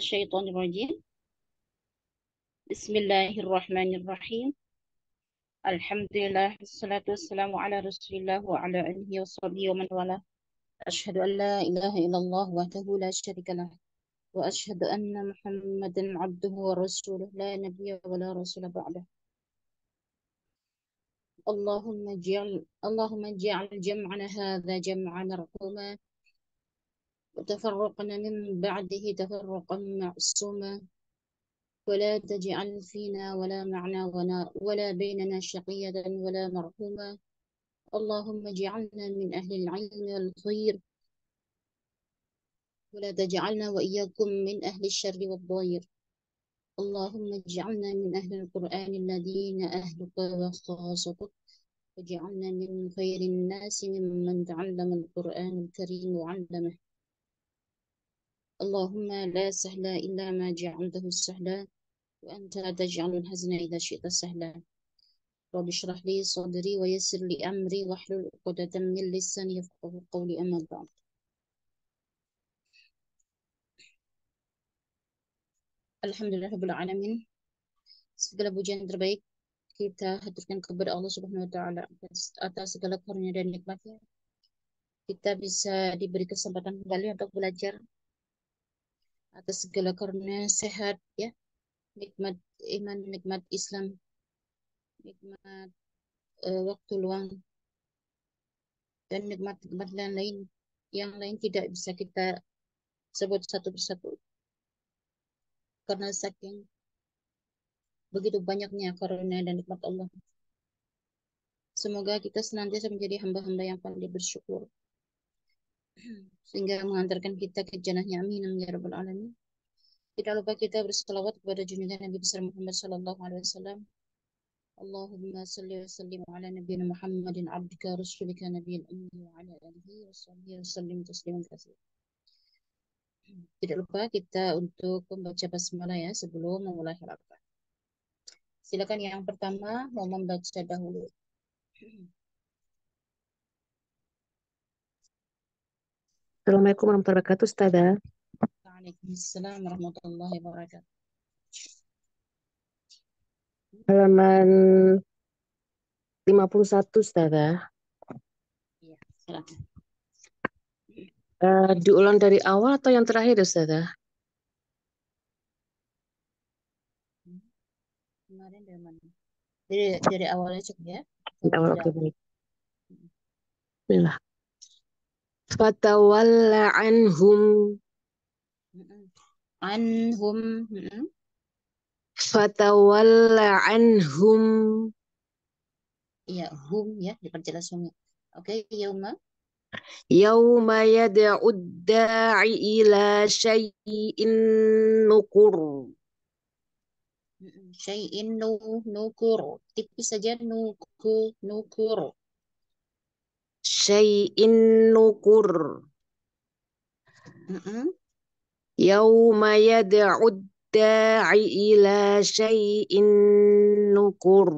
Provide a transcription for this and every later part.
الشيطان الرجيم بسم الله الرحمن الرحيم الحمد لله والصلاة والسلام على رسول الله وعلى آله وصحبه ومن والاه أشهد أن لا إله إلا الله وحده لا شريك له وأشهد أن محمدا عبده ورسوله لا نبي ولا رسول بعده اللهم اجعل اللهم اجعل جمعنا هذا جمعا مرحوما وتفرقنا من بعده تفرقا معصوما ولا تجعل فينا ولا معنا ولا بيننا شقيا ولا مرحوما اللهم اجعلنا من أهل العلم والخير ولا تجعلنا وإياكم من أهل الشر والضير اللهم اجعلنا من أهل القرآن الذين أهلك وخاصتك واجعلنا من خير الناس ممن تعلم القرآن الكريم وعلمه اللهم لا سهل إلا ما جعلته سهلا وأنت تجعل الحزن إذا شئت سهلا رب اشرح لي صدري ويسر لي أمري واحلل عقدة من لساني يفقه قولي أما بعد الحمد لله رب العالمين Segala puji yang terbaik kita haturkan kepada Allah Subhanahu Wa Taala atas, segala karunia dan nikmatnya. Kita bisa diberi kesempatan kembali untuk belajar atas segala karunia sehat ya nikmat iman nikmat Islam nikmat uh, waktu luang dan nikmat-nikmat yang lain yang lain tidak bisa kita sebut satu persatu karena saking begitu banyaknya karunia dan nikmat Allah. Semoga kita senantiasa menjadi hamba-hamba yang pandai bersyukur sehingga mengantarkan kita ke jannahnya amin ya rabbal alamin tidak lupa kita berselawat kepada junjungan Nabi besar Muhammad sallallahu alaihi wasallam Allahumma salli wa sallim ala nabi Muhammadin abdika rasulika nabiyil ummi wa ala alihi wa sahbihi wa sallim tasliman katsir tidak lupa kita untuk membaca basmalah ya sebelum memulai harapan. Silakan yang pertama mau membaca dahulu. Assalamualaikum warahmatullahi wabarakatuh, Ustazah. Waalaikumsalam warahmatullahi wabarakatuh. Halaman 51, Ustazah. Iya, silakan. Uh, diulang dari awal atau yang terakhir, Ustazah? Kemarin dari mana? Dari, dari awalnya cukup ya? Dari awal, oke, baik. Hmm. Bismillah. Fatawalla anhum. Anhum. Fatawalla anhum. Ya, hum ya, diperjelas ya Oke, okay, yauma. Yauma yad'ud da'i ila shay'in nukur. shayin nukur. Tipis saja nukur. Nukur. شيء نكر يوم يدعو الداعي إلى شيء نكر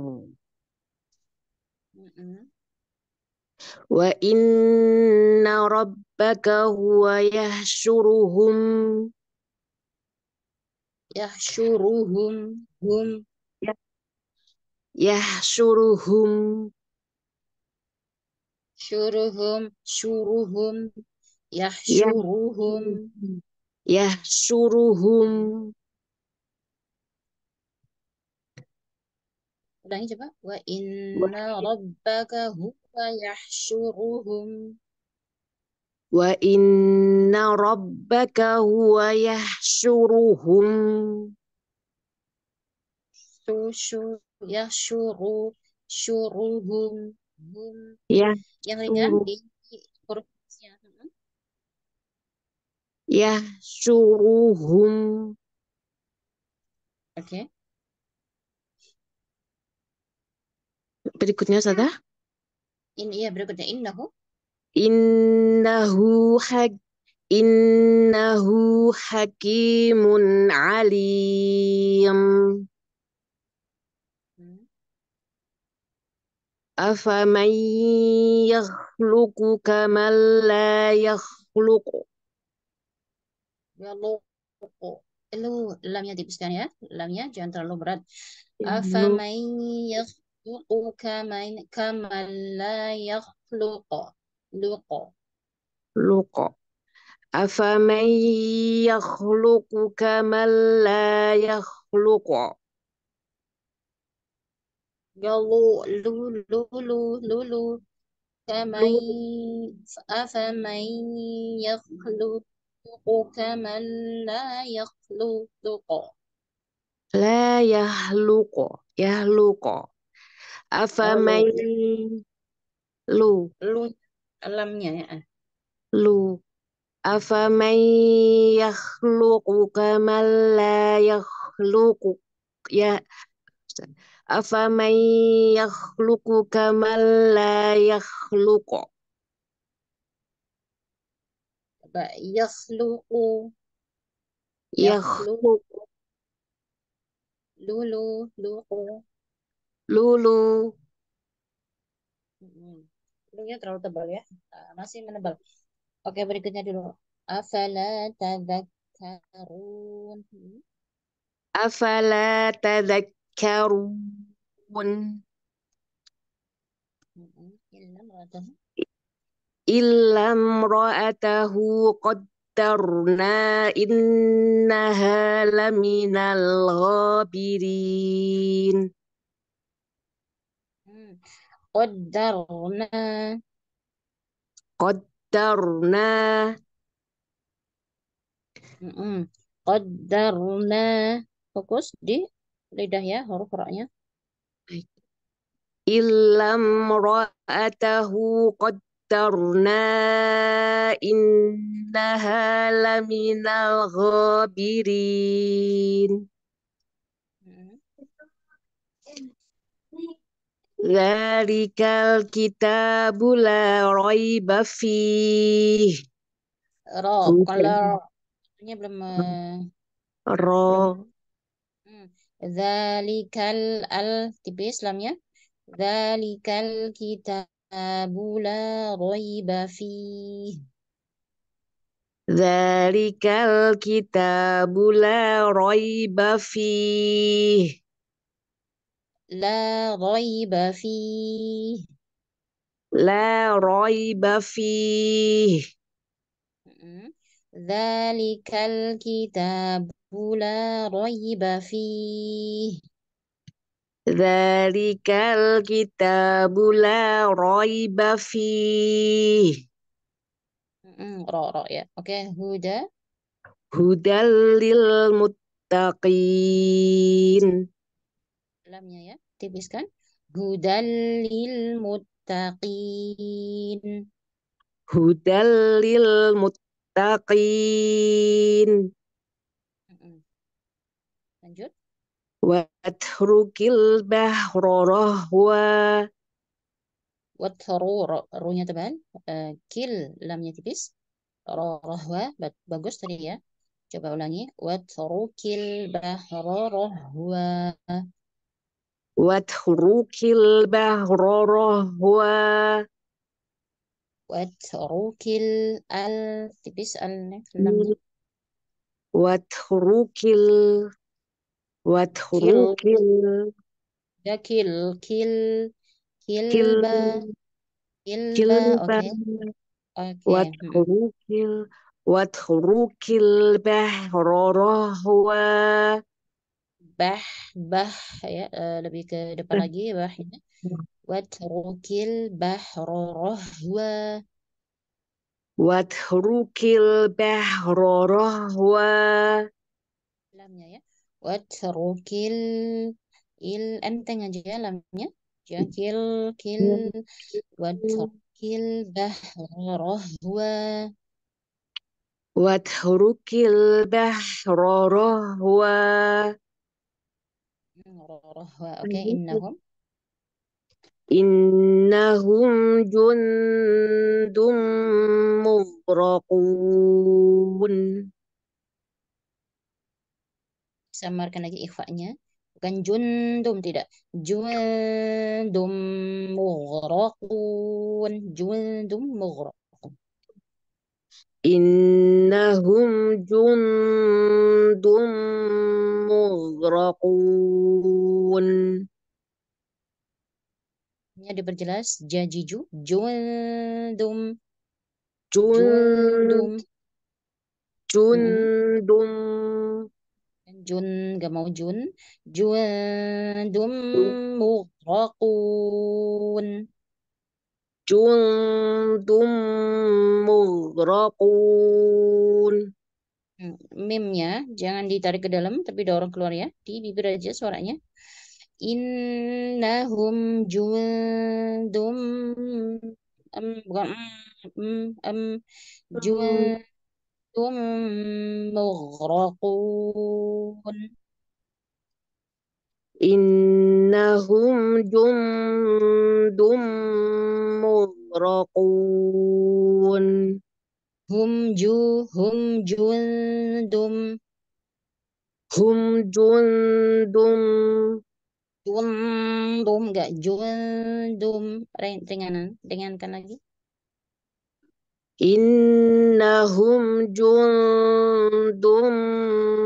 وإن ربك هو يحشرهم يحشرهم هم يحشرهم يحشرهم شورهم يحشرهم يحشرهم وإن ربك هو يحشرهم وإن ربك هو يحشرهم شو شو يحشر شورهم tahun. ya, Yang ringan di kurvanya. Ya, suruhum. Oke. Okay. Berikutnya, Sada. Iya. ini ya berikutnya. Innahu. Innahu hak. Innahu hakimun alim. Afa أفمن يخلق كمن لا يخلق يخلق eh, lu lamnya tipiskan ya lamnya jangan terlalu berat afamai yakhluqu kaman kaman la yakhluqu luqo luqo afamai yakhluqu kaman la yakhluqu يلو لولو لولو لولو كمن أفمن يخلق كمن لا يخلق لا يخلق يخلق أفمن lu lu alamnya ya lu afaman yakhluqu kamal la yakhluqu ya afaman yakhluku kamal la yakhluku apa yakhluku yakhluku lulu luku lulu Lulunya terlalu tebal ya. Ah, masih menebal. Oke, berikutnya dulu. Afala tadakkarun. Afala tadak tadhakkarun mm-hmm. illa imra'atahu qaddarna innaha laminal ghabirin hmm. qaddarna qaddarna mm-hmm. qaddarna fokus di lidah ya huruf roknya. ilam ra'atahu qaddarna innaha laminal ghabirin. Zalikal kitabu la raiba fih. Ro, kalau belum eh, ro. Zalikal al Islam ya, Zalikal kita bula roy bafi. Zalikal kita bula roy bafi. La roy bafi. La roy bafi. Mm-hmm. Zalikal bula raiba dari kal kitabu la raiba ريب Hmm ro ro ya oke okay. huda hudal lil muttaqin lamnya ya tipiskan. kan hudal lil muttaqin hudal lil muttaqin lanjut. Watrukil bahroroh wa Watharuro, teman. tebal. Uh, kil, lamnya tipis. wa. bagus tadi ya. Coba ulangi. wa. bahrorohwa. bahroroh bahrorohwa. Watrukil al, tipis al. Watrukil. Watharukil Wadkhulu kil ya kil kil kilba kilba oke oke hmm. wadkhulu kil wadkhulu kil bah wa bah bah ya uh, lebih ke depan lagi ya, bah ya. Hmm. kil bah bahrarah wa kil bah wa lamnya ya Watrukil il enteng aja ya lamnya. Jakil ya, kil iya. watrukil bahra rahwa. Watrukil bahra rahwa. Oke, okay. innahum. innahum jundum mubrakun samarkan lagi ikhfa'nya bukan jundum tidak jundum mughraqun jundum mughraqun innahum jundum mughraqun ada perjelas jajiju jundum jundum jundum jun gak mau jun jundum Jun, jundum mukrokun mimnya jangan ditarik ke dalam tapi dorong keluar ya di bibir aja suaranya innahum jundum um, bukan um, um, um, jundum أنتم مغرقون إنهم جند مغرقون هم جو هم جند هم Dum, dum, gak jual, dum, ringan, ringan, ringan kan lagi innahum jundum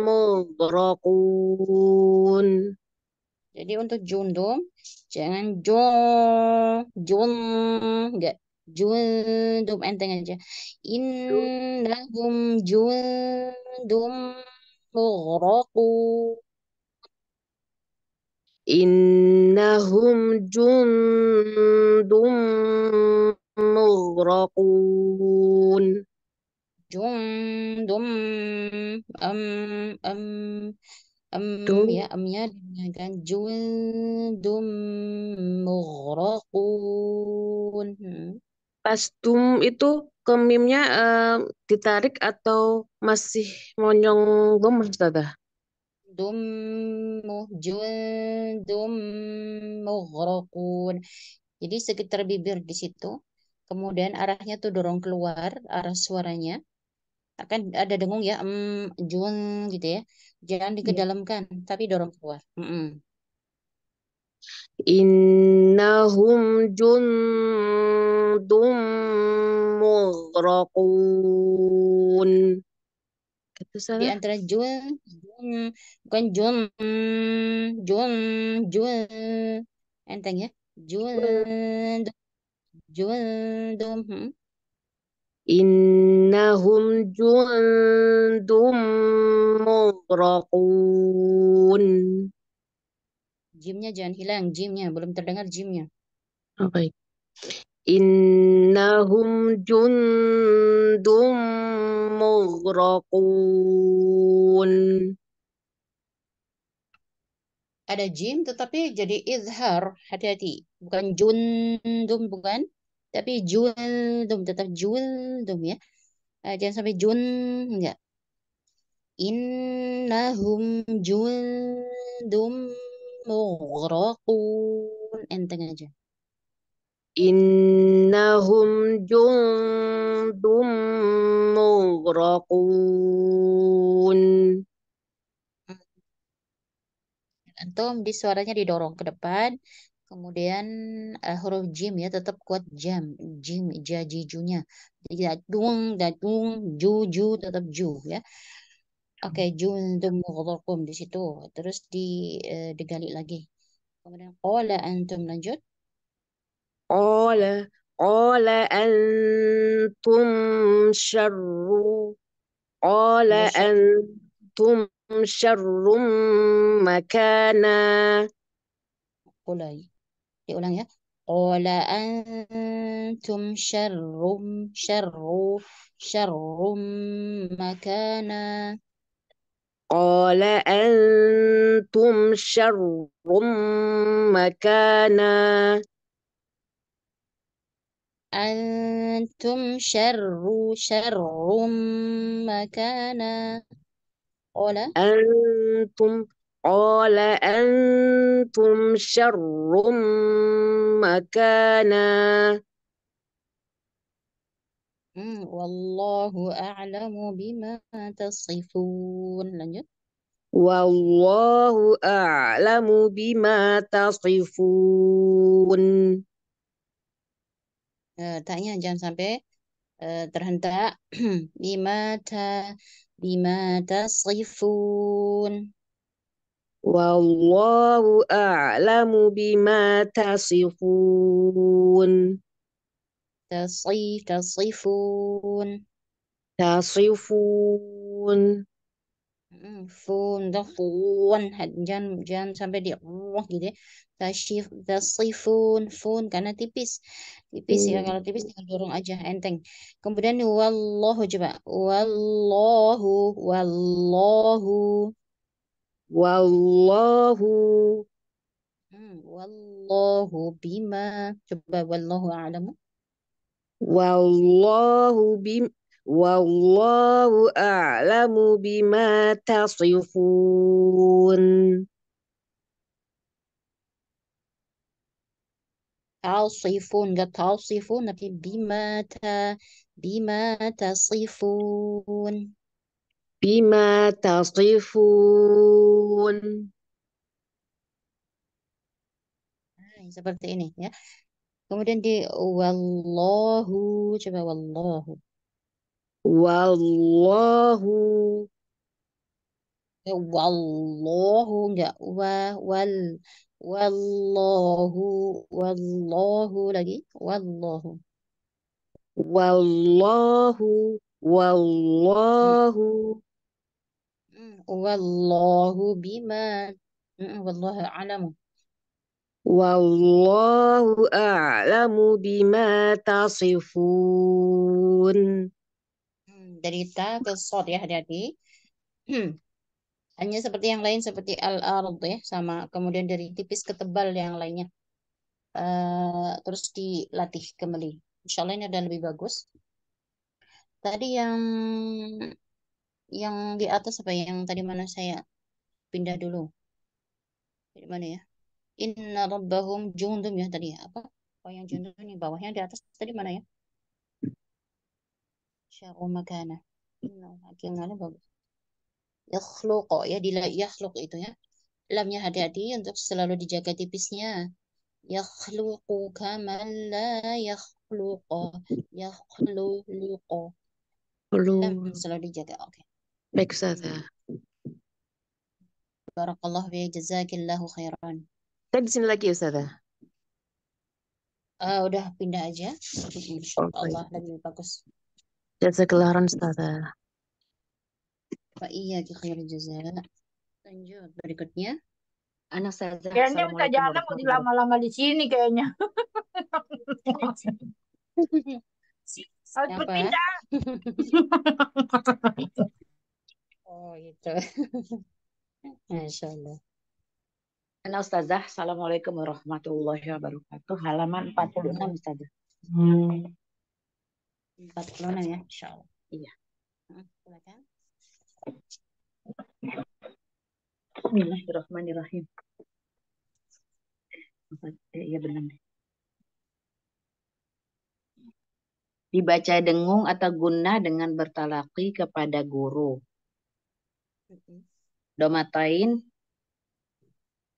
mudraqun. Jadi untuk jundum jangan jund jund, enggak jundum enteng aja. Innahum jundum mudraqun. Innahum jundum مغرقون جند أم أم أم Dum. ya amnya dengan jundum mughraqun. Hmm. Pas tum itu kemimnya eh, ditarik atau masih monyong dum Ustazah? Dum jundum mughraqun. Jadi sekitar bibir di situ kemudian arahnya tuh dorong keluar arah suaranya akan ada dengung ya mm, jun gitu ya jangan iya. dikedalamkan yeah. tapi dorong keluar mm -mm. Innahum jundum Di antara jun, jun, bukan jun, jun, jun. Enteng ya. Jun, jundum innahum jundum mugraqun jimnya jangan hilang jimnya belum terdengar jimnya Oke, okay. innahum jundum mugraqun ada jim tetapi jadi izhar hati-hati bukan jundum bukan tapi Dum tetap Dum ya uh, jangan sampai jun enggak innahum Dum mughraqun enteng aja innahum Dum mughraqun antum di suaranya didorong ke depan Kemudian uh, huruf jim ya tetap kuat jam, jim, jaji, junya. Tidak datung datung, ju, ju tetap ju ya. Oke, okay, hmm. jundum di situ. Terus di uh, digali lagi. Kemudian qala antum lanjut. Qala qala antum syarru qala antum syarrum makana. Qulai. diulang ya Qala antum syarrum syarru syarrum makana. Qala antum syarrum makana. أنتم شر شر مكانا قال أنتم Qala antum syarrum makana. Hmm, wallahu a'lamu bima tasifun. Lanjut. Wallahu a'lamu bima tasifun. Eh, jangan sampai uh, terhentak. bima ta bima tasifun. Wallahu a'lamu bima tasifun. Tasif, tasifun. Tasifun. Fun, dafun, jangan, jangan sampai di Allah gitu ya. Tasif, tasifun, fun, karena tipis. Tipis ya, hmm. ya, kalau tipis tinggal dorong aja, enteng. Kemudian wallahu coba. Wallahu, wallahu. والله والله بما coba والله أعلم والله بما والله أعلم بما تصفون تصفون لا تصفون بما ت... بما تصفون Bima tasifun. nah, seperti ini ya kemudian di wallahu coba wallahu wallahu ya, wallahu enggak wa wal wallahu wallahu lagi wallahu wallahu hmm. wallahu Wallahu bima Wallahu a'lamu. Wallahu a'lamu bima tasifun. Hmm, dari ta ke sod ya tadi. Hmm. Hanya seperti yang lain seperti al-ard ya sama kemudian dari tipis ke tebal yang lainnya. Uh, terus dilatih kembali. Insya Allah ini ada lebih bagus. Tadi yang yang di atas apa yang tadi mana saya pindah dulu di mana ya inna rabbahum jundum ya tadi ya apa oh yang jundum ini bawahnya di atas tadi mana ya sya'u makana inna bagus yakhluq ya di yakhluq itu ya lamnya hati-hati untuk selalu dijaga tipisnya yakhluqu kama la yakhluqu yakhluqu lam selalu dijaga oke okay. Baik Ustazah. Barakallahu fi jazakillahu khairan. Kita di sini lagi Ustazah. Uh, udah pindah aja. Insyaallah okay. lebih bagus. Jazakallahu khairan Ustazah. Pak iya, khairul jazaa. Lanjut berikutnya. Anak saya. Kayaknya kita jalan mau lama-lama di sini kayaknya. Siapa? Pindah. Oh gitu. Masya Allah. Nah, Ustazah, Assalamualaikum warahmatullahi wabarakatuh. Halaman 46, Ustazah. Hmm. 46 ya, insya Allah. Iya. Hmm, silakan. Bismillahirrahmanirrahim. Eh, iya benar Dibaca dengung atau guna dengan bertalaki kepada guru domatain,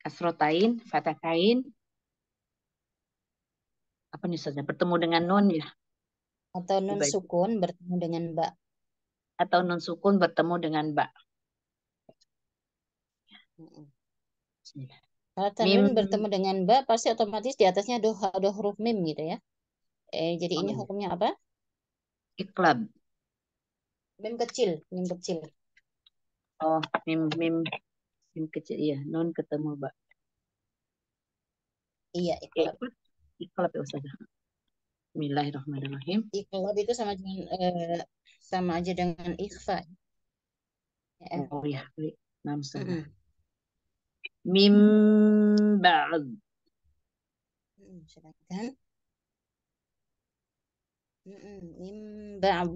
kasrotain, fatakain Apa nih Bertemu dengan nun ya? Atau nun sukun bertemu dengan mbak Atau nun sukun bertemu dengan mbak Kalau mim. bertemu dengan mbak pasti otomatis di atasnya doh doh huruf mim gitu ya. Eh, jadi ini hukumnya apa? Iklab. Mim kecil, mim kecil. Oh, mim mim mim kecil iya, non ketemu, Mbak. Iya, ikhlas. Ikhlas ya Ustazah. Bismillahirrahmanirrahim. Ikhlas itu sama dengan eh, sama aja dengan ikhfa. Ya. Oh iya, enam sama Mim ba'd. Hmm, silakan. Mim ba'd.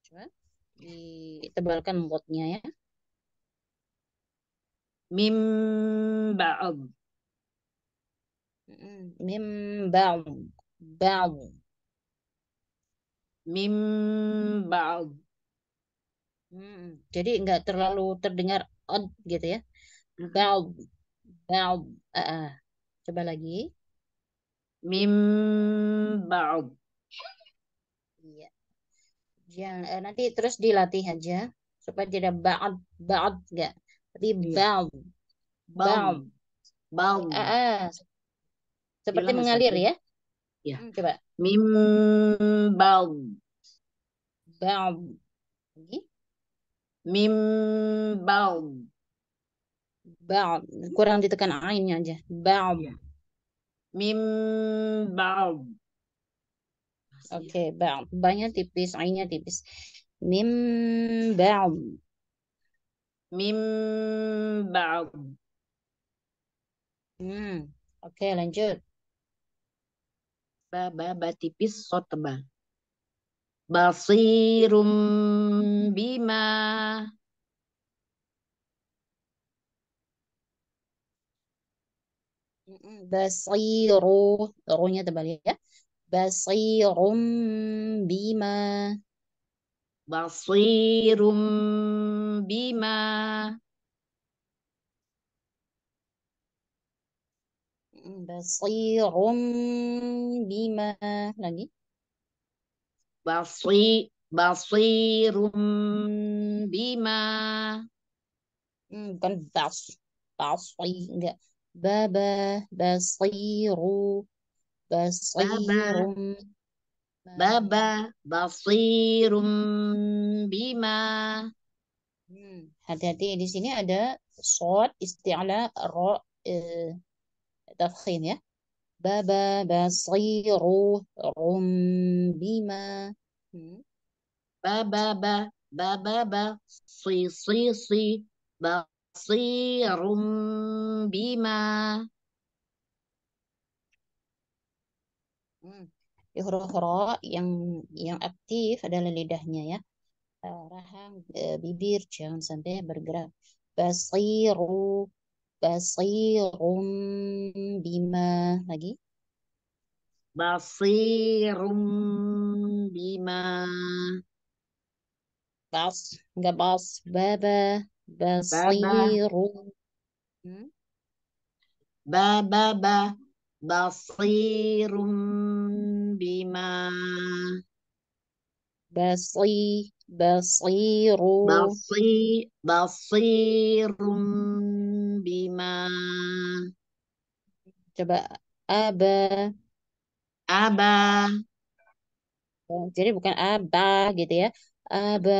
Coba ditebalkan botnya ya. Mim ba'ad. Mim ba'ad. Ba'ad. Mim ba'ad. jadi nggak terlalu terdengar odd gitu ya. Ba'ad. Ba'ad. Coba lagi. Mim ba'ad. Iya. Jangan, eh, nanti terus dilatih aja supaya tidak baot-baot enggak. Rebound. Bound. Bound. ah, ah Seperti iya. Bilang mengalir ya? Ya. Hmm, coba. Mim bound. Bound. Lagi. Mim bound. Bound. Kurang ditekan ainnya aja. Bound. Ya. Mim bound. Oke, okay, bang. Banyak tipis, ainnya tipis. Mim bang. Mim ba'd. Hmm. Oke, okay, lanjut. Ba, ba, ba tipis, so tebal. Basirum bima. Hmm, Basiru. Ruhnya tebal ya. Basirum bima basirum bima basirum bima lagi basi basirum bima hmm, bas basi enggak baba basiru basirum baba baba basirum bima hmm. hati-hati di sini ada sod isti'la ro eh, tafkhin ya baba basiru rum bima hmm. baba ba baba ba si si si basirum bima hmm huruf ro yang yang aktif adalah lidahnya ya eh, rahang eh, bibir jangan sampai bergerak basiru basirum bima lagi basirum bima bas enggak bas baba basirun baba ba. basirum bima basi basiru basi basirum bima coba aba aba oh, jadi bukan aba gitu ya aba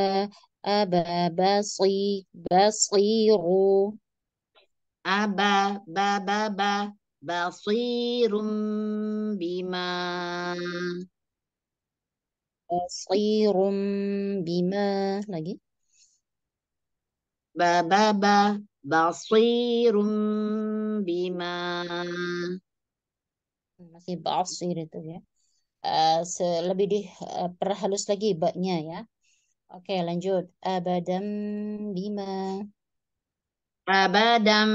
aba basi basiru aba ba ba ba basirum bima basirum bima lagi ba basirum bima masih basir itu ya uh, lebih di uh, lagi baknya ya oke okay, lanjut abadam bima abadam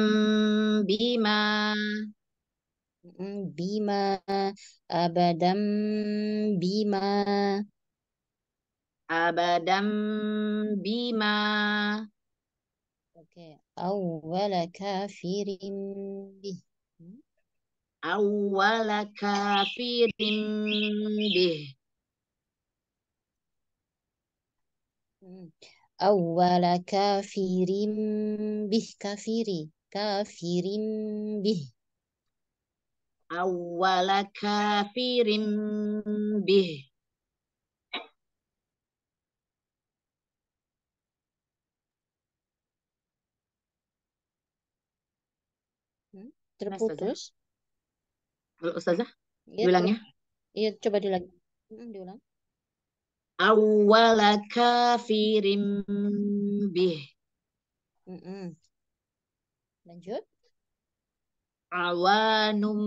bima bima abadam bima abadam bima oke okay. awwala kafirin bih hmm? awwala kafirin bih hmm. awwala kafirin bih kafiri kafirin bih awala kafirin bih. Hmm, nah, terputus. Halo Ustazah, iya, ya, diulang ya. Iya, coba diulang. Hmm, diulang. Awala kafirin bih. Mm -mm. Lanjut awanum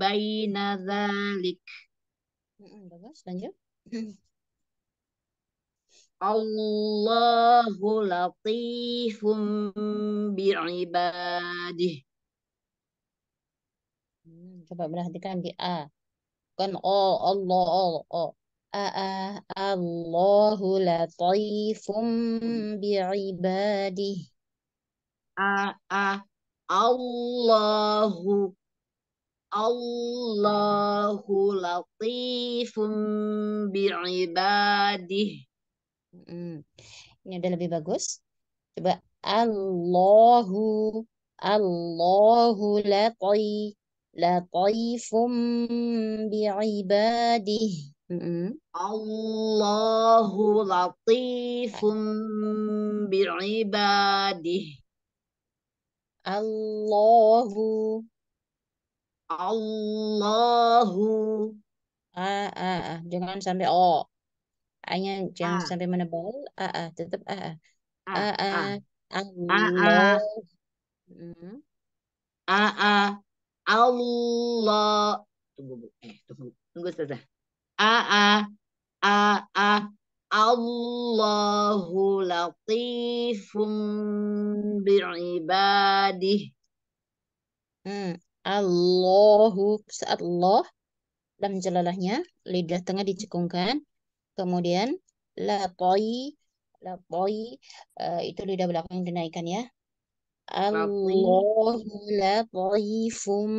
baina dzalik. Bagus, lanjut. Allahu latifum bi'ibadih. Hmm, coba perhatikan di A. Kan O, Allah, O, O. A, A, Allahu latifum bi'ibadih. A, A, Allahu Allahu latifum bi'ibadih. Hmm. Ini udah lebih bagus. Coba Allahu Allahu latif latifum bi'ibadih. hmm Allahu latifum bi'ibadih. Allahu Allahu ah, ah, ah. jangan sampai o a-nya jangan sampai menebal a ah, ah. tetap a ah, ah. a a Allah a a Allah tunggu bu eh tunggu tunggu saja a a a a Allahu latifum bi'ibadih. Hmm. Allahu saat Allah dan jelalahnya lidah tengah dicekungkan kemudian latoi latoi uh, eh, itu lidah belakang dinaikkan ya Allahu latifum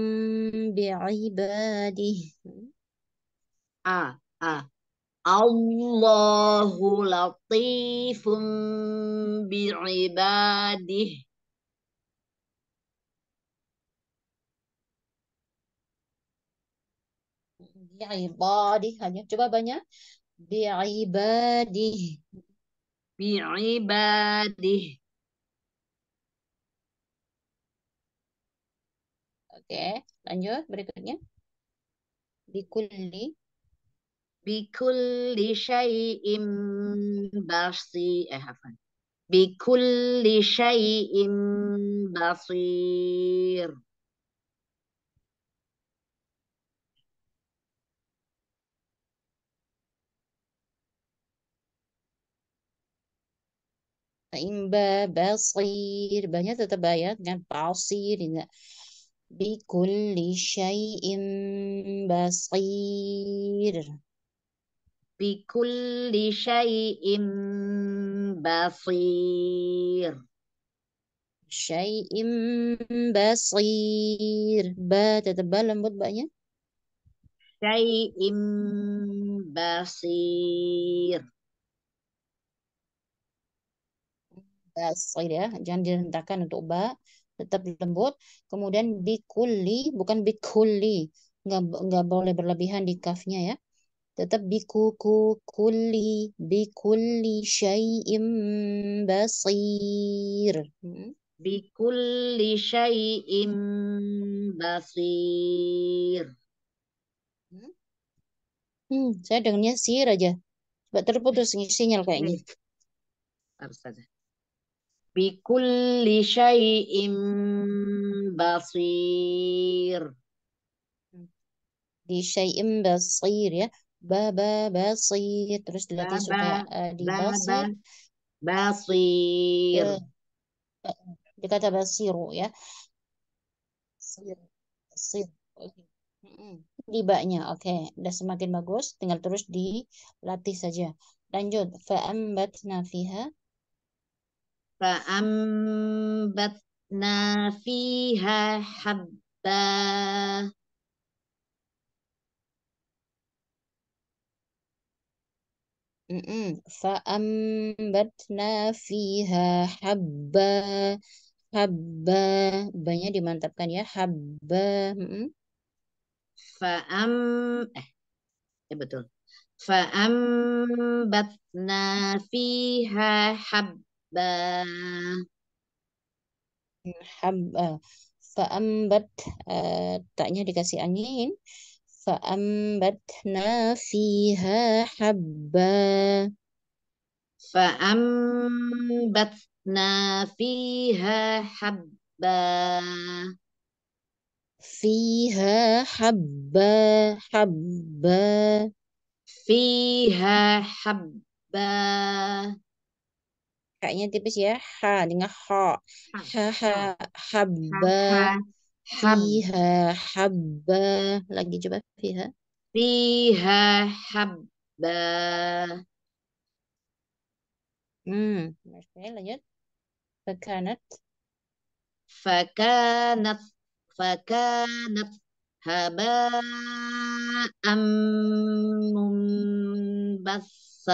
bi'ibadih a a Allahu latifum bi'ibadih. Bi'ibadih hanya coba banyak. Bi'ibadih. Bi'ibadih. Oke, lanjut berikutnya. Bikulli bikulli syai'im basi eh apa bikulli syai'im basir Imba basir banyak tetap banyak kan pausir tidak bikulli syai'im basir bikulli شيء basir شيء basir ba tetap lembut baknya شيء basir basir ya jangan direntakan untuk ba tetap lembut kemudian bikulli bukan bikulli nggak nggak boleh berlebihan di kafnya ya tetap bikuku kulli bikulli syai'im basir hmm? bikulli syai'im basir hmm? hmm, saya dengarnya sir aja coba terputus sinyal kayaknya harus saja bikulli syai'im basir di syai'im basir ya baba basir terus dilatih baba, supaya uh, eh, di baba, basir basir uh, eh, eh, dikata basiru ya sir sir oke okay. di baknya oke okay. udah semakin bagus tinggal terus dilatih saja lanjut fa'ambatna fiha fa'ambatna nafiha habba Fa'ambatna fiha habba habba banyak dimantapkan ya habba mm. faam eh ya betul faambatna fiha habba habba faambat eh, taknya dikasih angin فأنبتنا فيها حبا فأنبتنا فيها حبا فيها حبا حبا فيها حبا kayaknya tipis ya ha dengan ha ha ha habba Fiha habba. Lagi coba fiha. Fiha habba. Hmm, Oke, lanjut. Fakanat. Fakanat. Fakanat amum mumbassa.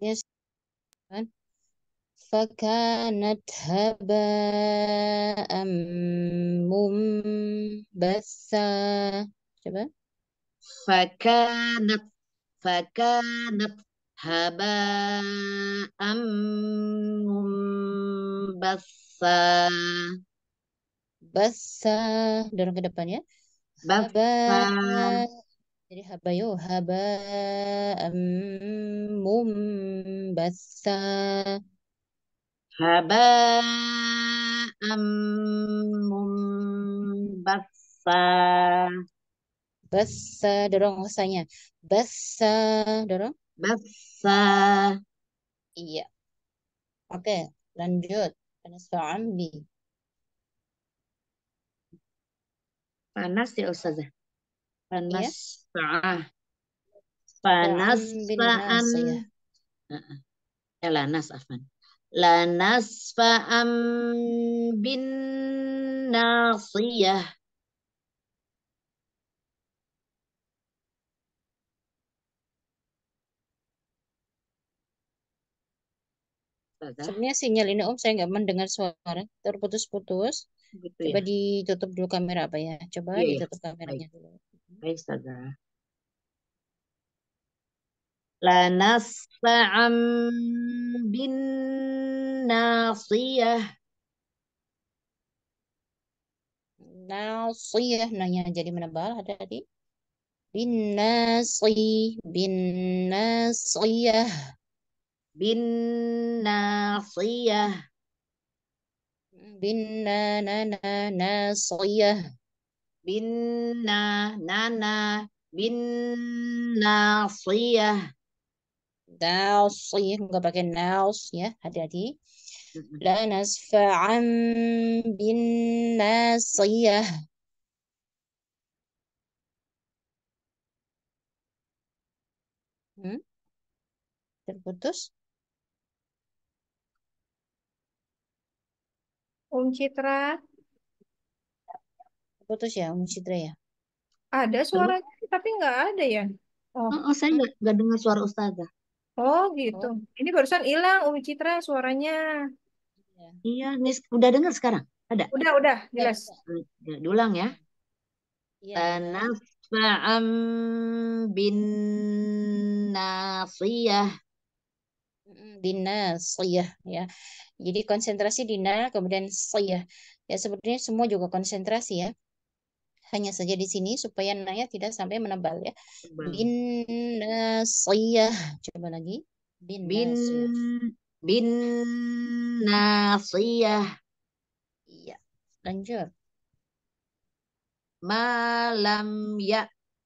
Yes. فكانت هباء منبثا شباب فكانت فكانت هباء منبثا بثا dorong ke depan ya هباء jadi haba yo haba mum basa haba'am basa basa dorong usahanya basa dorong basa iya oke okay, lanjut panas ambi panas ya ustazah panas iya? ah. panas sa'an ya. uh -uh. Elanas eh, afan lanasfa'am bin nasiyah Sebenarnya sinyal ini Om saya nggak mendengar suara terputus-putus. Gitu Coba ya? ditutup dulu kamera apa ya? Coba yeah, iya. ditutup kameranya baik. dulu. Baik, Ustazah lanasfa'am bin nasiyah nasiyah nanya jadi menebal ada di bin nasi bin nasiyah bin nasiyah bin na na na nasiyah bin na na na bin nasiyah naus ya nggak pakai naus ya hati-hati la nasfa'an bin nasiyah hmm? terputus Om Citra terputus ya Om Citra ya ada suaranya tapi nggak ada ya oh, oh, oh saya nggak dengar suara ustazah Oh gitu. Oh. Ini barusan hilang Umi Citra suaranya. Iya, ini iya, udah dengar sekarang? Ada? Udah, udah, jelas. Ya, Dulang ya. Iya. iya. Nafa'am bin nasiyah. Dina, siyah, ya. Jadi konsentrasi dina, kemudian siyah. Ya, sebenarnya semua juga konsentrasi ya. Hanya saja di sini supaya naya tidak sampai menebal ya. Bin nasiyah. Coba lagi. Bin, bin nasiyah. Bin nasiyah. Iya. Lanjut. Malam ya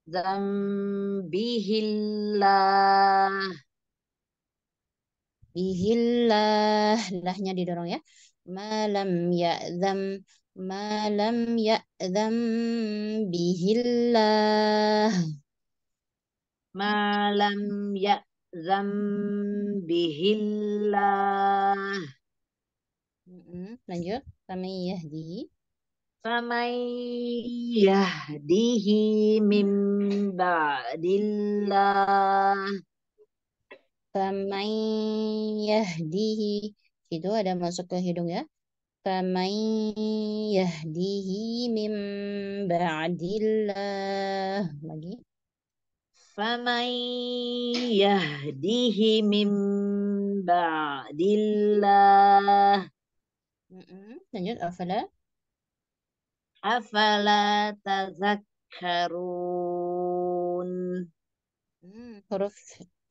zambihillah. Bihillah. Lahnya didorong ya. Malam ya zam ma lam ya'zam bihillah ma lam ya'zam bihillah lanjut famai yahdihi famai yahdihi min ba'dillah famai yahdihi itu ada masuk ke hidung ya فمن يهديه من بعد الله lagi فمن يهديه من بعد الله lanjut afala afala tazakkarun hmm, huruf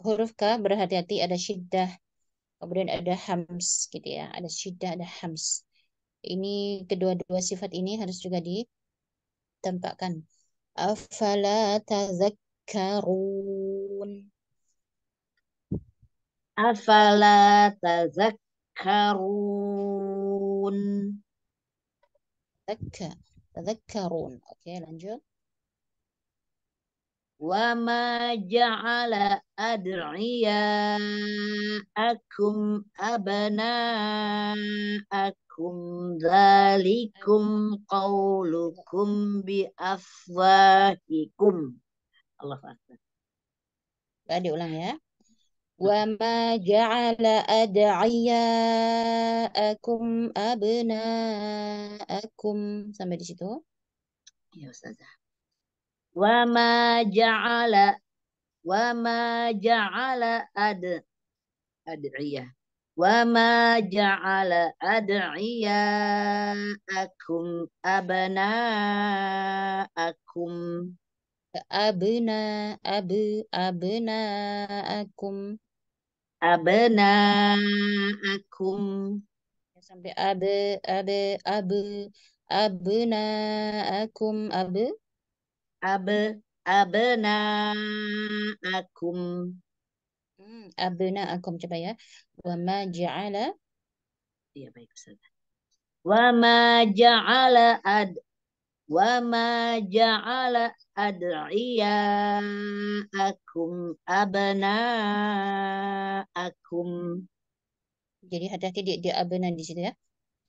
huruf k berhati-hati ada syiddah kemudian ada hams gitu ya ada syiddah ada hams ini kedua-dua sifat ini harus juga ditempatkan. Afala tazakkarun. Afala tazakkarun. Tazakka. Tazakkarun. Oke, okay, lanjut. ma ja'ala أدعياءكم أبناءكم Kum dalikum kaulukum bi affahikum Allah taala. Baca diulang ya. Wa ma jalla adgiyah akum abna akum sampai di situ. Ya sudah. Wa ma jalla wa ma jalla ad wa ma jaa ala akum abana akum abna abu abna akum abna ya, akum sampai abe abe abe abna akum abe abe abna akum hmm abna akum coba ya Wa ma ja'ala Ya baik Ustaz. Wa ma ja'ala ad wa ma ja'ala ad'iyaakum abnaakum. Jadi ada titik di abna di situ ya.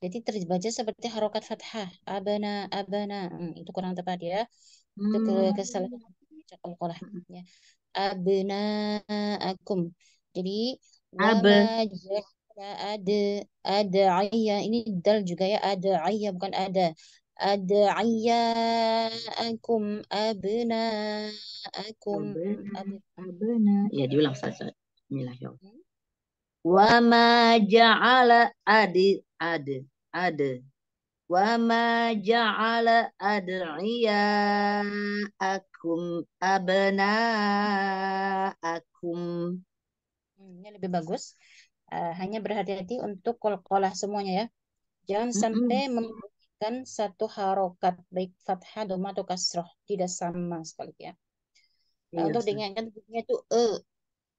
Jadi terbaca seperti harokat fathah. Abana, abana. Hmm, itu kurang tepat ya. Itu ke hmm. kesalahan. Ya. Abna akum. Jadi Nama iya. ada ada ayah ini dal juga ya ada ayah bukan ada ada akum abna akum abna ya diulang saja Inilah ya. wa ma ja'ala adi ada ada wa ma ja'ala ad'iya akum abna akum ini lebih bagus uh, hanya berhati-hati untuk kol-kolah semuanya ya jangan mm-hmm. sampai memberikan satu harokat baik fathah doma atau kasroh tidak sama sekali ya Yes. Iya untuk dengan kan bunyinya itu e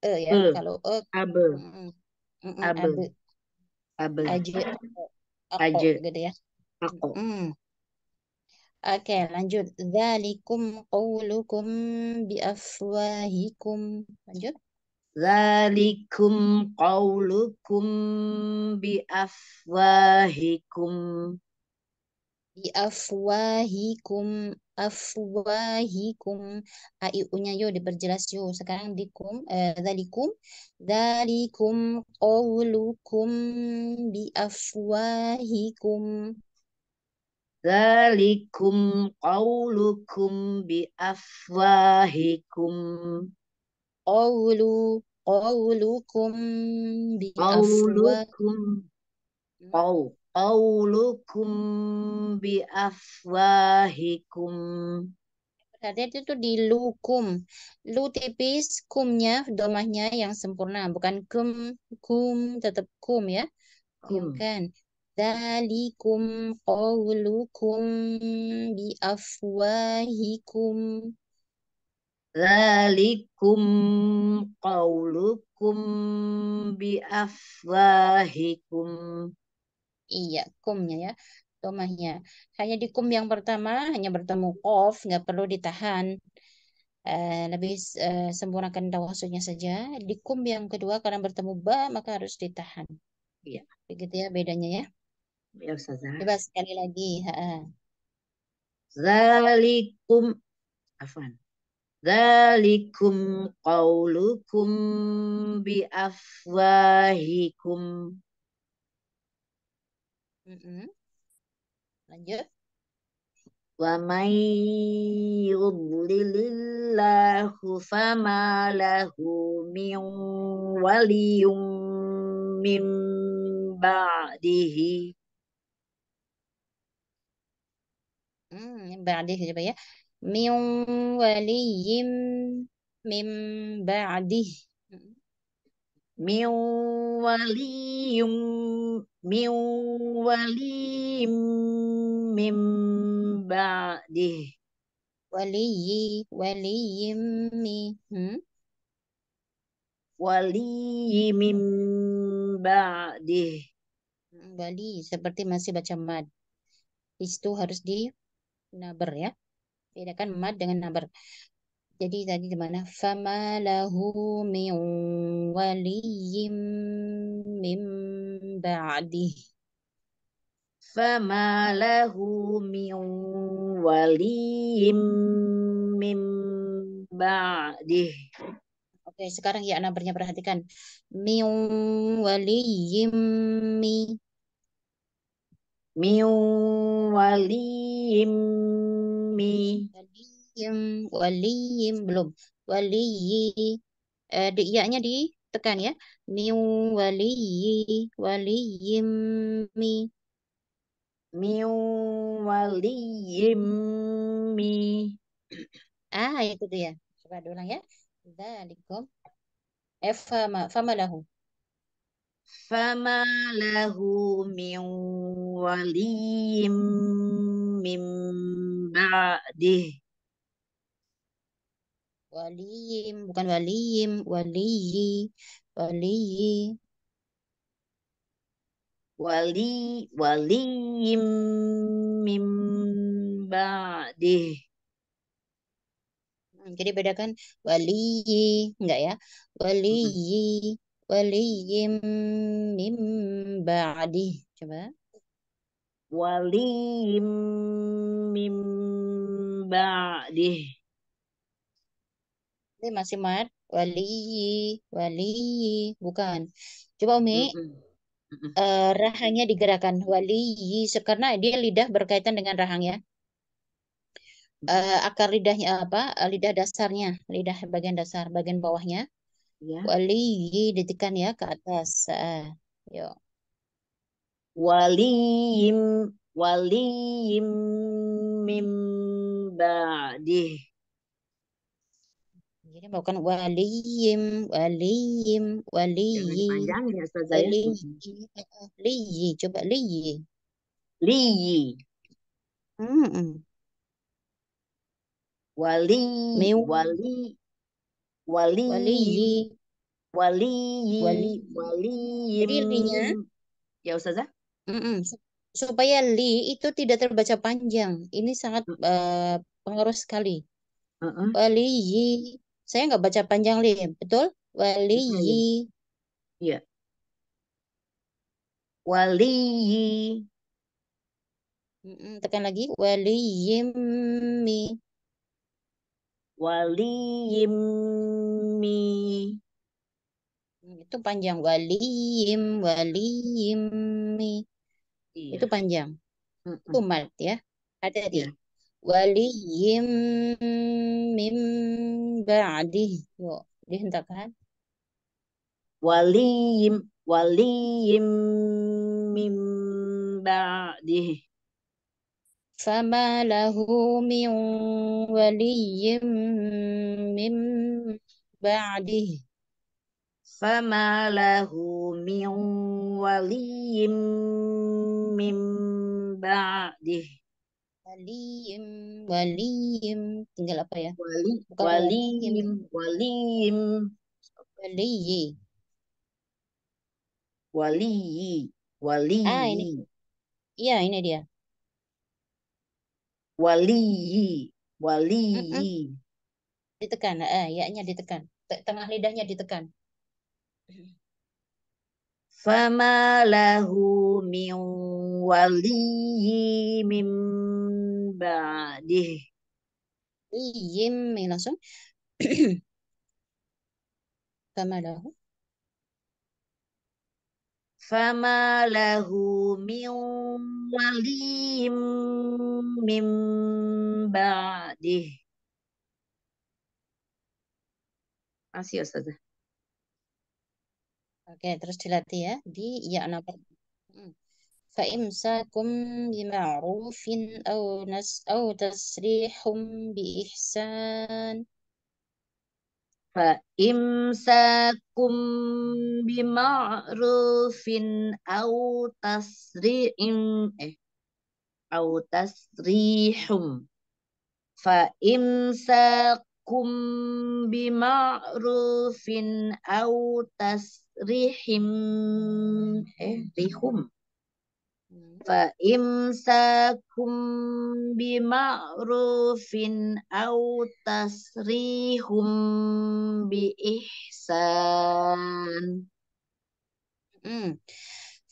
e ya e. kalau e abe mm, mm, mm, abe abe aje aje gitu ya mm. Oke, okay, lanjut. Zalikum qawlukum biafwahikum. Lanjut. Zalikum bi biafwahikum. Biafwahikum afwahikum afwahikum, aiunya yo diperjelas yo sekarang dikum eh, zalikum zalikum qawlukum bi afwahikum zalikum qawlukum bi afwahikum Qawlu qawlukum bi afwahikum. qawlukum bi afwahikum. Berarti itu tuh di lukum. Lu tipis, kumnya, domahnya yang sempurna. Bukan kum, kum, tetap kum ya. Kum. Bukan. Dalikum qawlukum bi afwahikum. Zalikum qaulukum biafwahikum. Iya, kumnya ya. tomahnya Hanya di kum yang pertama, hanya bertemu kof, nggak perlu ditahan. Uh, lebih uh, sempurnakan tawasunya saja. Di kum yang kedua, karena bertemu ba, maka harus ditahan. Iya. Begitu ya bedanya ya. Ya, Ustazah. Coba sekali lagi. Ha -ha. Zalikum. Afwan. Zalikum qaulukum bi afwahikum. Lanjut. Wa may yudlilillahu fama lahu min waliyum min ba'dihi. Hmm, ba'dihi coba ya min waliyyin min ba'dih min waliyyin min waliyyim min ba'dih waliyyi waliyyin min hmm? waliyyi min ba'dih Bali seperti masih baca mad. Itu harus di naber ya bedakan mad dengan nabar jadi tadi di mana fama lahu min waliyyin min ba'dih fama lahu min waliyyin min Oke, sekarang ya nabarnya perhatikan. Min waliyim mi. Min waliyim suami waliyim waliyim belum waliyi eh, di ianya ditekan ya mi waliyi waliyim mi mi waliyim mi ah itu dia coba diulang ya Zalikum. eh fama fama lahu Fama lahu من waliyim, mimba di Waliyim, bukan waliyim, waliyi, waliyi. Wali, waliyim mimba di hmm, Jadi bedakan waliyi, enggak ya? Waliyi, waliyim mimba di Coba wali mim ba'di Ini masih mat wali wali bukan. Coba Umi. Mm -hmm. Uh, rahangnya digerakkan wali karena dia lidah berkaitan dengan rahang ya. Uh, akar lidahnya apa? Eh, lidah dasarnya, lidah bagian dasar, bagian bawahnya. Ya. Wali ditekan ya ke atas. Uh, yuk waliyim waliyim mim ba'dih jadi bukan waliyim waliyim Waliyim, Waliyim, ya, ya. Waliyim, liyi coba liyi liyi hmm, wali Mew. wali wali Waliyim, wali wali wali jadi linya ya Ustazah Mm-mm. supaya li itu tidak terbaca panjang. Ini sangat uh, pengaruh sekali. Wali yi. saya nggak baca panjang li, betul? Wali iya. yi. iya. Wali yi. tekan lagi. Wali mi. Wali mi. Mm, itu panjang. Wali Waliyyin waliyyin mi. Iya. Itu panjang. Mm-mm. ya. Ada di yeah. waliyim mim ba'di. Yo, dihentakan Waliyim waliyim mim ba'di. Fama lahu min waliyim mim ba'dih. فما له من ولي من بعده wali waliim tinggal apa ya wali Bukan waliim waliim waliyi ah ini iya ini dia waliyi waliyi ditekan ah ditekan tengah lidahnya ditekan فما له من ولي من بعده إيم من أصل فما له فما له من ولي من بعده عسي أستاذة Oke, okay, terus dilatih ya di ya nomor. Hmm. Fa imsakum bi ma'rufin aw nas aw tasrihum bi ihsan. Fa imsakum bi ma'rufin aw tasri'in eh aw tasrihum. Fa imsakum bi ma'rufin aw tasrihum rihim eh rihum hmm. fa imsakum bima'rufin au tasrihum bi ihsan hmm.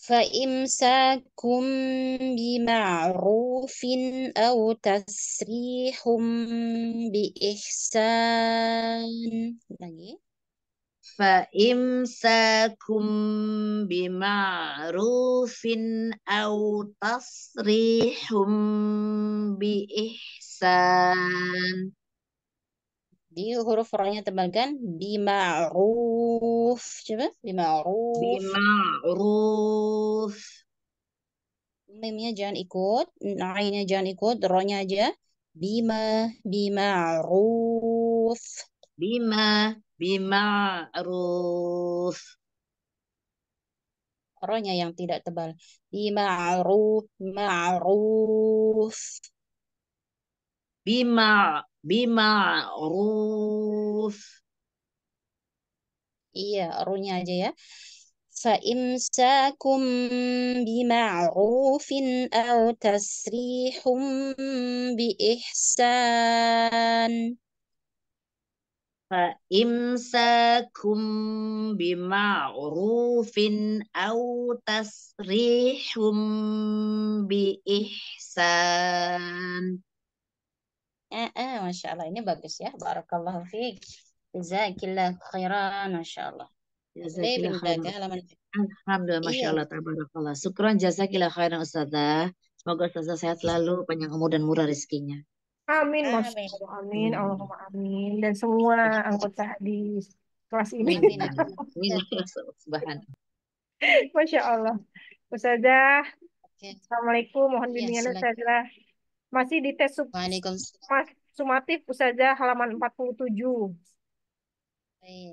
فإمساكم بمعروف أو تسريح بإحسان lagi فإمساكم بمعروف أو تصريح بإحسان di huruf ronya tebalkan bima'ruf coba bima'ruf bima'ruf mimnya jangan ikut ainnya jangan ikut ronya aja bima bima'ruf bima bima'ruf ronya yang tidak tebal bima'ruf ma'ruf bima bima'ruf iya ronya aja ya fa imsakum bima'rufin au tasrihum bi ihsan فإمساكم بمعروف أو bi ihsan. eh, eh, Masya Allah, ini bagus ya. Barakallahu fiqh. Jazakillah khairan, Masya Allah. Jazakillah Alhamdulillah, Masya iya. Allah, tabarakallah. Syukron jazakillah khairan, Ustazah. Semoga Ustazah sehat iya. selalu, panjang umur dan murah rezekinya. Amin, mas. Amin. Allah. Amin, Allahumma amin. Dan semua anggota di kelas ini. Amin. Amin. Masya Allah. Ustazah, okay. Assalamualaikum. Mohon iya, bimbingan ya, Ustazah. Masih di tes sub- mas- sumatif Ustazah halaman 47.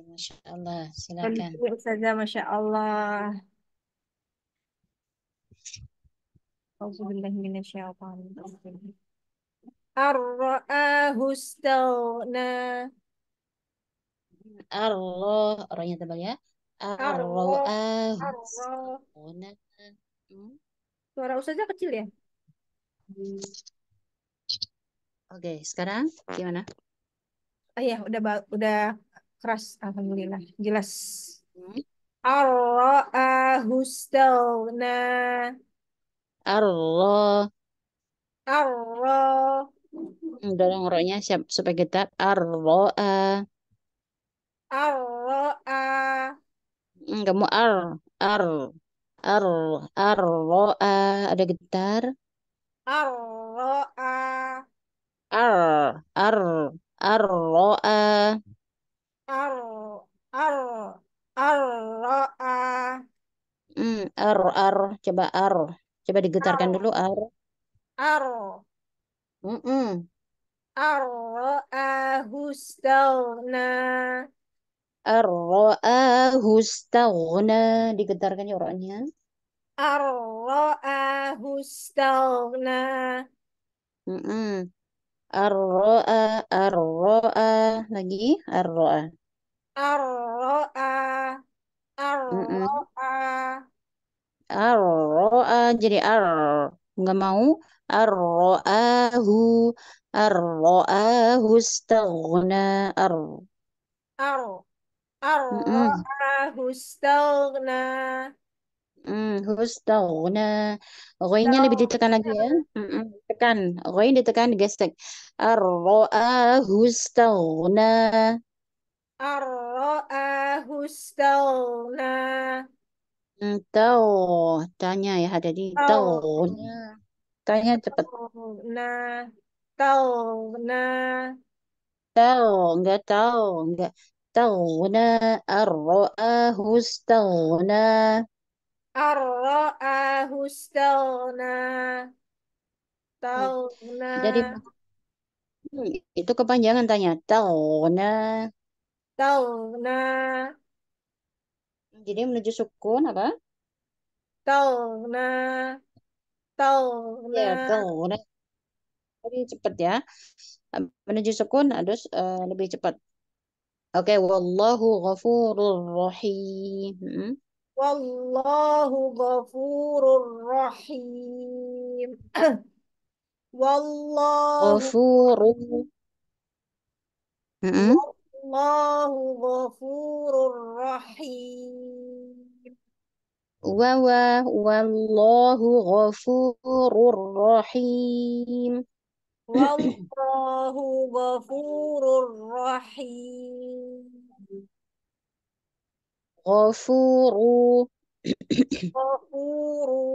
Masya Allah. Silakan. Kondisi Ustazah, Masya Allah. Auzubillahiminasyaitonirrajim. Ar-ra'ahu istawna. Allah, orangnya tebal ya. Ar-ra'ahu stawna. Hmm. Suara usaha kecil ya? Oke, okay, sekarang gimana? Oh iya, udah udah keras alhamdulillah, jelas. Hmm. Ar-ra'ahu istawna. Allah. Allah. Dorong rohnya siap supaya kita arroa. Arroa. Enggak hmm, mau ar ar ar arroa. Ada getar. Arroa. Ar ar arroa. Ar ar arroa. Hmm, ar ar coba ar coba digetarkan dulu ar. Ar. Mm-mm. Ar-ra'ahu Ar-ra'ahu Digetarkan ya ra'nya. Ar-ra'ahu Mm-mm. Ar-ra'a, ar-ra'a. Lagi, ar-ra'a. Ar-ra'a, ar-ra'a. Ar-ra'a, jadi ar nggak mau arroahu arroahu stagna ar ar arroahu stagna Hmm, hustaghna. Mm, Ghoinnya lebih ditekan lagi ya. tekan. Ghoin ditekan gesek. arroahu stagna arroahu stagna tahu, tanya ya. Jadi tahu. Tanya cepat. Nah, tahu. Nah. Tahu, enggak tahu, enggak استغنى الرآه استغنى الرآه tahu nah jadi itu kepanjangan tanya tauna tauna jadi menuju sukun apa? Tauna. Tauna. Ya, tauna. Jadi cepat ya. Menuju sukun harus nah, uh, eh, lebih cepat. Oke, okay. wallahu ghafurur rahim. Hmm. Wallahu ghafurur rahim. Wallahu ghafurur. Mm -hmm. Wallahu ghafurur rahim. Wa wa wallahu ghafurur rahim. Wallahu ghafurur rahim. Ghafuru. Ghafuru.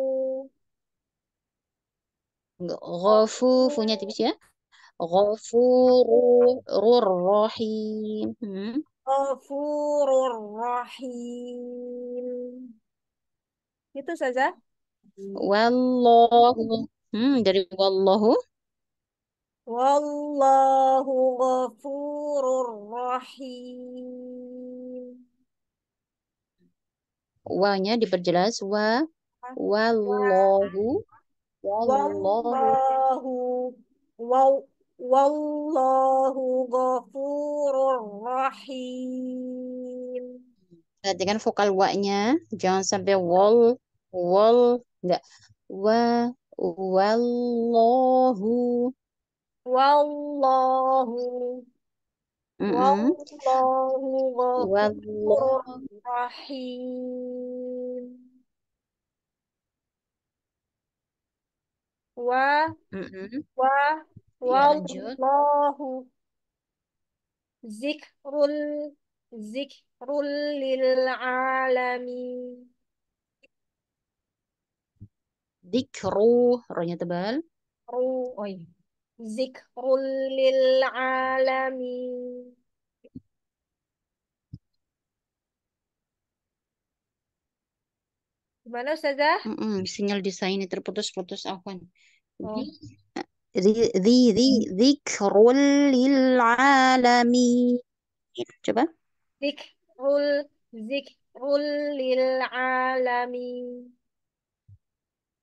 Ghafu punya tipis ya. Ghafurur rahim. Hmm. Ghafurur rahim. Itu saja. Wallahu. Hmm, dari wallahu. Wallahu ghafurur rahim. Wanya diperjelas wa wallahu wallahu wallahu, wallahu. Wallahu ghafurur rahim. Perhatikan vokal wa-nya, jangan sampai wal, wal, enggak. Wa, wallahu. Wallahu. Mm -mm. Wallahu ghafurur rahim. Wa, mm -mm. wa, Iya, Wallahu zikrul zikrul lil alamin. Zikru, rohnya tebal. Ru, oi. Zikrul lil alamin. Gimana Ustazah? Mm -mm, sinyal desainnya terputus-putus Afwan. Oh. ذي ذي ذكر zikrul lil ذكر Coba. Zikrul zikrul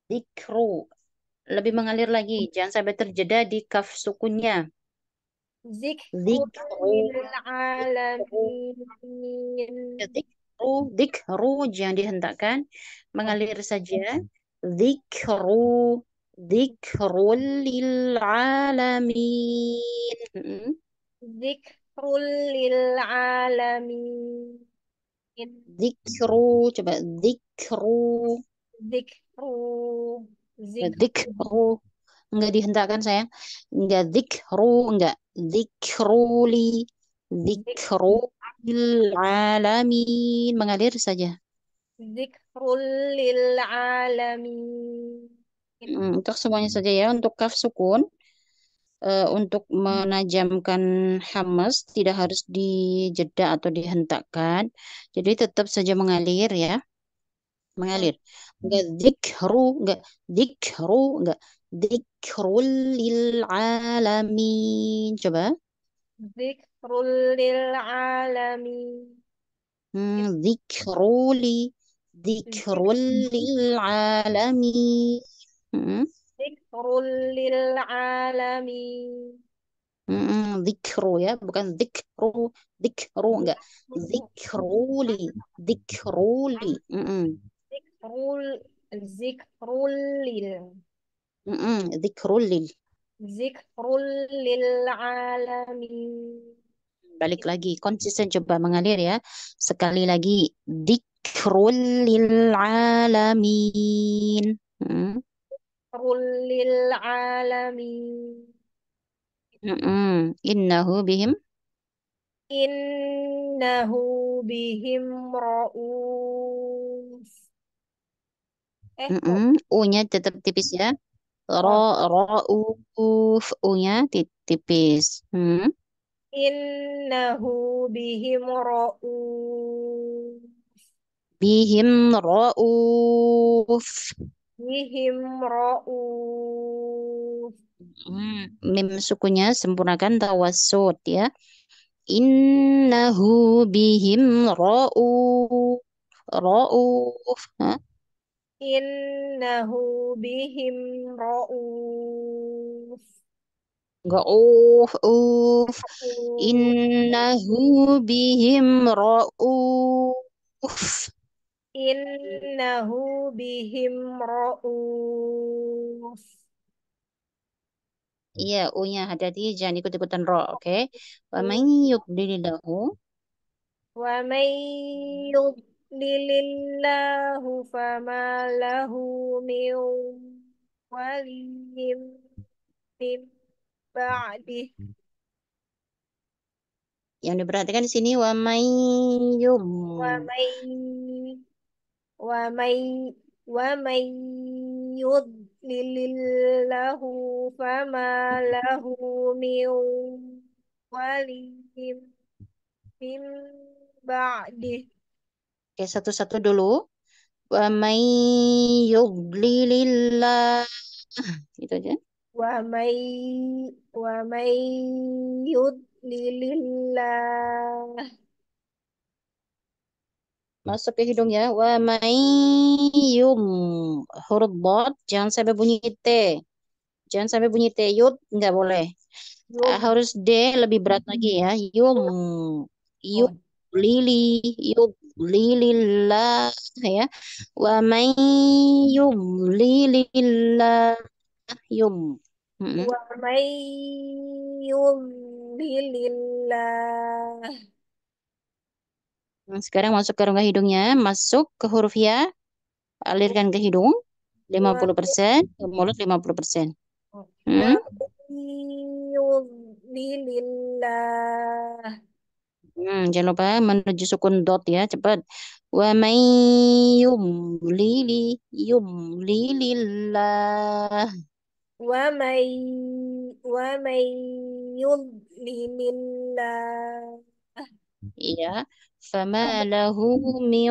Zikru. Lebih mengalir lagi, hmm. jangan sampai terjeda di kaf sukunnya. zikru alamin. Zikru, zikru jangan dihentakkan, mengalir saja. Hmm. Zikru Zikrul lil alamin. Zikrul lil alamin. Zikru, coba zikru. Zikru. Zikru. Enggak dihentakkan saya Enggak zikru, enggak. Zikru li. Zikru lil alamin. Mengalir saja. Zikrul lil alamin. Gitu. Hmm, untuk semuanya saja ya, untuk kaf sukun uh, untuk menajamkan hamas tidak harus dijeda atau dihentakkan. Jadi tetap saja mengalir ya. Mengalir. Enggak hmm. dikru enggak dikru enggak dikrul lil alamin. Coba. dikrul lil alamin. Hmm, gitu. dikruli dikrul lil alamin lil alamin. Mm-mm, zikru ya, bukan zikru, zikru enggak. Zikruli, zikruli. Mm-mm. Zikrul, lil. Mm-mm, zikrul lil. lil alamin. Balik lagi, konsisten coba mengalir ya. Sekali lagi, zikrul lil alamin. Mm zikrul lil alamin. Mm-mm. Innahu bihim. Innahu bihim ra'uf. Eh, Mm-mm. U-nya tetap tipis ya. Ra ra'uf U-nya tipis. Hmm. Innahu bihim ra'uf. Bihim ra'uf. Mim roof, hmm, Mim sukunya sempurnakan tawasud ya. Innahu bihim ra'uf. Ra'uf. Innahu bihim ra'uf. roof, uf. Innahu bihim ra'uf. Innahu bihim ra'uf. Iya, U-nya hati-hati jangan ikut-ikutan ro, oke? Okay? Wa hmm. may yudlilahu Wa may yudlilillahu fama lahu min waliyyin min ba'dih. Yang diperhatikan di sini wa may yum. Wa may wa may wa may yudlilillahu fama lahu min walihim min ba'dih Oke, satu-satu dulu. Wa may yudlilillah. Itu aja. Wa may wa may yudlilillah masuk ke hidung ya wa yum huruf dot jangan sampai bunyi t jangan sampai bunyi t yud nggak boleh yum. Ah, harus d lebih berat lagi ya yum yum lili yum lilillah ya wa lili lilillah yum mm -hmm. wa mayyum lilillah Hmm, sekarang masuk ke rongga hidungnya, masuk ke huruf ya, alirkan ke hidung 50%, ke mulut 50%. Hmm? Hmm, jangan lupa menuju sukun dot ya, cepat. Wa may yumlili yumlilillah. Wa may wa may yumlilillah. Iya. فما له من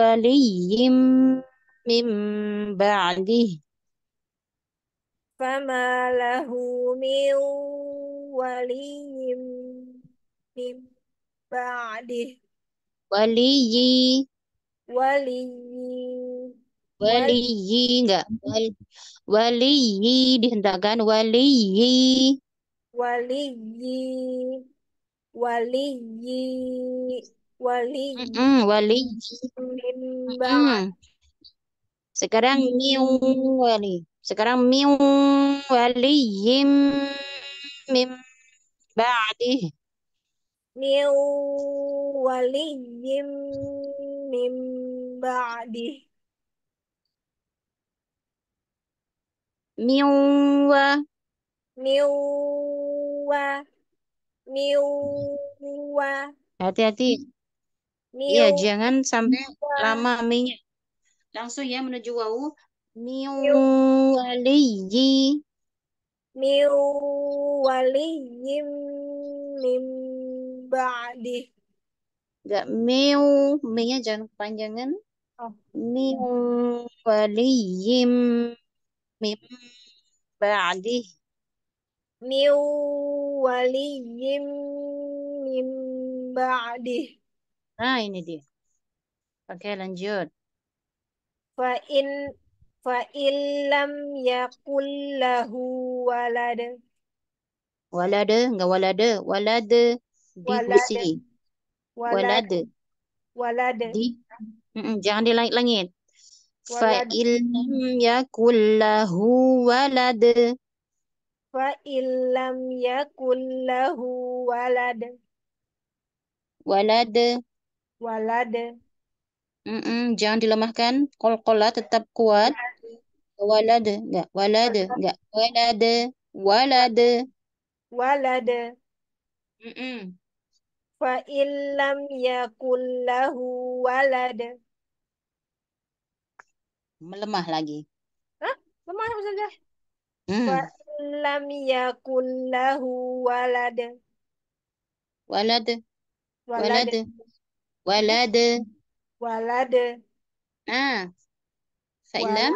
ولي من بعده فما له من ولي من بعده ولي ولي ولي ولي ولي ولي ولي ولي wali wali mm -mm, wali mm -mm. sekarang miu wali sekarang miu wali mim ba'di miu wali mim ba'di miu wa miu wa miwa. Hati-hati. Iya, jangan sampai miwa. lama minyak. Langsung ya menuju wau. Miwaliyi. Miwaliyim mim ba'di. Enggak miu, jangan kepanjangan. Oh. Miwaliyim mim ba'di min waliyyin min ba'dih. Nah, ini dia. Oke, okay, lanjut. Fa in fa illam yakul lahu walad. Walad enggak walad, walad diusili. Walad. Walad. Di, mm -mm, jangan di langit-langit. Fa illam yakul lahu walad fa illam yakul lahu walad walad walad mm -mm, jangan dilemahkan kolah tetap kuat walad enggak walad enggak walad walad walad mm -mm. fa illam yakul lahu walad melemah lagi Hah? lemah maksudnya hmm lam yakun lahu walad. Walad. Walad. Walad. Walad. Ah. Fa'ilam.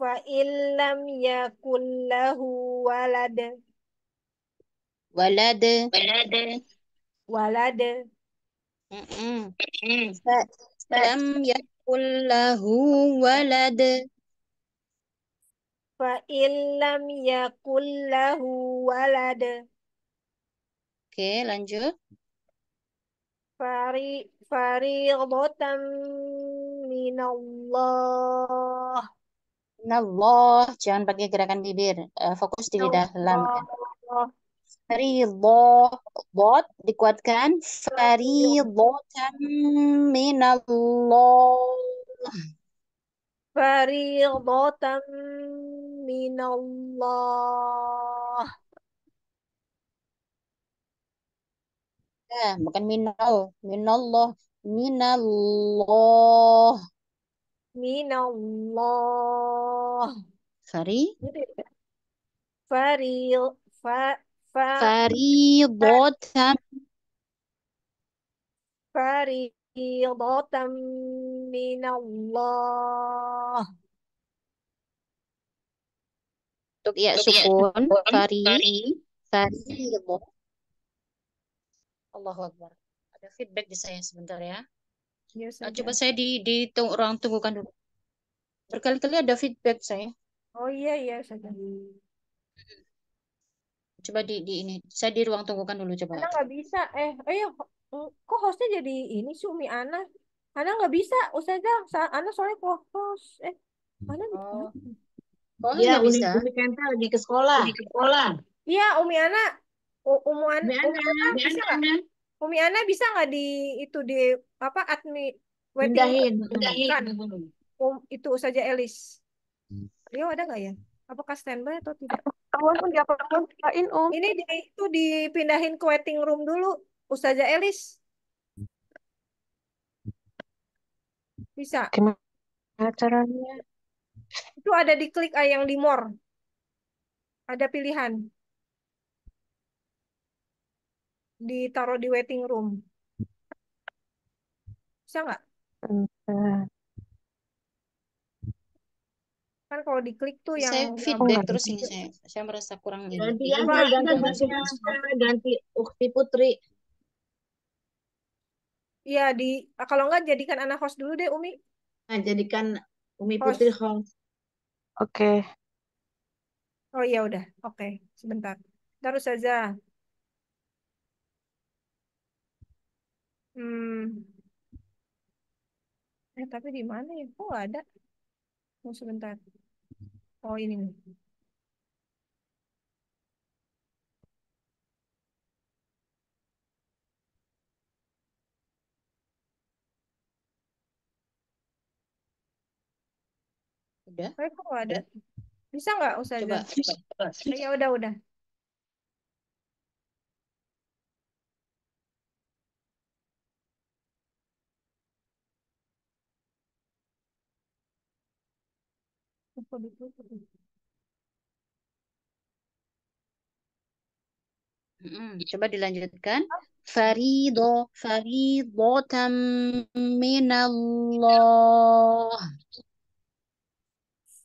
Fa'ilam yakun lahu walad. Walad. Walad. Walad. Mm -mm. Mm -mm. Fa'ilam yakun lahu walad fa illam yakul walad. Oke, lanjut. Fari fariidatan minallah. Minallah, jangan pakai gerakan bibir. Uh, fokus di lidah lam. Faridho, bot dikuatkan. Faridhotan minallah. Faridhotan minallah. Eh, bukan minal, minallah, minallah. Minallah. Fari? Faril, fa, fa. Faridotam. Faridotam minallah. Iya, untuk ya sukun, sari, sari, leboh. Iya, iya, Allahu Akbar. Ada feedback di saya sebentar ya. ya Coba saya di, di tung, ruang tunggukan dulu. Berkali-kali ada feedback saya. Oh iya, iya. Saya. Coba di, di ini. Saya di ruang tunggukan dulu coba. Karena nggak bisa. Eh, oh ayo. Oh, kok hostnya jadi ini sih Umi Ana? Ana nggak bisa. Ustazah, Ana soalnya kok host. Eh, Ana oh. Oh, iya, Umi, bisa. Umi Kenta lagi ke sekolah. Lagi ke sekolah. Iya, Umi Ana, Umi Ana, Umi Ana, Umi Ana, bisa nggak? Umi Ana bisa nggak di itu di apa admin wedding? Pindahin, pindahin. Um, itu saja Elis. Rio ada nggak ya? Apakah standby atau tidak? Awal pun pindahin Om. Ini di, itu dipindahin ke waiting room dulu, Ustazah Elis. Bisa. Gimana caranya? Itu ada di klik ah, yang di more. Ada pilihan. Ditaruh di waiting room. Bisa nggak? kan kalau diklik tuh yang saya feedback terus ini saya saya merasa kurang ganti, gantian ganti ganti, ganti Ukti Putri Iya di kalau enggak jadikan anak host dulu deh Umi. Nah, jadikan Umi host. Putri host. Oke. Oh iya udah. Oke, sebentar. Terus saja. Hmm. Eh, tapi di mana ya? Oh ada? Oh, sebentar. Oh, ini nih. Ya. Baik, kok ada. Iya. Bisa nggak usah Coba. Coba. Oh, ya udah, udah. Coba dilanjutkan. Farido, tam minallah.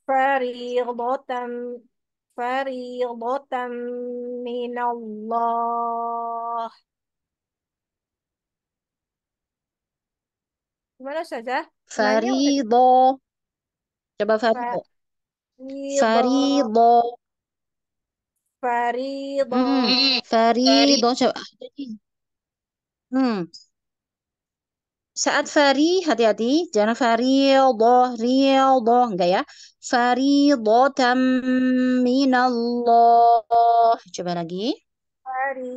Faridatan faridatan minallah. Gimana saja? Farido. Coba Farido. Farido. Farido. Hmm, hmm, hmm. Farido. Farido. Coba. Hmm. Saat fari, hati-hati, jangan faridoh, ridoh, enggak ya. Faridotam minallah. Coba lagi. fari,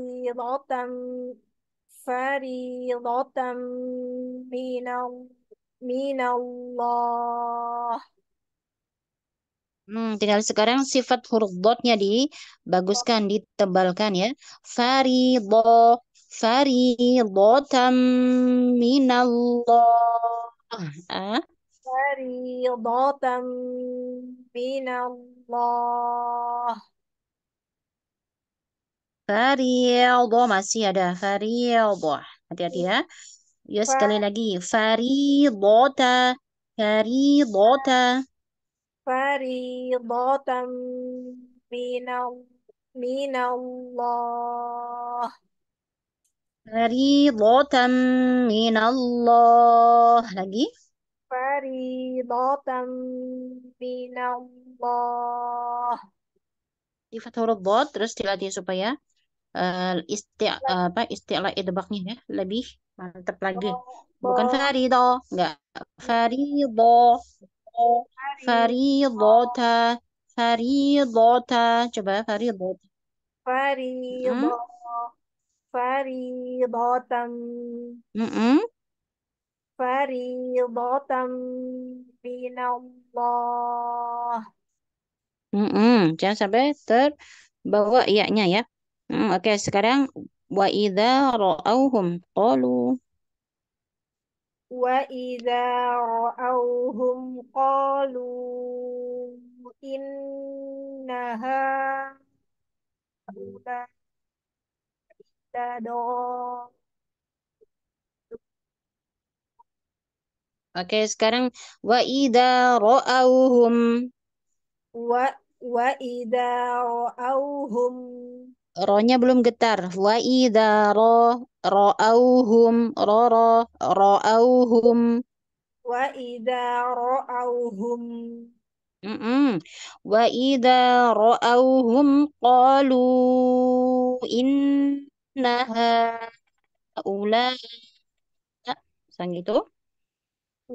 faridotam minallah. Minallah. Hmm, tinggal sekarang sifat huruf dotnya dibaguskan, ditebalkan ya. Faridoh. Faridatan minallah. Ah. minallah. Faridho masih ada faridho. Hati-hati ya. Ya sekali lagi faridhota faridhota faridhatan minallah minallah min Allah Lagi. min Allah. Di fathur dhad terus dilatih supaya uh, isti uh, apa istilah idbaknya ya lebih mantap lagi. Bukan oh. farido, enggak farido. Faridota. Faridota. Coba faridota. Faridota. Hmm? fariidatan mm fariidatan minallah mm jangan sampai terbawa iaknya ya mm, oke okay, sekarang wa idza ra'auhum qalu وَإِذَا رَأَوْهُمْ قَالُوا إِنَّ هَٰؤُلَاءِ dong. Oke, sekarang wa ida ra'awhum wa wa ida ra'awhum Ro-nya belum getar. Wa ro ra ra'awhum ra ra ra'awhum wa ida ra'awhum mm -mm. wa idza ra'awhum qalu in Ula. Sang itu.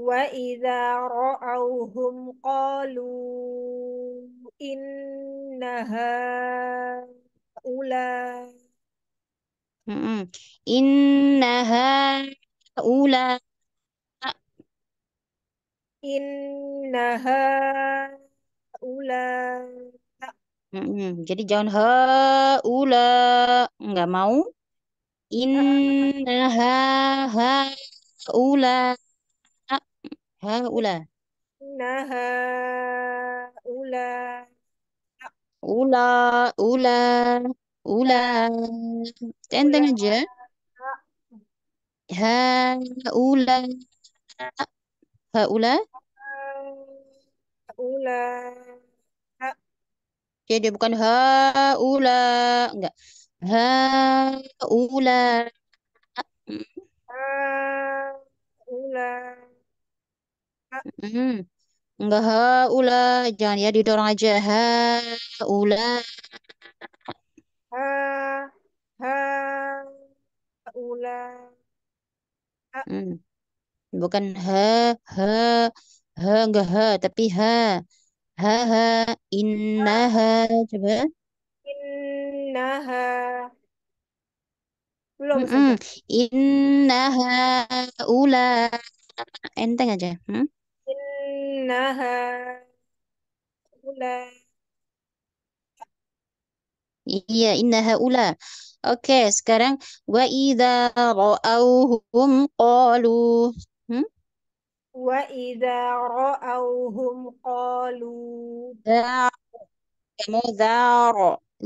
Wa idza ra'awhum qalu innaha ula. Mm Innaha ula. Innaha ula mm Jadi jangan ula nggak mau inna ha hula haula ha ula ula ula ula tenang aja ha ula ha ula ula jadi bukan haula, enggak. Haula. Haula. Hmm. Enggak haula, jangan ya didorong aja haula. Ha haula. Ha. Hmm. Bukan ha ha ha enggak ha tapi ha haha innaha coba innaha belum mm -mm. innaha ula enteng aja hmm? innaha ula Iya, inna ula. Oke, okay, sekarang wa idza ra'awhum qalu. Hmm? Wa idza ra'awhum qalu kamu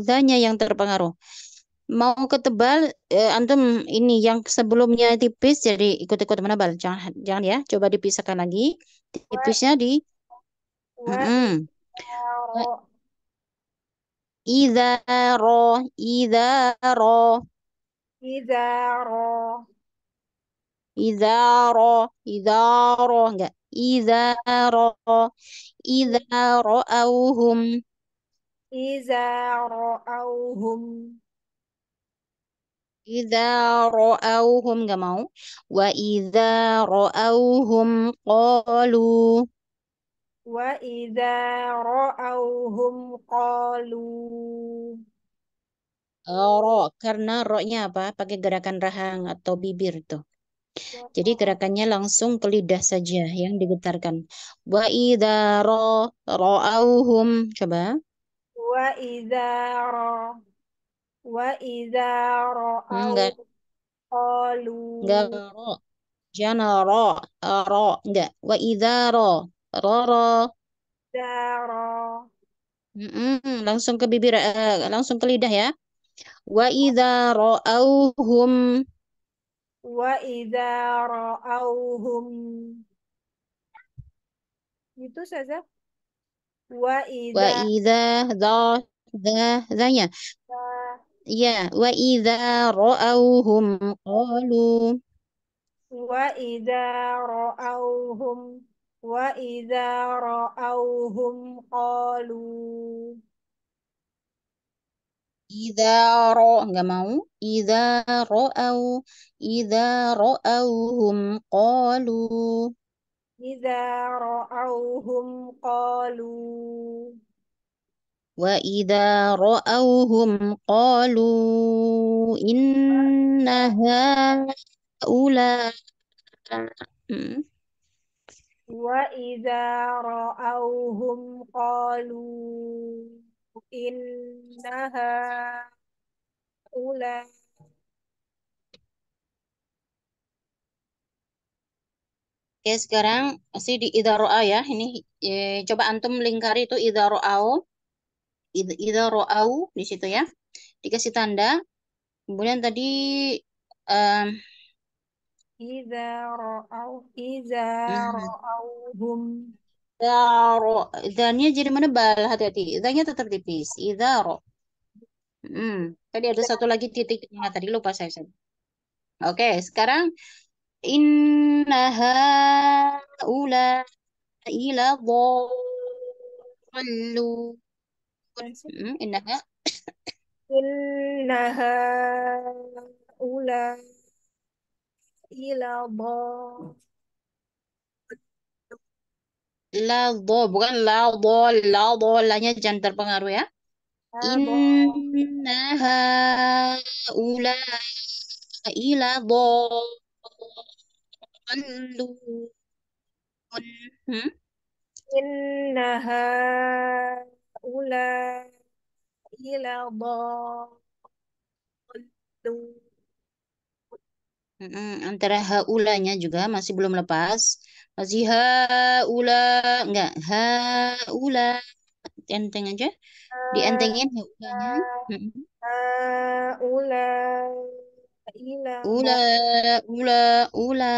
zanya yang terpengaruh mau ketebal eh, antum ini yang sebelumnya tipis jadi ikut-ikut menebal jangan jangan ya coba dipisahkan lagi tipisnya di wa mm -hmm. idaro idaro idaro Izaro, izaro, enggak. Izaro, izaro auhum. Izaro auhum. Iza ra'awhum gak mau. Wa iza ra'awhum qalu. Wa iza ra'awhum qalu. Oh, ro karena roknya apa? Pakai gerakan rahang atau bibir tuh. Jadi gerakannya langsung ke lidah saja yang digetarkan. Wa idza ra ra'auhum coba. Wa idza ra wa idza ra'au enggak. qalu enggak ra. Jangan ra ra enggak. Wa idza ra ra ra. ra. Mm -mm, langsung ke bibir uh, langsung ke lidah ya. Wa idza ra'auhum wa idza itu saja wa idza wa idza dha dha ya, ya wa idza ra'auhum qalu wa idza ra'auhum wa idza ra'auhum qalu إذا رأوا nggak إذا رأوا إذا رأوهم قالوا إذا رأوهم قالوا وإذا رأوهم قالوا إن هؤلاء وإذا رأوهم قالوا innaha ula Oke, okay, sekarang masih di idharo'a ya. Ini eh, coba antum lingkari itu idharo'au. Idharo'au di situ ya. Dikasih tanda. Kemudian tadi um, idharo'au mhm. idharo'auhum Idaro. Idanya jadi menebal, hati-hati. Idanya tetap tipis. Idaro. Hmm. Tadi ada satu lagi titik nah, tadi lupa saya. saya. Oke, sekarang innaha ula ila dhallu. Hmm, innaha innaha ula ila dhallu. La do, bukan la do, la nya jangan terpengaruh ya innaha ula ila do. hmm? innaha ula ila hmm antara haulanya juga masih belum lepas masih haula enggak haula enteng aja dientengin haulanya. Ya haula ila ula ula ula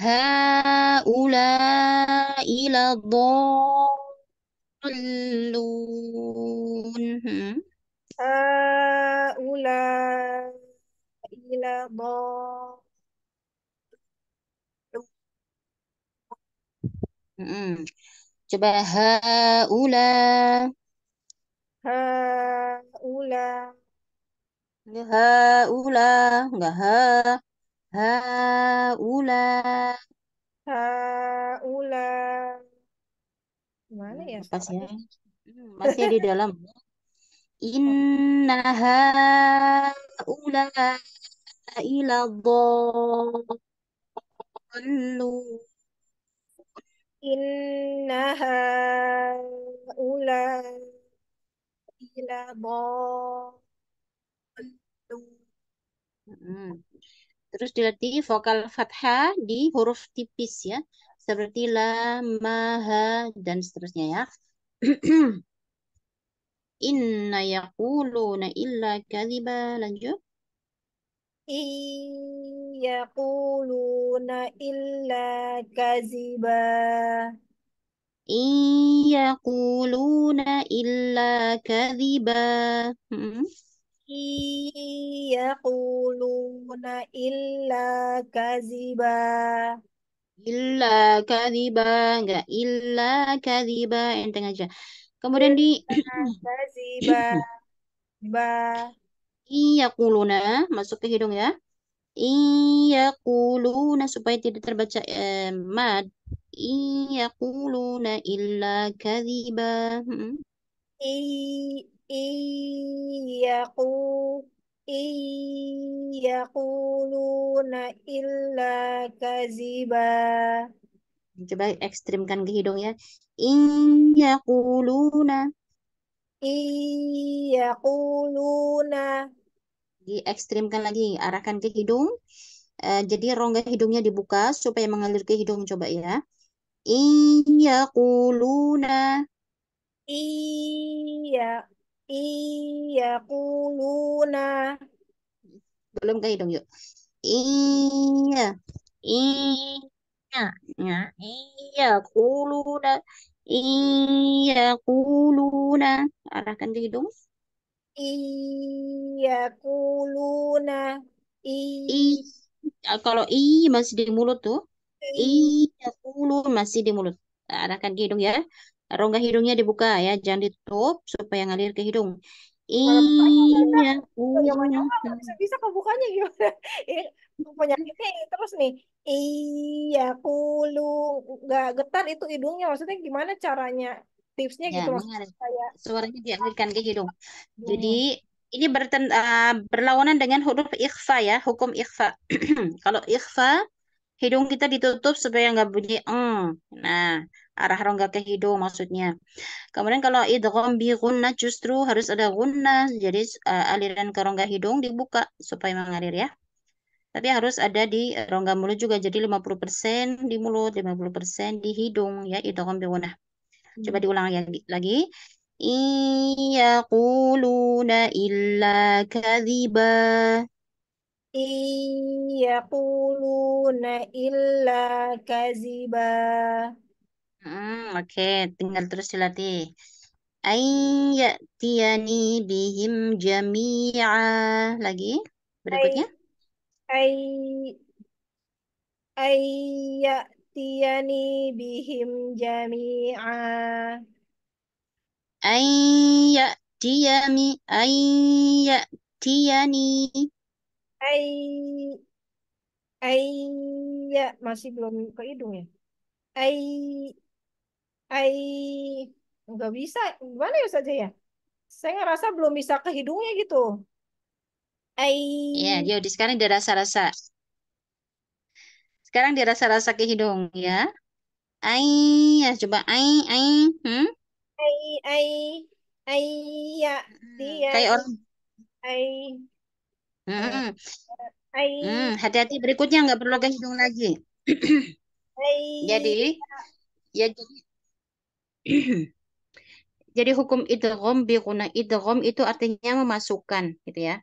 haula ila dhallun. Mm-hmm. Haula ila dhallun. Hmm, Coba haula. Haula. haula, enggak ha. Haula. Haula. Mana ya? Pasnya. Mm, masih di dalam. Inna haula ila dhallun innaha ula ila Terus dilatih vokal fathah di huruf tipis ya, seperti la, ma, ha, dan seterusnya ya. Inna yakuluna illa kadhiba. Lanjut. Iya kuluna illa kaziba. kuluna illa kaziba. Hmm. kuluna illa kaziba. Illa kaziba, enggak illa kaziba, enteng aja. Kemudian di kaziba. Ba iya kuluna masuk ke hidung ya iya kuluna supaya tidak terbaca eh, mad iya kuluna illa kadhiba hmm. iya ku iya, illa kadhiba Coba ekstrimkan ke hidung ya. iyakuluna Iya, kuluna. Diekstrimkan lagi, arahkan ke hidung. Eh, jadi rongga hidungnya dibuka supaya mengalir ke hidung coba ya. Iya, kuluna. Iya. iya, kuluna. Belum ke hidung yuk. Iya. Iya. Iya. kuluna. Iya kuluna. Arahkan di hidung. Iya I, I kalau i masih di mulut tuh. Iya kulun masih di mulut. Arahkan di hidung ya. Rongga hidungnya dibuka ya, jangan ditutup supaya ngalir ke hidung. Iya, bisa bisa kebukanya gimana? penyakitnya terus nih iya kulu nggak getar itu hidungnya maksudnya gimana caranya tipsnya ya, gitu maksudnya saya... suaranya dialirkan ke hidung hmm. jadi ini berten, uh, berlawanan dengan huruf ikhfa ya hukum ikhfa kalau ikhfa hidung kita ditutup supaya nggak bunyi eng nah arah rongga ke hidung maksudnya. Kemudian kalau idgham bi gunnah justru harus ada gunnah jadi uh, aliran ke rongga hidung dibuka supaya mengalir ya. Tapi harus ada di eh, rongga mulut juga. Jadi 50% di mulut, 50% di hidung ya itu bigunah. Kan hmm. Coba diulang lagi. lagi. kuluna illa Iya kuluna illa kadhiba. Hmm, oke, okay. tinggal terus dilatih. Ayatiani bihim jami'a. Lagi berikutnya ay ay ya'tiyani bihim jami'a ay ya'tiyami ay ya'tiyani ay ay ya masih belum ke hidung ya ay ay nggak bisa gimana ya saja ya saya ngerasa belum bisa ke hidungnya gitu Hai. Ya, jadi sekarang dirasa-rasa. Sekarang dirasa-rasa ke hidung ya. Ai, ya coba ai ai. Hmm? Ai ai ai ya. Hmm, dia. Kayak orang. Ai. Hmm. hmm. Ai. Hmm, hati-hati berikutnya nggak perlu ke hidung lagi. ai. Jadi ya jadi Jadi hukum idrom bi guna idrom itu artinya memasukkan gitu ya.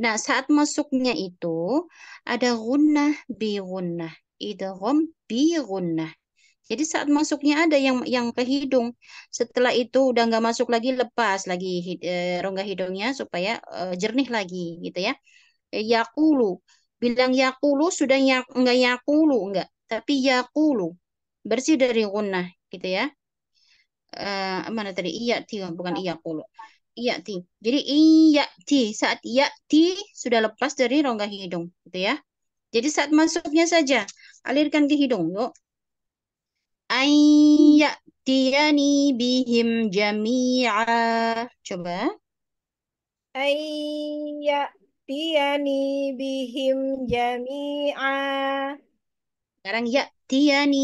Nah, saat masuknya itu ada gunnah bi gunnah, idgham bi gunnah. Jadi saat masuknya ada yang yang ke hidung. Setelah itu udah nggak masuk lagi lepas lagi hid, e, eh, rongga hidungnya supaya e, jernih lagi gitu ya. E, eh, yakulu. Bilang yakulu sudah ya, enggak yakulu enggak, tapi yakulu. Bersih dari gunnah gitu ya. E, mana tadi? Iya, tiga bukan iya kulu. Iya ti. Jadi iya ti saat iya ti sudah lepas dari rongga hidung, gitu ya. Jadi saat masuknya saja alirkan ke hidung, yuk. Ayyatiyani bihim jami'a. Coba. Ayyatiyani bihim jami'a. Sekarang ya tiani.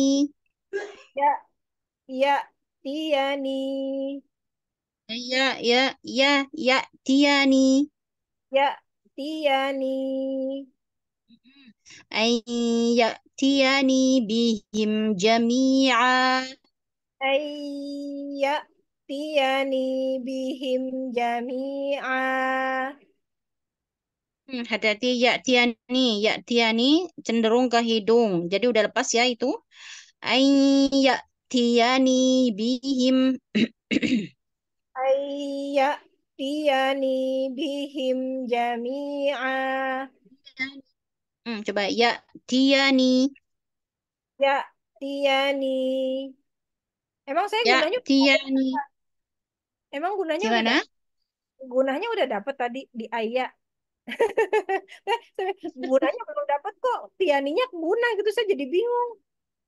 iya ya, ya tiani ya ya ya ya tiani ya tiani Ayya ya tiani bihim jami'a Ayya ya tiani bihim jami'a Hmm, hati-hati ya tiani, ya tiani cenderung ke hidung. Jadi udah lepas ya itu. Ayya ya tiani bihim ya'tiyani iya bihim jami'a. Hmm, coba ya'tiyani. Ya'tiyani. Emang saya ya, gunanya Tiani. Emang gunanya Gimana? udah gunanya udah dapet tadi di ayat. Eh, gunanya belum dapet kok. Tianinya guna gitu saya jadi bingung.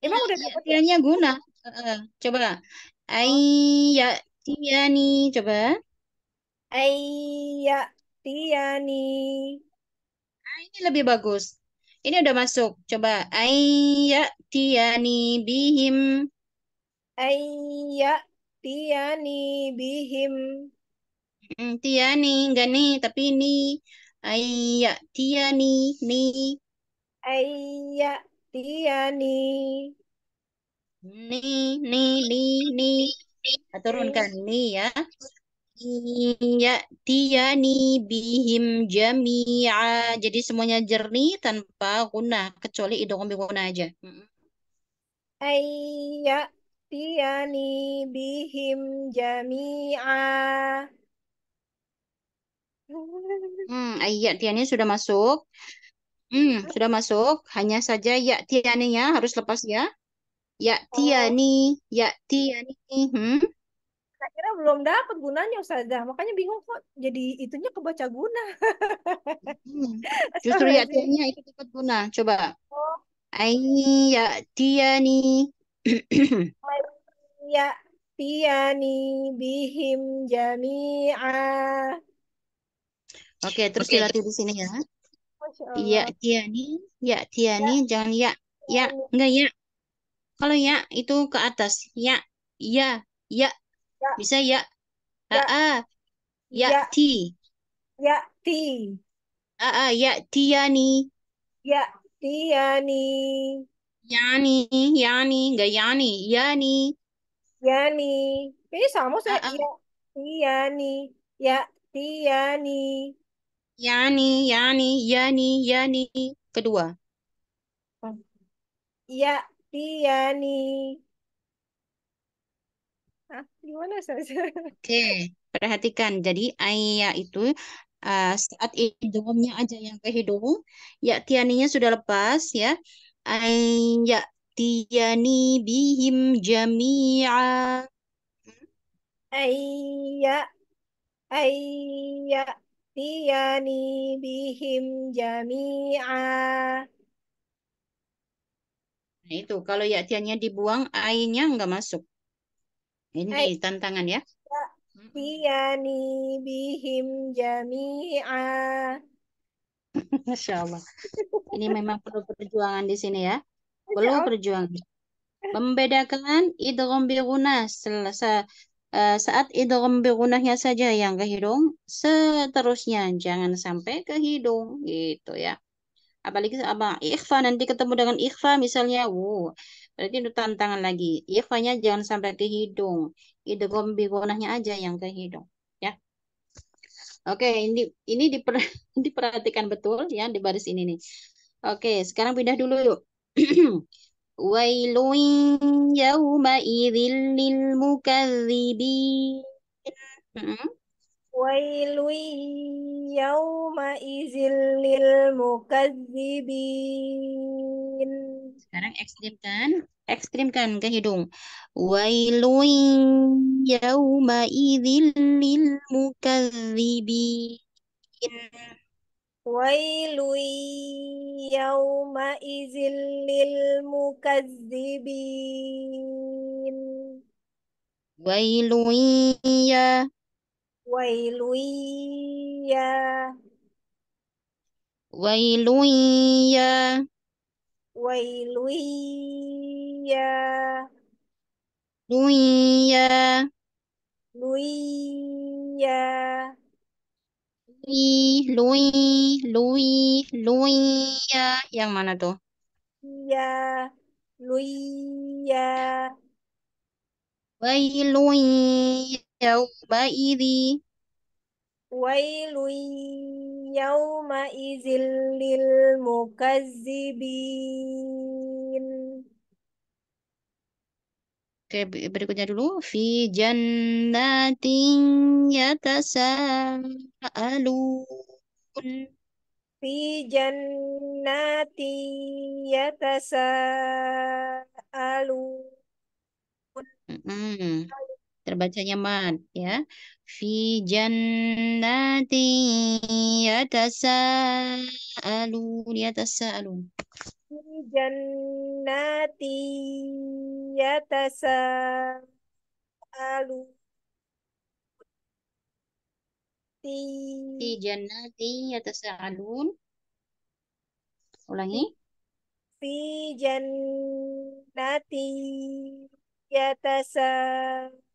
Emang ya, udah dapet ya, Tianinya guna. Uh, coba. Oh. Ayat Tiani, coba. Aiya, Tiani. Nah, ini lebih bagus. Ini udah masuk. Coba. Aiya, Tiani, bihim. Ya, Tia Tiani, bihim. Hmm, tiani, enggak nih, tapi ini. Aiyah, Tiani, nih. Aiyah, Tiani. Nih, nih, nih, nih turunkan ini ya tiani bihim jami'a. Jadi semuanya jernih tanpa guna kecuali idgham guna aja. tiani bihim jami'a. Hmm, tiani sudah masuk. Hmm, sudah masuk. Hanya saja ya ya'tiyaninya harus lepas ya. Ya'tiyani, oh. ya'tiyani. Hmm? Saya kira belum dapat gunanya Ustazah, makanya bingung kok jadi itunya kebaca guna. hmm. Justru ya'tiyaninya itu ikut guna. Coba. Oh. Aini Ya tiani bihim jami'a. Oke, terus kita dilatih di sini ya. Ya'tiyani, tiani, ya. ya. jangan ya, ya, ya enggak ya. Kalau ya itu ke atas. Ya, ya, ya. ya. Bisa ya. Ya. A ya, ya. ti. Ya, ti. Aa, ya, tiani. Ya, tiani. Yani, yani, enggak yani, yani. Yani. Ini sama saya. Aa. Ya, tiani. Ya, tiani. Yani, yani, yani, yani. Kedua. Ya, Tiani. Ah, gimana saja? Oke, perhatikan. Jadi ayah itu uh, saat hidungnya aja yang ke hidung, ya tianinya sudah lepas ya. Ayah tiani bihim jami'a. ayah ayah tiani bihim jami'a. Nah, itu kalau yaktiannya dibuang, ainnya nggak masuk. Ini Hai. tantangan ya. Tiani bihim jami'a. Masya Allah. Ini memang perlu perjuangan di sini ya. Perlu perjuangan. Membedakan idrom biruna eh, saat idrom birunahnya saja yang ke hidung, seterusnya jangan sampai ke hidung gitu ya apalagi apa ikhfa nanti ketemu dengan ikhfa misalnya wow berarti itu tantangan lagi ikhfanya jangan sampai ke hidung idgham gonahnya aja yang ke hidung ya oke ini ini diper, diperhatikan betul ya di baris ini nih oke sekarang pindah dulu yuk Wailun yauma idzil lil mukadzibin. Wailui yauma izil lil mukazzibin. Sekarang ekstrimkan, ekstrimkan ke hidung. Wailui yauma izil lil mukazzibin. Wailu yauma izil lil mukazzibin. Wailu ya Wailuya. Wailuya. Wailuya. Luya. Luya. Lui, lui, lui, ya Yang mana tuh? Iya, luya. Wailuya yaumaidhi Wailun yawma izil lil mukazzibin. Oke, berikutnya dulu. Fi jannatin alu, Fi jannatin yatasaalun. Mm -hmm terbacanya man ya fi jannati yatasaalun yatasaalun fi jannati yatasaalun fi jannati yatasaalun ulangi fi jannati yatasaalun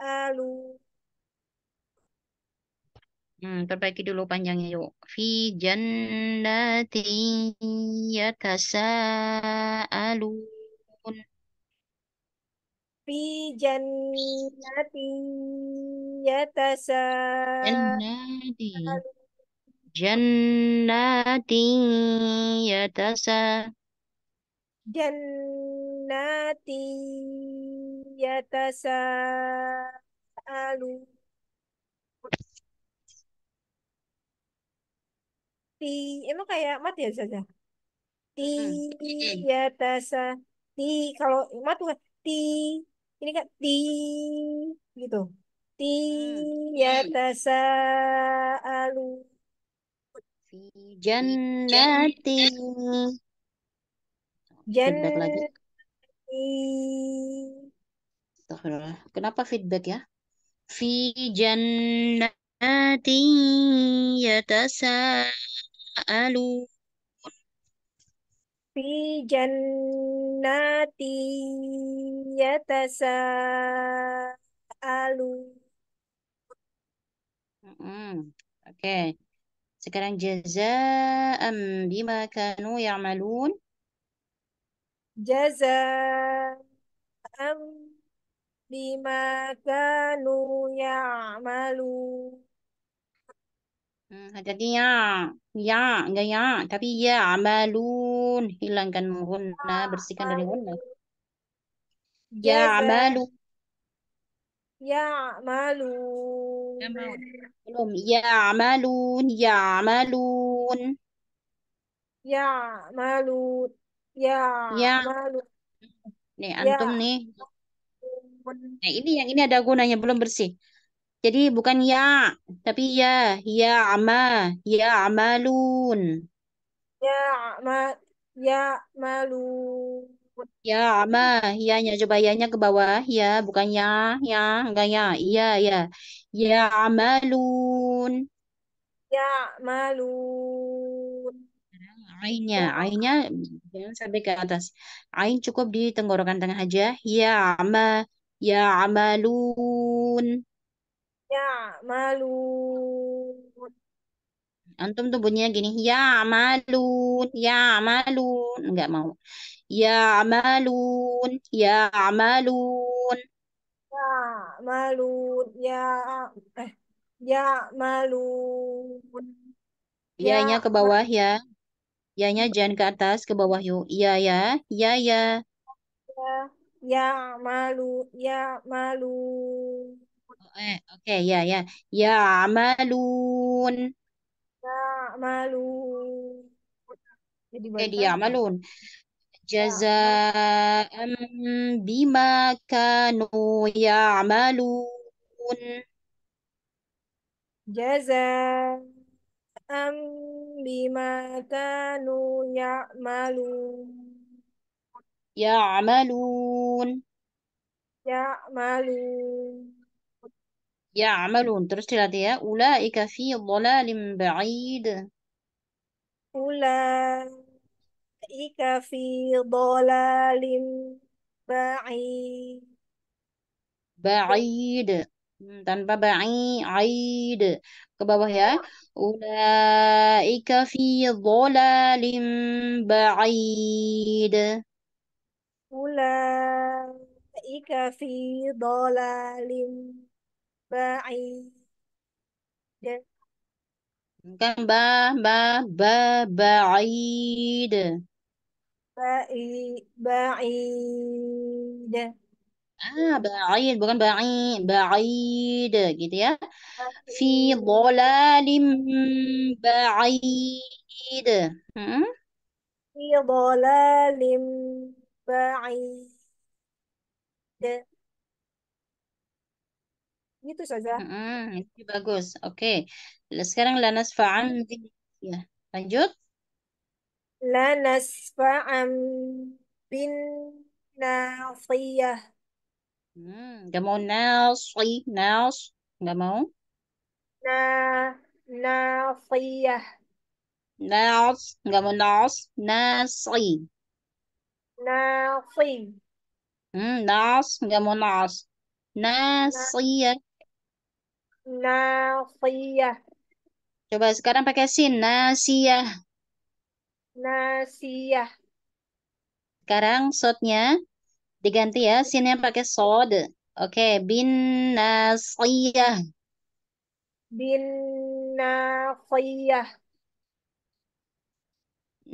alu Hmm, perbaiki dulu panjangnya yuk. Fi jannati yatasaalun. Fi jannati yatasaalun. Jannati. Jannati yatasaalun jannati yatasaalu ti emang kayak mat ya saja ti iya. yatasa ti kalau mat tuh ti ini kan ti gitu ti mm, yatasaalu fi jannati feedback lagi. Astagfirullah. Kenapa feedback ya? Fi jannati yatasaalu. Fi jannati yatasaalu. -hmm. Oke. Okay. Sekarang jazaa'an bima kanu ya'malun jazaa'an bima kanu ya'malu hmm, jadi ya ya enggak ya tapi ya amalun hilangkan gunna bersihkan dari gunna ya amalu ya amalu belum ya amalun ya amalun ya amalun Ya, Ya, malu. nih ya. antum nih. Nah, ini yang ini ada gunanya belum bersih. Jadi bukan ya, tapi ya, ya ama, ya amalun, Ya, ma, ya, malu. ya ama, ya-nya ya, coba ya-nya ke bawah, ya bukan ya, ya enggak ya, iya ya, ya amalun, Ya, malun ainnya. ainya jangan sampai ke atas. Ain cukup di tenggorokan tengah aja. Ya ama ya amalun. Ya malun. Antum tuh bunyinya gini, ya malun, ya malun. Enggak mau. Ya malun, ya malun. Ya malun, ya eh ya malun. Ya, nya iya, ke bawah ya nya ya, jangan ke atas, ke bawah yuk. Iya ya, iya ya. Ya malu, ya malu. Eh, oke okay, ya ya. Ya malun. Ya malu Jadi eh, dia malun. Ya. Jazaa'am bima kanu ya malun jaza am bima kanu ya'malun Ya'malun. Ya'malun. Ya'malun. Terus dilatih ya. Ula'ika fi dhalalim ba'id. Ula'ika fi dhalalim ba'id. Ba'id. Hmm, tanpa ba'i aid ke bawah ya ulaika fi dhalalim ba'id ulaika fi dhalalim ba'id kan ba ba ba ba'id ba'id ba'id Ah, ba'id bukan ba'i, ba'id gitu ya. Fi dhalalim ba'id. Hmm? Fi dhalalim ba'id. Gitu saja. Hmm, itu bagus. Oke. Okay. Sekarang la nasfa'an ya. Lanjut. La nasfa'an bin nasiyah. Hmm, gak mau nasi, nas, gak mau? Na, nasiyah. Nas, gak mau nas, nasi. Nasi. Hmm, nas, gak mau nas. Nasiyah. Nasiyah. Coba sekarang pakai sin, nasiyah. Nasiyah. Sekarang sotnya. Diganti ya, sinnya pakai sod. Oke, okay. bin nasiyah. Bin nasiyah.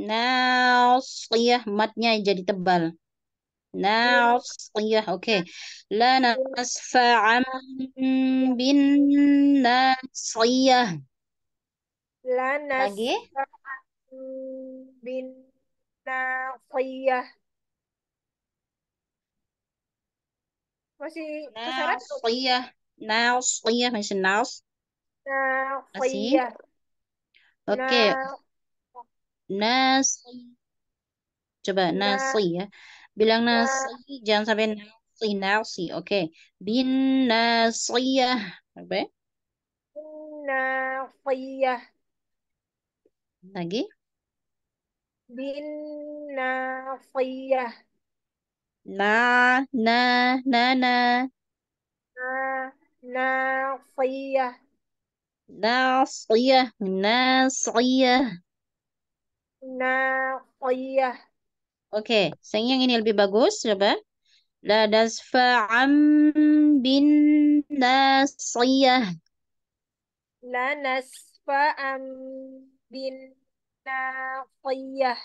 Nasiyah, matnya jadi tebal. Nasiyah, oke. Okay. La nasfa'am bin nasiyah. La nasfa'an bin nasiyah. Masih keseret? Iya. Naus, iya masih naus. Naus, iya. Oke. Nasi. Coba nasi ya. Bilang nasi, jangan sampai nasi, nasi. Oke. Bin ya. Oke. ya? Lagi. Bin ya. Na, na, na, na. Na, na na na Nasiyah, na Nasiyah. Oke, okay. Sayang yang ini lebih bagus, coba. La am bin nasiyah. La am bin nasiyah.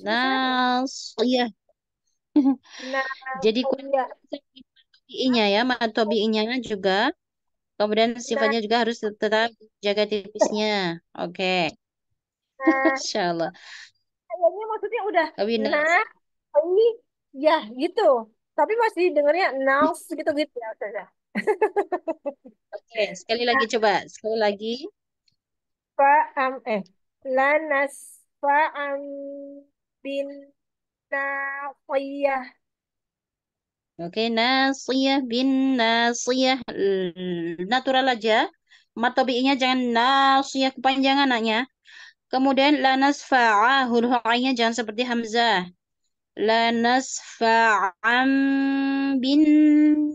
Nas, oh, iya. Jadi oh, kuliahnya iya. ya, tobi'inya ya, matobi'inya juga. Kemudian sifatnya juga harus tetap jaga tipisnya. Oke. Okay. Nah. Insya Allah. Kayaknya maksudnya udah Tapi nah, ini ya gitu. Tapi masih dengarnya naus gitu-gitu ya Oke, sekali lagi coba. Sekali lagi. Fa'am eh lanas fa'am bin nasiyah. Oke, okay, nasiyah bin nasiyah. Natural aja. Matobi'inya jangan nasiyah kepanjangan anaknya. Kemudian la nasfa'a huruf ainnya jangan seperti hamzah. La bin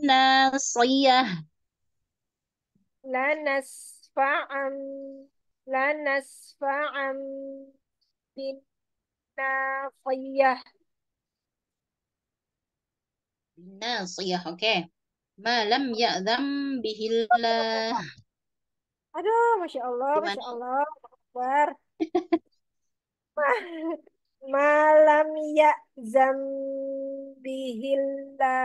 nasiyah. La lanasfaam la bin Nasiyah. Oh Nasiyah, oke. Okay. Malam ya'zam bihillah. Aduh, Masya Allah, Gimana? Masya Allah. Akbar. Ma malam ya'zam bihillah.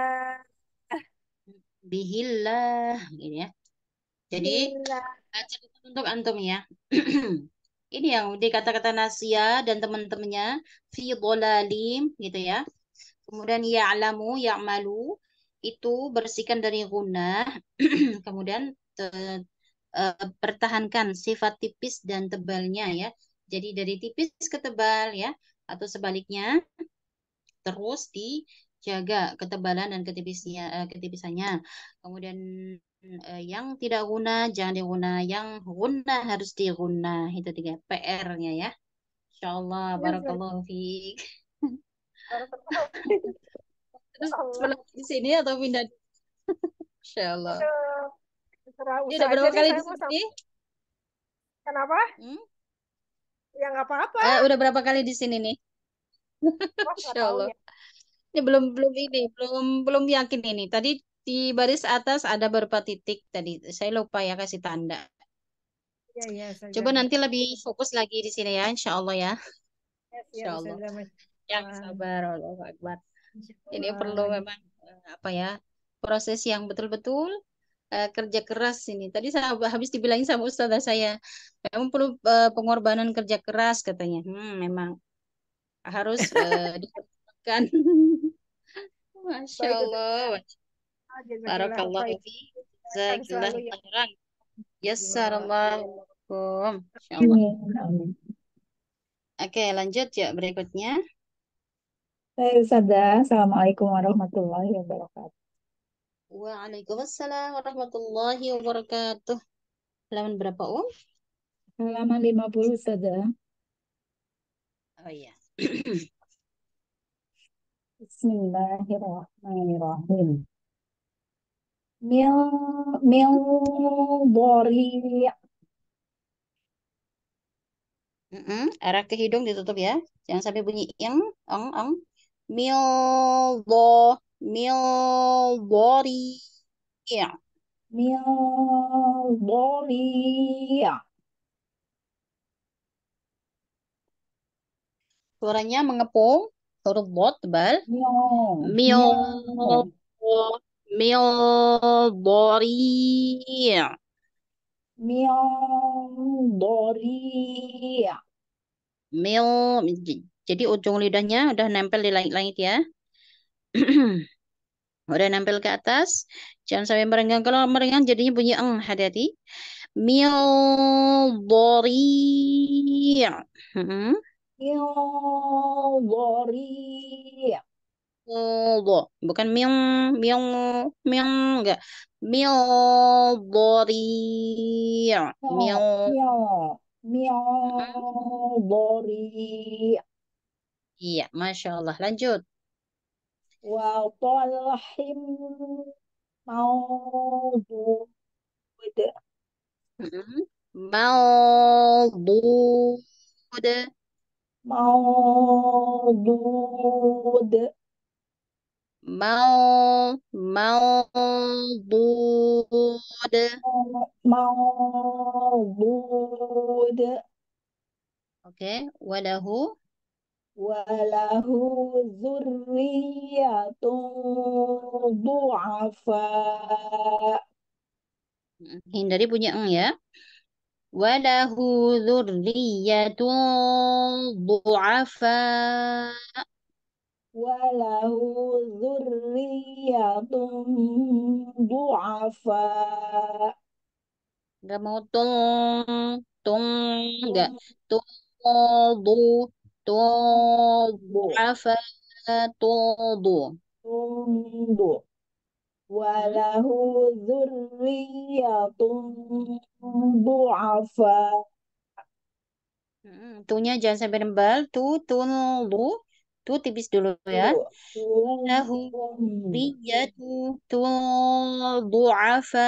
Bihillah, gitu ya. Jadi, baca untuk antum ya. ini yang dikata-kata Nasia dan teman-temannya fi dolalim gitu ya. Kemudian ya ya malu, itu bersihkan dari gunah. Kemudian te, e, pertahankan sifat tipis dan tebalnya ya. Jadi dari tipis ke tebal ya atau sebaliknya terus dijaga ketebalan dan ketipisnya eh, ketipisannya. Kemudian uh, yang tidak guna jangan diguna yang guna harus diguna itu tiga PR-nya ya insyaallah iya, barakallahu fiik terus Allah. di sini atau pindah insyaallah Ya, udah berapa kali di sini kenapa hmm? ya apa-apa Uh, udah berapa kali di sini nih oh, ini belum belum ini belum belum yakin ini tadi di baris atas ada beberapa titik tadi. Saya lupa ya kasih tanda. Ya, ya, Coba nanti lebih fokus lagi di sini ya, insya Allah ya. Iya, insya Allah. Yang sabar, Allah Akbar. Ini perlu memang eh, apa ya proses yang betul-betul uh, kerja keras ini. Tadi saya habis dibilangin sama ustazah saya, memang perlu uh, pengorbanan kerja keras katanya. Hmm, memang harus uh, dikerjakan. Masya Allah. Barakallahu fi. Jazakallahu ya. khairan. Yassarallahu Oke, lanjut ya berikutnya. Baik, Ustazah. Assalamualaikum warahmatullahi wabarakatuh. Waalaikumsalam warahmatullahi wabarakatuh. Halaman berapa, Um? Halaman 50, Ustazah. Oh iya. Bismillahirrahmanirrahim. Mil mil bori, Mm -mm. Arah ke hidung ditutup ya. Jangan sampai bunyi yang ong, ong. mil bori Ya. Milbori. Suaranya mengepung, huruf bot tebal. Mio. Mil. Milbori. Milbori. mil jadi ujung lidahnya udah nempel di langit-langit ya udah nempel ke atas jangan sampai merenggang kalau merenggang jadinya bunyi eng hati-hati Milbori. Hmm. Milbori. mil Mildo, bukan mil mil mil enggak. Mildori. Oh, mil Mildori. Hmm? Iya, Masya Allah. Lanjut. Wa mau hmm? maudud. Maudud. Maudud mau mau bud mau bud oke walahu walahu zurriyatun buafa hindari punya eng ya walahu zurriyatun buafa وله ذرية ضعفاء Gak mau tung, tung, tung Tudu, tung afa, tung du Walahu dzurriyyatun du'afa. Hmm, tunya jangan sampai nembal. tung du Tuh tipis dulu ya. Hmm. Lahu tu du'afa.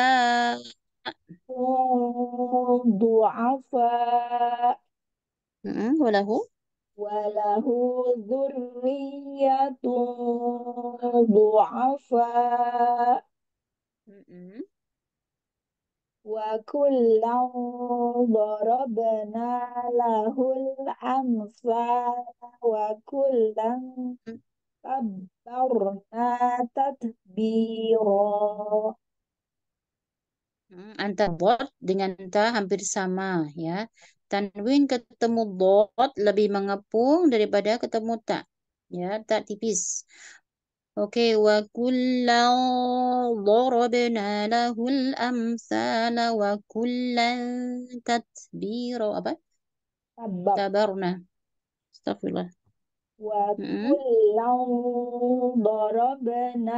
Du'afa. Hmm, walahu. Walahu dzurriyyatun du'afa. Mm -hmm. وَكُلًّا ضَرَبْنَا لَهُ الْأَمْثَالَ وَكُلًّا تَبَّرْنَا تَتْبِيرًا Antara dot dengan ta hampir sama ya. Tanwin ketemu dot lebih mengepung daripada ketemu tak. Ya, tak tipis. Oke, okay. wa kullan darabna lahul amsana wa kullan tatbira apa? Tabar. Tabarna. Astagfirullah. Wa kullan darabna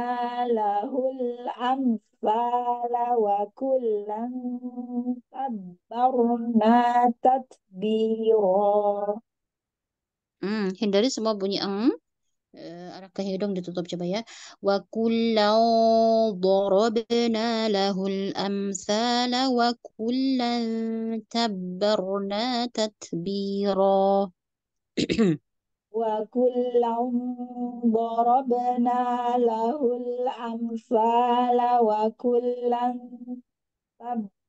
lahul amsala wa kullan tabarna tatbira. Hmm, hindari semua bunyi eng. أركه hidung ditutup coba ya. Wa kullan darabna lahul amsala wa kullan tabbarna tatbira. وكلا ضربنا له الأمثال وكلا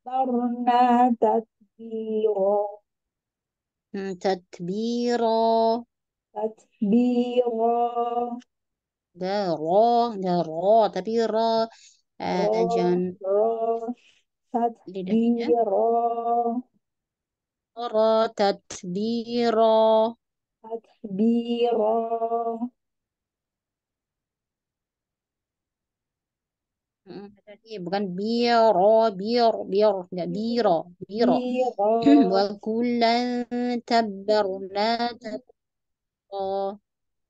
تبرنا تتبيرا تتبيرا تكبيرا ده را ده را تبيرا آه جن را تكبيرا را تتبيرا تكبيرا bukan biro biro biro nggak biro biro wakulan tabarna Oh,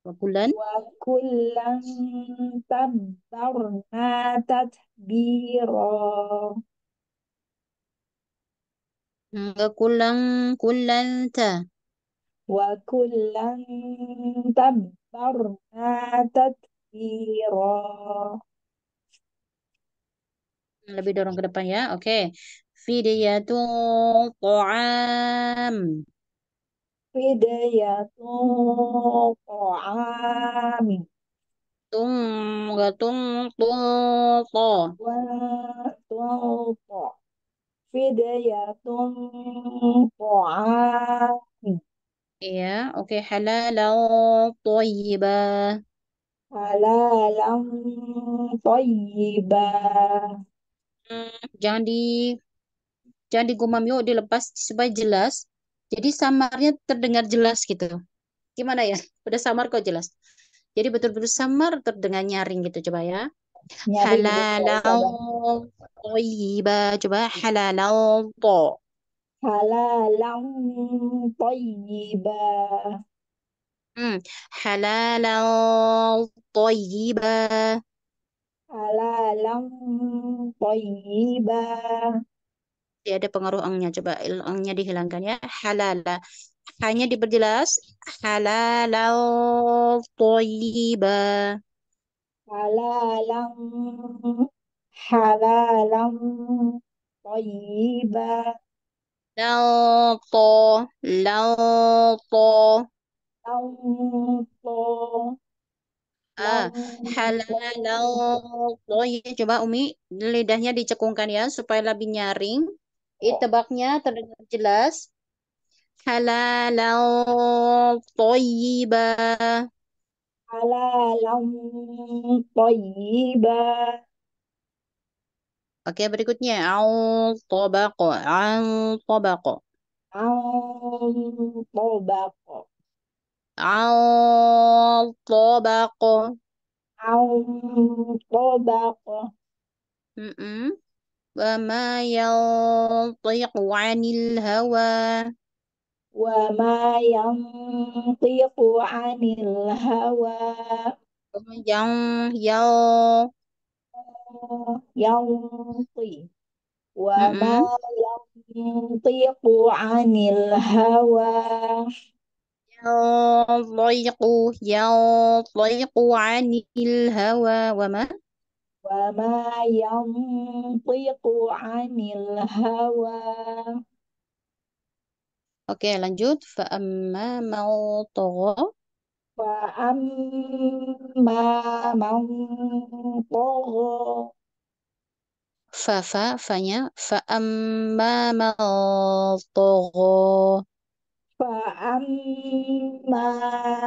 wakulan. Wakulan tabbarna tatbiro. Wakulan kulan ta. Wakulan tabbarna tatbiro. Lebih dorong ke depan ya. Oke. Okay. Fidyatu to'am Bidayatu ta'ami tung enggak tung tung to wa tung to fidayatun ta'ami iya oke okay. halalan thayyiba halalan thayyiba hmm, jangan di jangan digumam yuk dilepas supaya jelas jadi samarnya terdengar jelas gitu. Gimana ya? Udah samar kok jelas. Jadi betul-betul samar terdengar nyaring gitu coba ya. Halalau toyiba. Coba halalau to. Halalau toyiba. Hmm. Halalau toyiba. Halalau toyiba ya ada pengaruh angnya coba angnya dihilangkan ya halal hanya diperjelas halal toyiba halal halal toyiba lauto lauto lauto Ah, halal, iya, coba Umi lidahnya dicekungkan ya supaya lebih nyaring. Itibaknya terdengar jelas. Halalau toyiba. Halalau toyiba. Oke, berikutnya. Al tobako. Al tobako. Al tobako. Al tobako. Al tobako. Mm -mm. وما ينطق عن الهوى وما ينطق عن الهوى ين ين ينطي وما ينطق عن الهوى ينطق ينطق عن الهوى وما وما ينطق عن الهوى Oke, lanjut. Fa'amma mau togo. Fa'amma mau togo. Fa fa fanya fa'amma mau togo. Fa'amma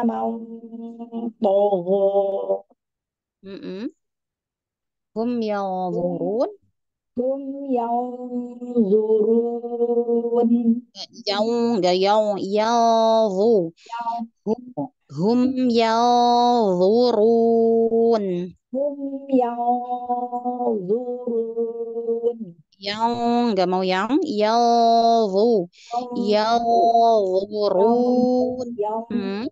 mau togo. Mm -mm. Hum yanzurun. Hum yanzurun. Yang, yang, yanzu. Hum, hum yanzurun. Hum yanzurun. Yang, nggak mau yang. Yanzu. Yanzurun. Hmm.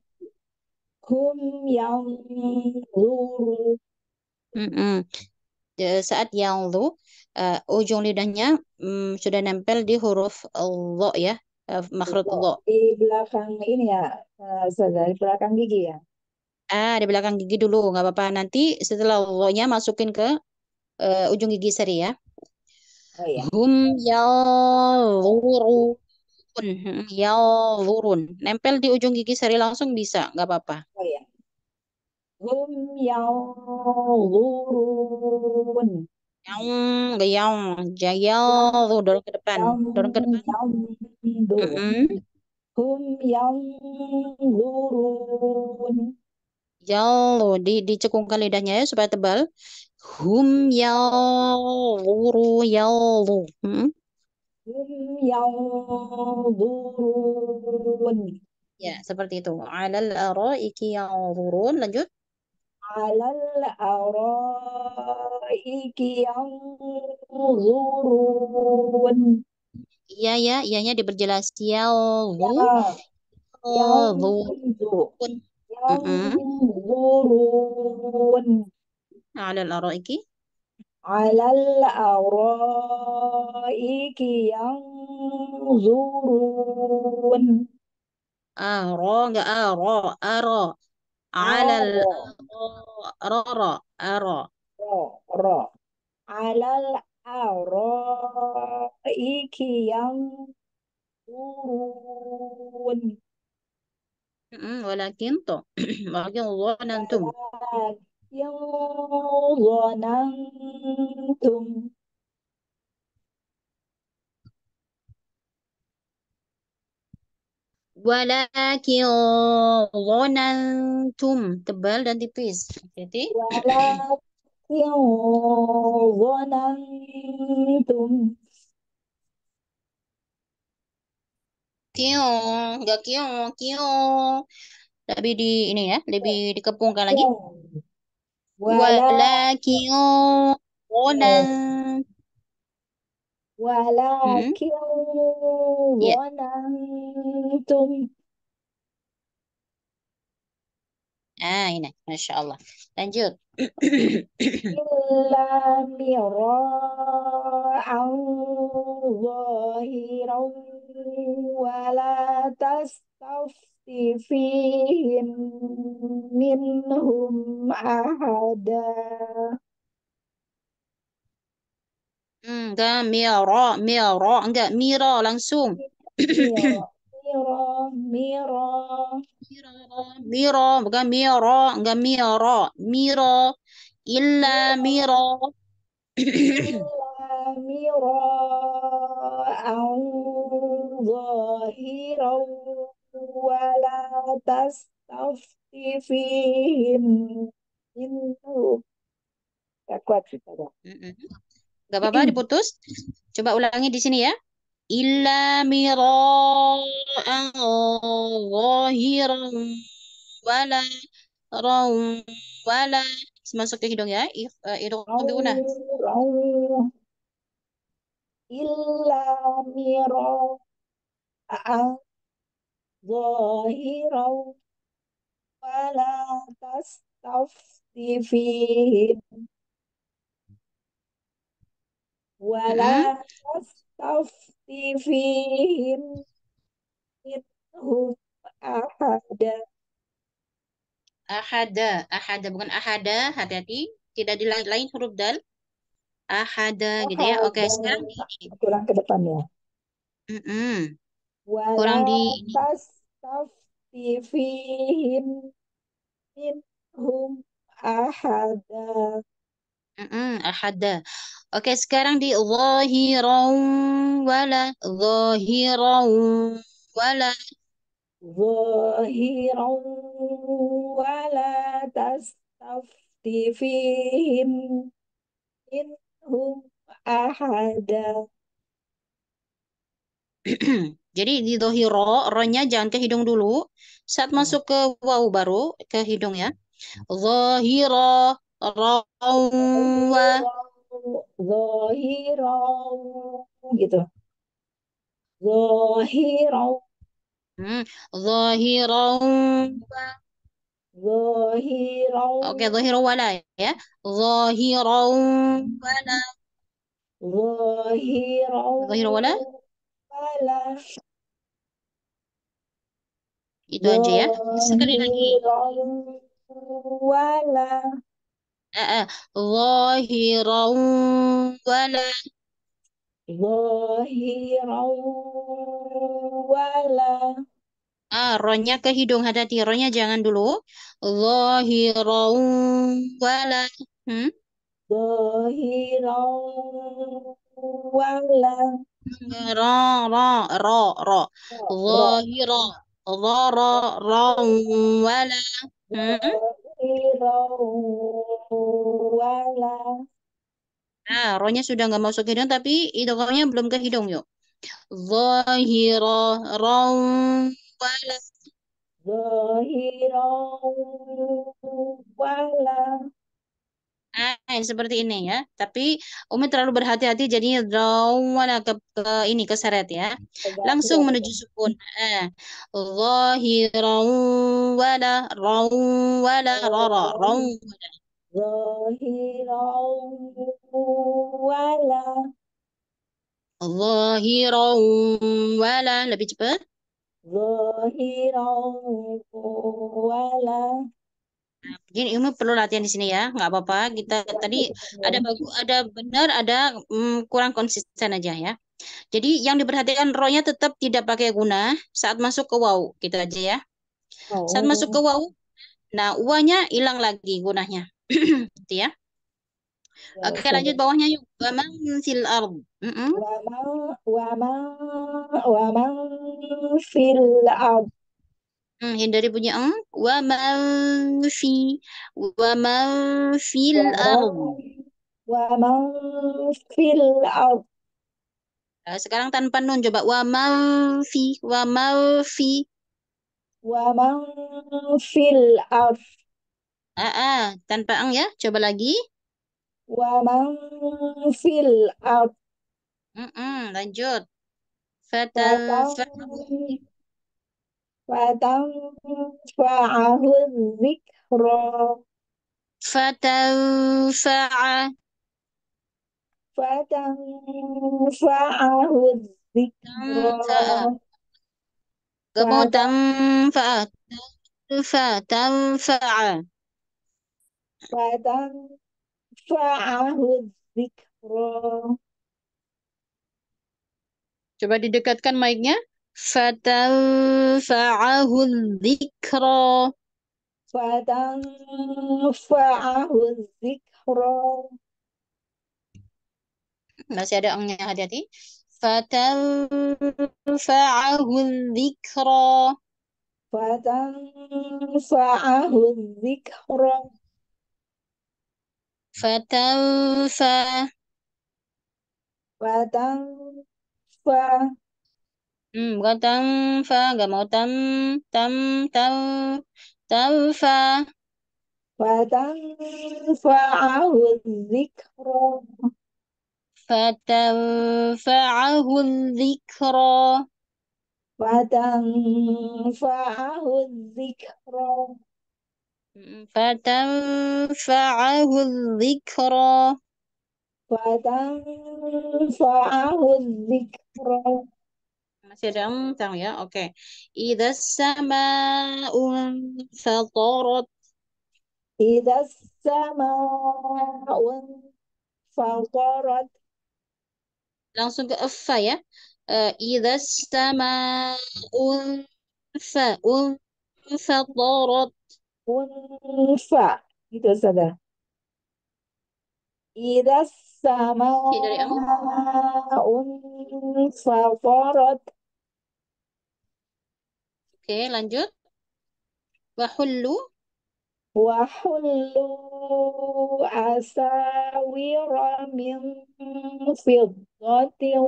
Hum yanzurun. Mm -mm saat yang lu uh, ujung lidahnya um, sudah nempel di huruf lo ya uh, makhluk iya, lo di belakang ini ya uh, di belakang gigi ya ah di belakang gigi dulu nggak apa-apa nanti setelah lo nya masukin ke uh, ujung gigi seri ya oh, ya yalurun yalurun nempel di ujung gigi seri langsung bisa nggak apa-apa oh, iya. Hum yanzurun. Yang, gayang, jayal, dorong ke depan, dorong ke depan. Hum yang Hum jayal Yalu, di, dicekungkan lidahnya ya supaya tebal. Hum yanzuru, yalu. Hmm? Hum yanzurun. Ya, seperti itu. Alal araiki yanzurun. Lanjut alal الأرائك ينظرون Iya ya, ianya diperjelas yanzu. Ya, yanzurun. Yanzurun. Alal araiki. Alal araiki zurun, Aro, enggak aro, aro alal roro aro ro alal aro iki yang turun walakin to walakin zonantum yang zonantum Walakin ghonantum tebal dan tipis. Jadi walakin ghonantum kio enggak kio kio Lebih di ini ya, lebih dikepungkan lagi. Walakin ghonantum ولكن Yeah. ظننتم Ah, ini, masya Allah. Lanjut. إلا مراء ظاهرا ولا تستفت فيهم منهم أحدا Hmm, enggak, miro, miro, enggak, miro langsung. Miro, miro, miro, miro, miro, bukan miro, enggak miro, miro, illa miro. miro, ظاهرا ولا تستفت فيهم منه. Tak kuat kita dah. Gak apa-apa diputus. Coba ulangi di sini ya. Illa mira'an zahiran wala raum wala. Masuk ke hidung ya. Hidung eh, biuna. Illa mira'an zahiran wala tas fihim wala hmm? tastaftifihin minhum ahada ahada ahada bukan ahada hati-hati tidak di lain huruf dal ahada oh, gitu ya oke okay, sekarang kurang ke depan ya mm -mm. kurang di tastaftifihin minhum ahada mm -mm, ahada Oke, sekarang di zahiran wala zahiran wala zahiran wala tastafti fihim minhum ahada. Jadi di dohiro, ronya jangan ke hidung dulu. Saat hmm. masuk ke waw baru ke hidung ya. Zohiro, Zohiro, zohirau gitu zohirau hmm zohirau zohirau oke zohirau wala ya zohirau wala zohirau zohirau wala wala itu aja ya sekali lagi wala ظاهرا ولا ظاهرا wala ah ronya ke hidung hati-hati ronya jangan dulu zahiran wala hmm zahiran wala ra ra ra ra zahira zara ra wala hmm? Wala. Nah, rohnya sudah nggak masuk hidung tapi idghomnya belum ke hidung yuk. Zahira raun wala. Zahira wala. Nah, seperti ini ya. Tapi Umi terlalu berhati-hati jadinya rawana ke, ke ini ke seret ya. Langsung menuju sukun. Eh. Zahira wala wala rara wala. ظاهرا ولا ظاهرا lebih cepat ظاهرا ولا Begini, ini perlu latihan di sini ya, nggak apa-apa. Kita tadi ada iya. bagus, ada benar, ada mm, kurang konsisten aja ya. Jadi yang diperhatikan rohnya tetap tidak pakai guna saat masuk ke wow, gitu aja ya. Saat oh. masuk ke wau, nah uanya hilang lagi gunanya gitu ya. Oke, okay, lanjut bawahnya yuk. Wa man fil ard. Mm -mm. Wa man wa man wa man fil ard. Hmm, hindari bunyi eng. Wa man fi wa man fil ard. Wa man fil ard. Sekarang tanpa nun coba wa man fi wa man fi wa man fil ard. Aa, tanpa ang ya. Coba lagi. Wa man fil ard. Mm -mm, lanjut. Fatal fatam fa'ahu dzikra. Fatal fa'a. Fatam fa'ahu dzikra. Kamu tam fa'a. Fatam fa'a badan fa'alahu dzikra. Coba didekatkan mic-nya. Fatal fa'ahu dzikra. Fatal fa'ahu dzikra. Masih ada angnya hati-hati. Fatal fa'ahu dzikra. Fatal fa'ahu dzikra. فتنفى وتنفى وتنفى جمع تم تم تم تنفى وتنفعه الذكرى فتنفعه الذكرى وتنفعه الذكرى فتنفعه الذكرى فتنفعه الذكرى masih ada tahu ya oke okay. idza sama'u fatarat idza sama'u fatarat langsung ke fa ya uh, idza sama'u fa'un fatarat Unfa. Gitu saja. Ida sama unfaforat. Oke, lanjut. Wahullu. Wahullu أساور من فضة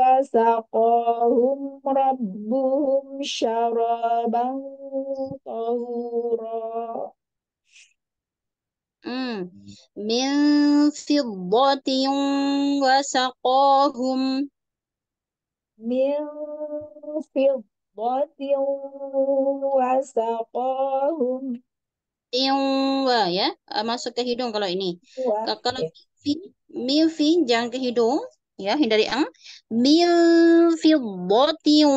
وسقاهم ربهم شرابا طهورا من فضة وسقاهم من فضة وسقاهم wa ya, ah, masuk ke hidung kalau ini. kalau ya. milfi, jangan ke hidung ya, hindari ang. Milfi botin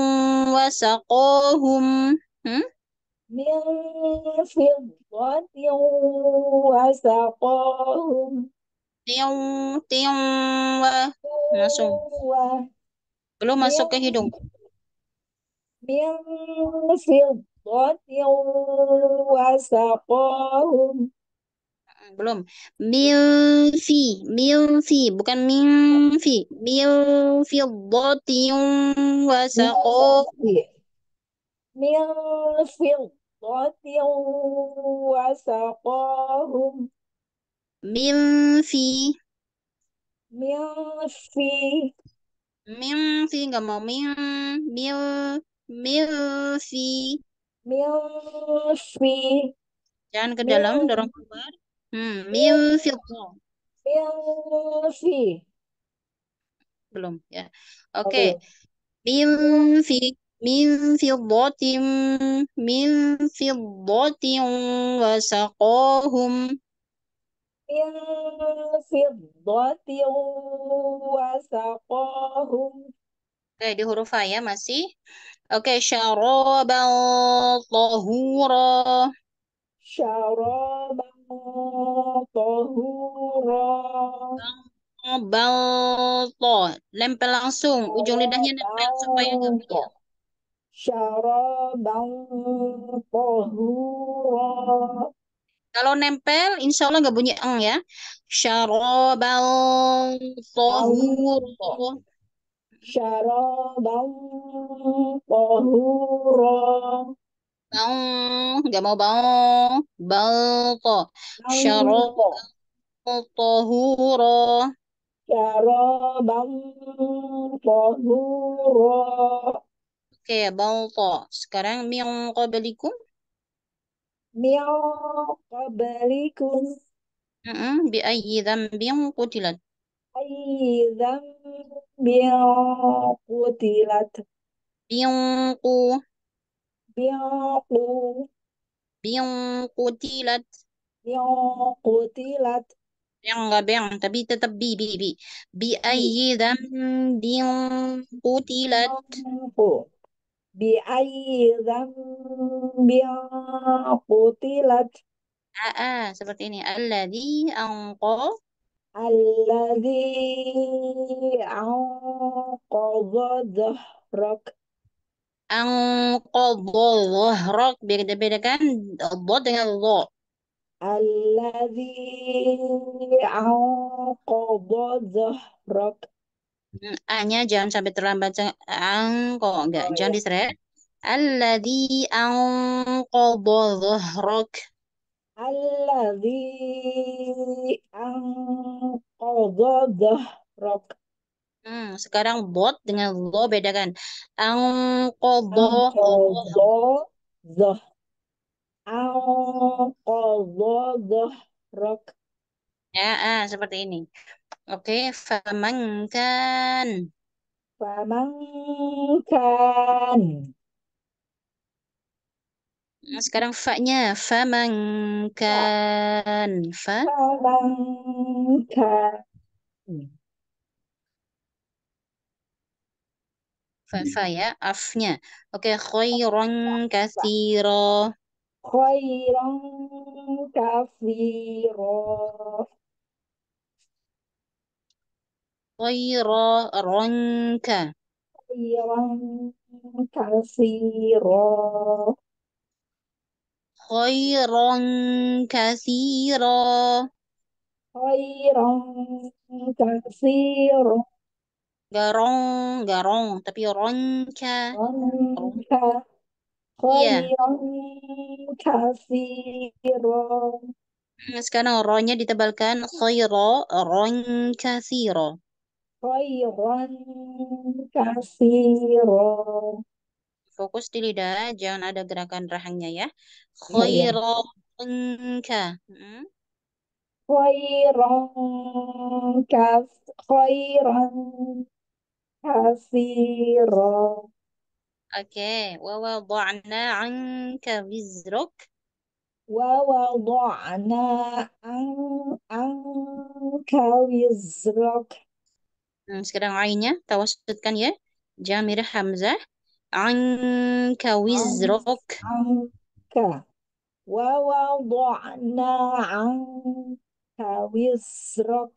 sakohum Hmm? Milfi wa sakohum Tiung, tiung, wa. Langsung. Belum masuk ke hidung. Milfi dhottin ah, belum milfi milfi bukan minfi milfi dhottin wa milfi dhottin wa milfi milfi milfi nggak mau mil mil milfi Milfi. Jangan ke dalam, dorong keluar. Hmm, milfi. Milfi. Belum ya. Oke. Okay. Milfi. Min mimfi min Wasakohum. wa botim. min fiddatin Oke, di huruf A ya masih. Oke, okay, syaraban tahura. Syaraban tahura. Balto. Nempel langsung. Ujung lidahnya nempel supaya nggak punya. Syaraban tahura. Kalau nempel, insya Allah nggak bunyi eng ya. Syaraban tahura syaraban tahura bang nggak mau bang balto syaroko tohuro syaraban tohuro oke balto sekarang miong qabalikum miong qabalikum mm -mm, bi ayyi dhanbin qutilat أي ذنب قتلت بينقو بينقو بينقتلت بينقتلت yang nggak bang tapi tetap bi bi bi bi ayi dambin kutilat bi ayi dambin kutilat ah, ah seperti ini di angko Alladhi anqadha dhahrak. Anqadha dhahrak beda-bedakan dha dengan dha. Alladhi anqadha dhahrak. A-nya jangan sampai terlambat. Angko enggak, jangan oh, ya. diseret. Alladhi anqadha dhahrak. Alladhi anqadha dhahrak. Hmm, sekarang bot dengan lo beda kan? Angkodo. Zoh. Angkodo. Zoh. Rok. Ya, ah, seperti ini. Oke, okay. famankan. Famankan. Nah, sekarang fa-nya, fa mangkan, fa. Fa mangkan. Hmm. Fa, fa ya, afnya. Oke, khairan kathira Khairan kathira Khairan ranka. Khairan kathira khairan kasira khairan kasira garong garong tapi ronca ronca iya. khairan kasira hmm, sekarang ronya ditebalkan khairo ron kasiro khairan kasira Fokus di lidah, jangan ada gerakan rahangnya ya. Iya, iya. Khaironka. Hmm? Khaironka. Oke, okay. wa wada'na 'anka wizrok. Wa wada'na 'anka wizrok. Hmm, sekarang ainya, tawasudkan ya. Jamir hamzah anka wizrak anka wa wada'na anka wizrak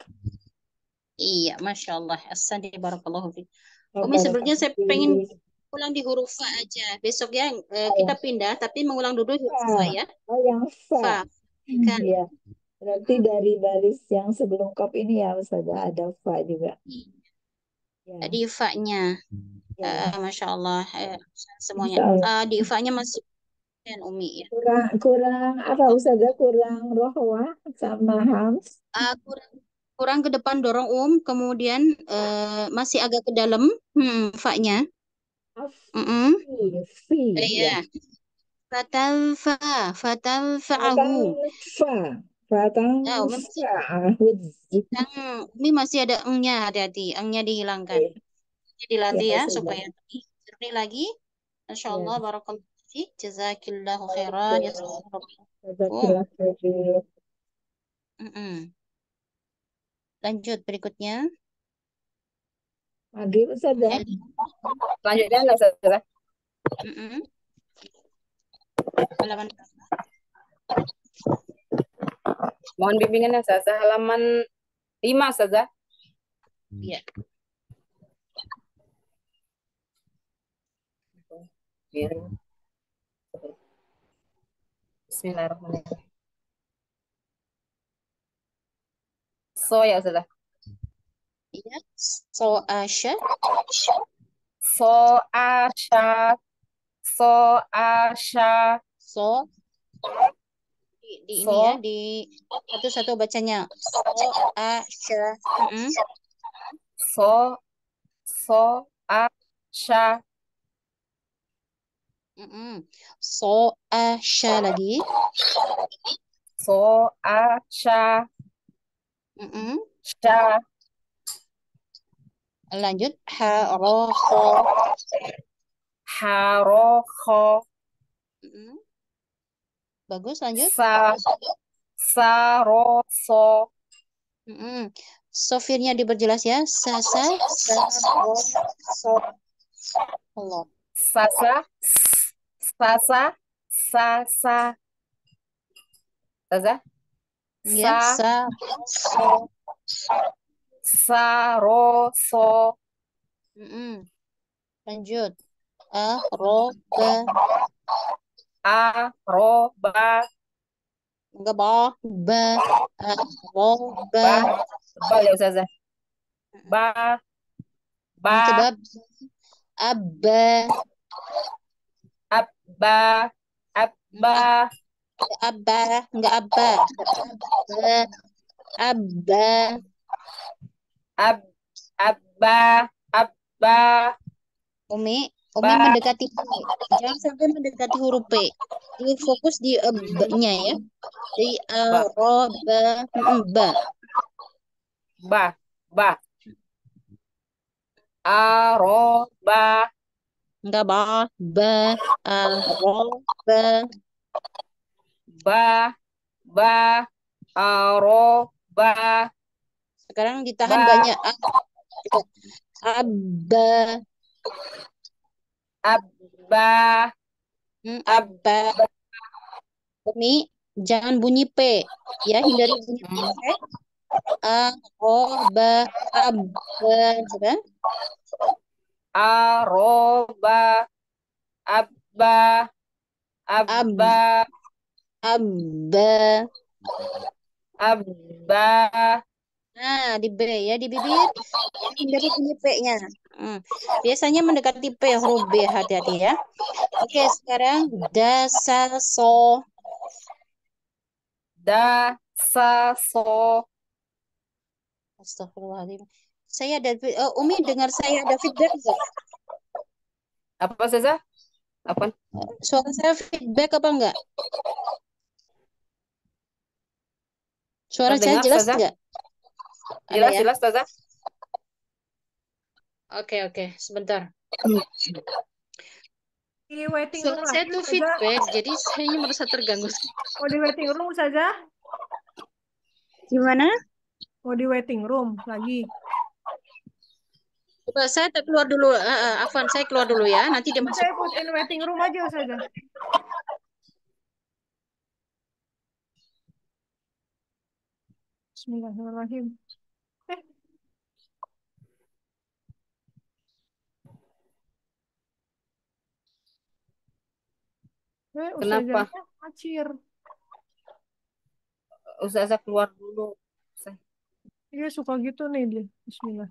iya masya Allah asani barakallahu fiik Umi sebenarnya saya pengen ulang di huruf fa aja besok ya eh, iya. kita pindah tapi mengulang dulu huruf fa, ya oh yang fa, fa. kan iya. berarti dari baris yang sebelum kop ini ya Ustazah ada fa juga ya. tadi iya. fa-nya Uh, Masya Allah, uh, semuanya. Uh, di Uh, masih dan Umi ya. Kurang, kurang apa oh. Ustazah kurang rohwa sama Hams? Uh, kurang kurang ke depan dorong um, kemudian uh, masih agak ke dalam hmm, nya Mm -mm. Uh, ya. Fatalfa, fatalfa'ahu. Fatalfa'ahu. Yang Umi masih ada engnya hati-hati, engnya dihilangkan. Okay dilatih iya, ya, ya supaya jernih lagi. Insya iya. Allah iya, ya. barakallahu fi jazakillahu khairan ya mm -mm. Lanjut berikutnya. Lagi Ustazah. Lanjutnya enggak Ustazah? Mm -mm. Halaman Mohon bimbingan ya Ustazah. Halaman 5 Ustazah. Iya. Yeah. sharing. Bismillahirrahmanirrahim. So ya sudah. Iya. So Asha. So Asha. So Asha. So. Di, di so. ini ya di satu-satu bacanya. So Asha. Mm -hmm. So. So Asha. Mm -mm. So asya lagi. So sha. Mm -mm. Sya. Lanjut haroko. Haroko. Mm -mm. Bagus lanjut. Sa sa Mm -mm. Sofirnya diperjelas ya. sa sa, sa ro so. Allah. sa. Sasa, sasa, sasa, ya, sa, sa, so, sa, ro, so. Mm -mm. Lanjut. A, ro, ke. A, ro, ba. Enggak, ba, ba. A, ro, ba. Ba, ya, sasa Ba, ba. Coba. Abba abba abba abba enggak abba abba abba ab abba abba umi umi ba. mendekati jangan sampai mendekati huruf p ini fokus di abnya ya di aroba ba ba ba aroba Enggak ba, ba, uh, eh, ro, ba. Ba, ba, uh, eh, ro, ba. Sekarang ditahan ba. banyak. Abba. Ah. Abba. Hmm, abba. ini jangan bunyi P. Ya, hindari bunyi P. Hmm. ba abba. Sudah? aroba abba abba abba abba Nah, di B ya, di bibir hindari bunyi P-nya. Hmm. Biasanya mendekati P huruf B, hati-hati ya. Oke, sekarang dasar so. dasar so. Astagfirullahaladzim. Saya ada uh, Umi dengar saya ada feedback enggak? Apa saja? Apa? Suara saya feedback apa enggak? Suara Terdengar, saya jelas enggak? Jelas, ya? jelas, Saza. Oke, okay, oke. Okay. Sebentar. Di waiting room. saya tuh feedback, saja. jadi saya merasa terganggu. Mau di waiting room saja? Gimana? Mau di waiting room lagi? Eh, saya keluar dulu, uh, Afwan, saya keluar dulu ya. Nanti dia masuk. Saya put in waiting room aja, Ustazah. Bismillahirrahmanirrahim. Eh. Eh, Kenapa? Acir. Ustazah keluar dulu. Iya suka gitu nih dia. Bismillah.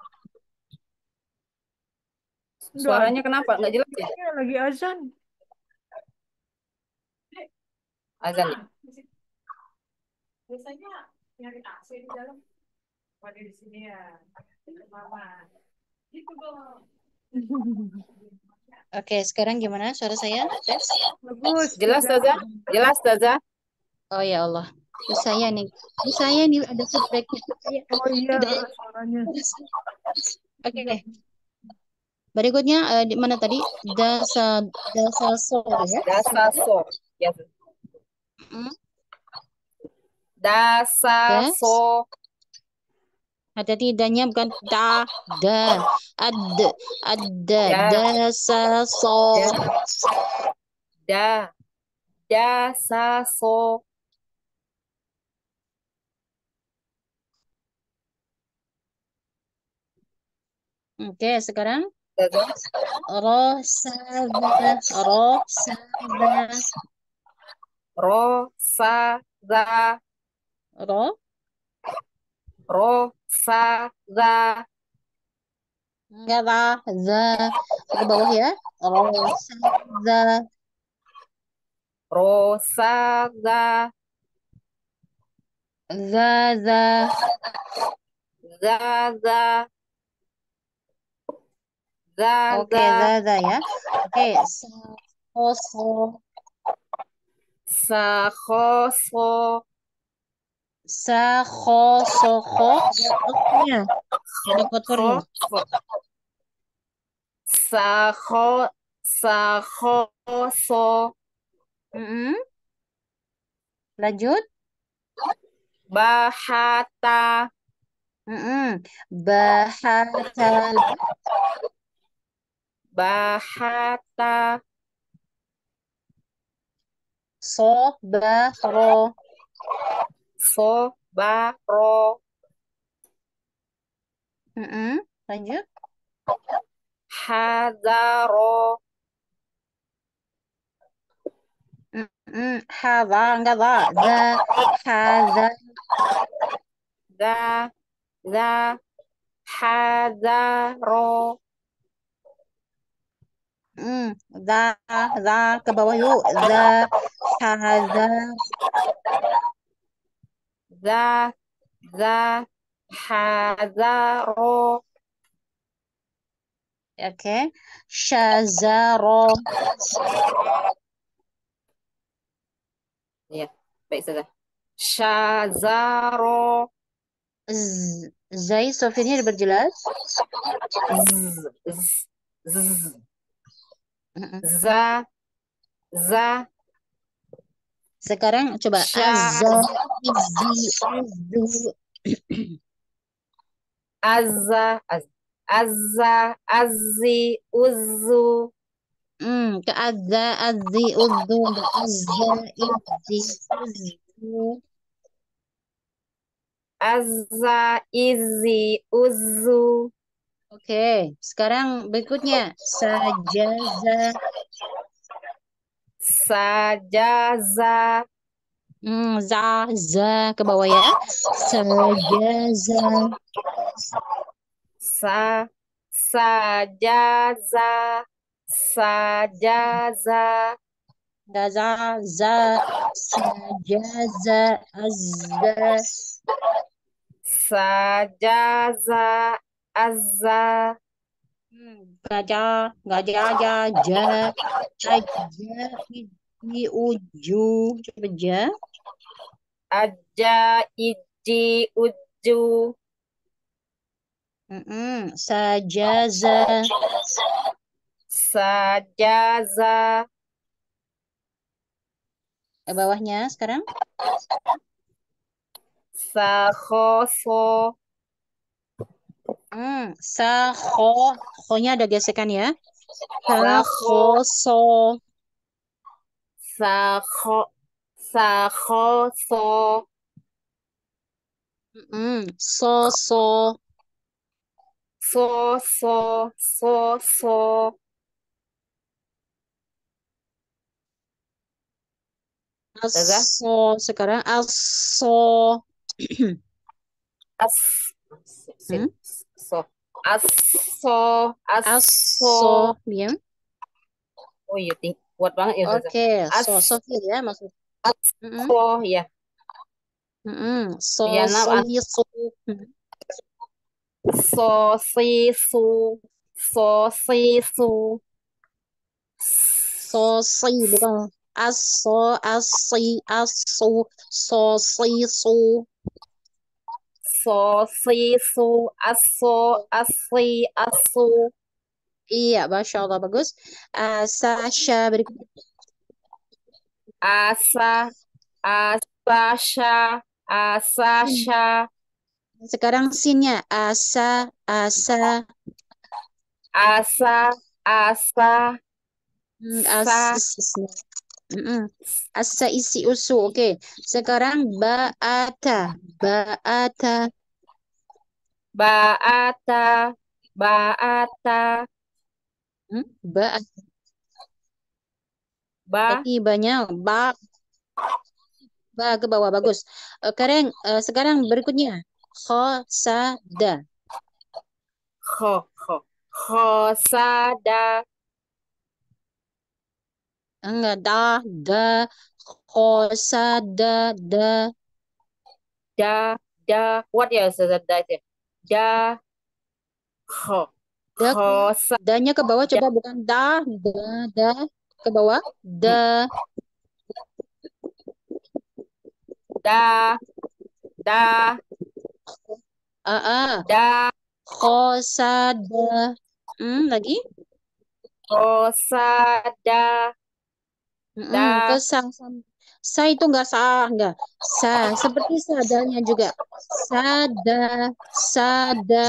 Suaranya kenapa? Nggak jelas ya? Iya, lagi azan. Azan Biasanya nyari AC di dalam. Pada di sini ya. Mama. Gitu, dong. Oke, sekarang gimana suara saya? Bagus. Jelas, Taza? Jelas, Taza? Oh ya Allah. Ini saya nih. Ini saya nih ada feedback. Oh iya, suaranya. Oke, okay. Berikutnya uh, di mana tadi? Dasa dasa so ya. Dasa so. Ya. Yes. Hmm? Dasa yes. so. Hati-hati danya bukan da da ad ad dasa so. Da dasa so. Oke, okay, sekarang Rosada, rosada. Rosada. Ro. Rosada. Enggak lah, za. Ke bawah ya. Rosada. Rosada. Za, za. Za, za. Zaza. Oke, okay, Zaza ya. Oke, okay. sahoso Sakhoso. Sakhosoho. Ada Ada kotornya. Sakho sakhoso. Mm -hmm. Lanjut. Bahata. Mm -hmm. Bahata bahata so ba ro mm -mm. lanjut hadaro mm -mm. hadha enggak dha dha hadha dha dha hadaro Mm, ذا ذا ذا ذا ذا ذا ذا ذا حذروا اوكي شجرة يا baik saja شجرة زي صوت هنا بالجلاس ز ز ز Za. Za. Sekarang coba. Sya. Eh, azza. Azzu. Azza. Azza. Azzi. Uzzu. Hmm, ke azza, azzi, uzzu, azza, izzi, uzzu. Azza, izzi, uzzu. Oke, sekarang berikutnya sajaza. Sajaza. Hmm, za, za ke bawah ya. Sajaza. Sa, sajaza. Sajaza. za za, sajaza, azza. Sajaza, Azza. Gajah, hmm, gajah, gajah, gajah, iji, uju, coba aja, Aja, iji, uju. Mm -mm. Sajaza. Sajaza. Bawahnya sekarang. Sakhoso. Hmm, sa kho, kho-nya ada gesekan ya. Sa kho so. Sa kho sa kho so. hmm so so. So so so so. Aso sekarang aso. As. Hmm? aso aso, aso. bien oh iya ting kuat banget ya oke okay. so Sofia ya maksud aso ya mm -hmm. so ya, asoh so mm-hmm. so si su so si su so si bukan aso asi aso so si su so, si, su, aso, asli, asu. Iya, Masya Allah, bagus. Asa, eh, Sasha berikutnya. Asa, Asasha, Asasha. Sekarang sinnya asa, asa. Asa, asa. Hmm, asa. asa. Mm-mm. Asa isi usu. Oke. Okay. Sekarang ba'ata. Ba'ata. Ba'ata. Ba'ata. Hmm? Ba'ata. Ba. Tapi banyak. Ba. Ba ke bawah. Bagus. Eh, sekarang, uh, sekarang berikutnya. Khosada. Kho. Kho. Khosada enggak da da kosa da da da da what ya Ustazah da itu da ho da kosa danya ke bawah coba bukan da da da ke bawah da da da ah uh, uh. da kosa da hmm, lagi kosa da Mm-mm, terus sang, sang sa itu enggak sa enggak sa seperti sadanya juga sada sada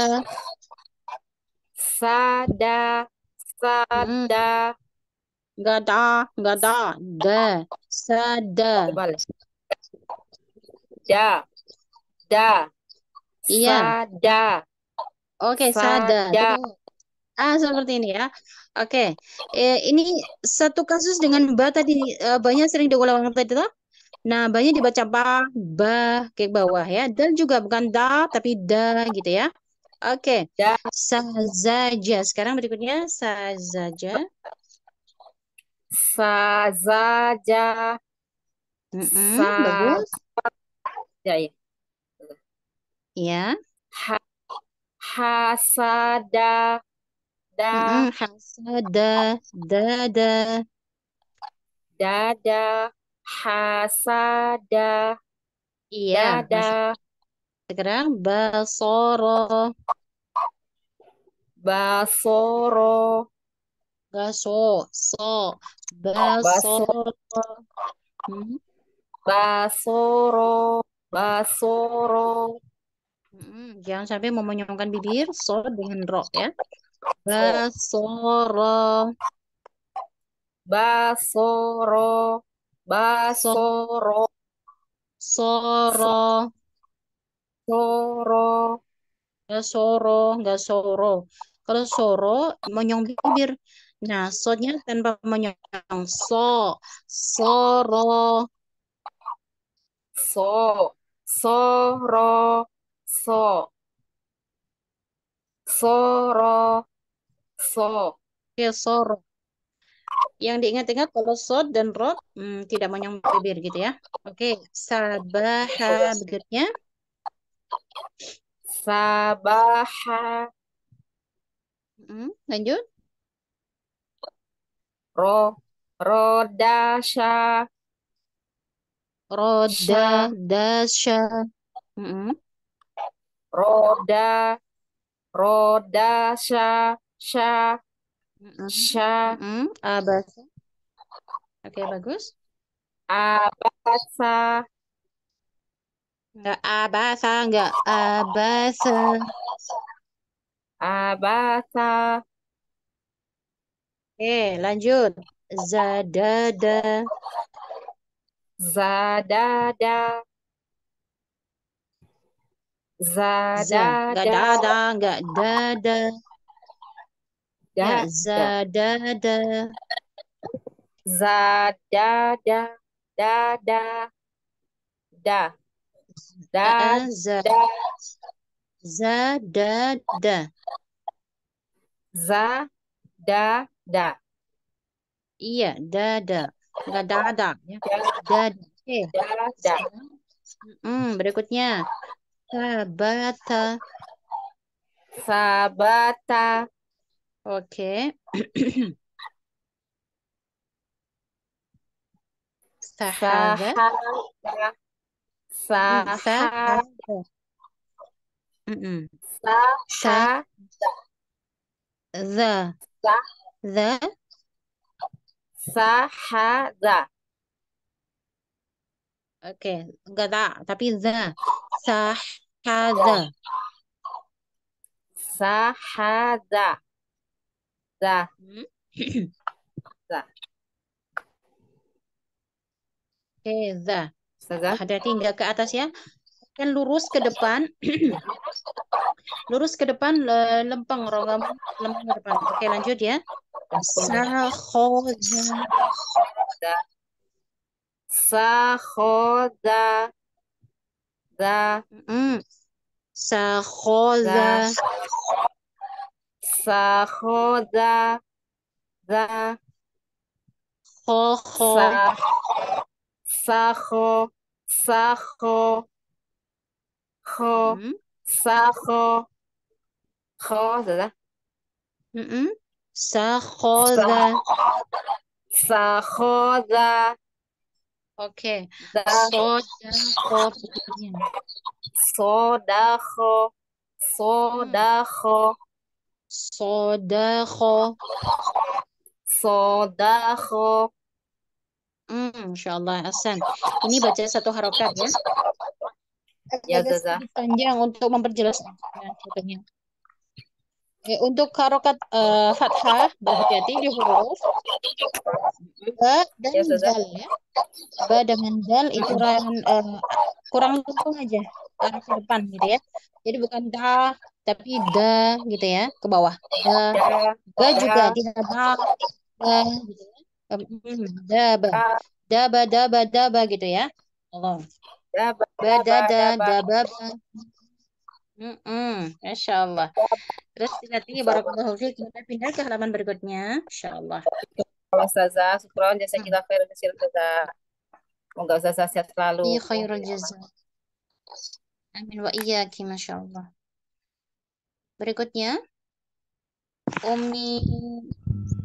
sada mm. sada mm. enggak ada enggak ada da sada da da iya da oke okay, sada, sada. ah seperti ini ya Oke, okay. eh, ini satu kasus dengan ba tadi eh, banyak sering diulang tadi toh? Nah, banyak dibaca ba, ba ke bawah ya. Dan juga bukan da tapi da gitu ya. Oke. Okay. Sazaja. Sekarang berikutnya sazaja. Sazaja. Mm -mm, Sa bagus. Ya, ya. Ya. Ha, hasada da hasada dada dada hasada iya dada sekarang basoro basoro baso so basoro hmm? basoro basoro hmm, jangan sampai memenyongkan bibir so dengan ro ya Basoro. Basoro. Basoro. Soro. Soro. Gak soro, gak soro. Kalau soro menyong bibir. Nah, so-nya tanpa menyong. So, soro. So, soro, so. Soro. So. okay, ya, soro. Yang diingat-ingat kalau sod dan rod hmm, tidak menyambung bibir gitu ya. Oke, okay. sabaha berikutnya. Sabaha. Hmm, lanjut. Ro, rodasha. Roda, dasha. Mm -hmm. Roda, roda sha sha sha abasa oke okay, bagus abasa enggak abasa enggak abasa abasa oke okay, lanjut zadada zadada za da da da enggak da da da da da da da da da da da za da da da da iya da da enggak da da ya da da da hmm, berikutnya Sabata. Sabata. Oke. Okay. Sahada. Sahada. Sahada. Mm -mm. Sahada. Sahada. Sahada. Sahada. Oke, enggak tak, tapi za. sahaza, sahaza, Za. Hmm? za. Oke, za. hati ke atas ya. kan lurus ke depan. lurus ke depan lempeng rongga lempeng ke depan. Oke, lanjut ya. sahaza سخاد ذا سخاد سخاد ذا خو خو سخو سخو خو سخو خو زده سخو ذا سخو Oke, Okay. Sodako. Sodako. Sodako. Sodako. Sodako. Hmm, insyaallah Hasan. Ini baca satu harokat ya. Ya, Zaza. Panjang untuk memperjelas Ya, Ya, untuk karokat uh, fathah berhati-hati di huruf ba dan ya, dal ya. Ba dengan dal itu kurang uh, kurang lengkung aja arah ke depan gitu ya. Jadi bukan da tapi da gitu ya ke bawah. Da, ba juga tidak da, ba gitu ya. da ba da ba gitu ya. Allah. ba ba ba ba Mm-mm. Masya Allah. Terus nanti barakallahu fiik kita pindah ke halaman berikutnya. Insya Allah. Allah saza, sukron jasa kita khair kecil kita. Moga saza sehat selalu. Iya khairul jaza. Amin wa iyyaki Masya Allah. Berikutnya. Umi.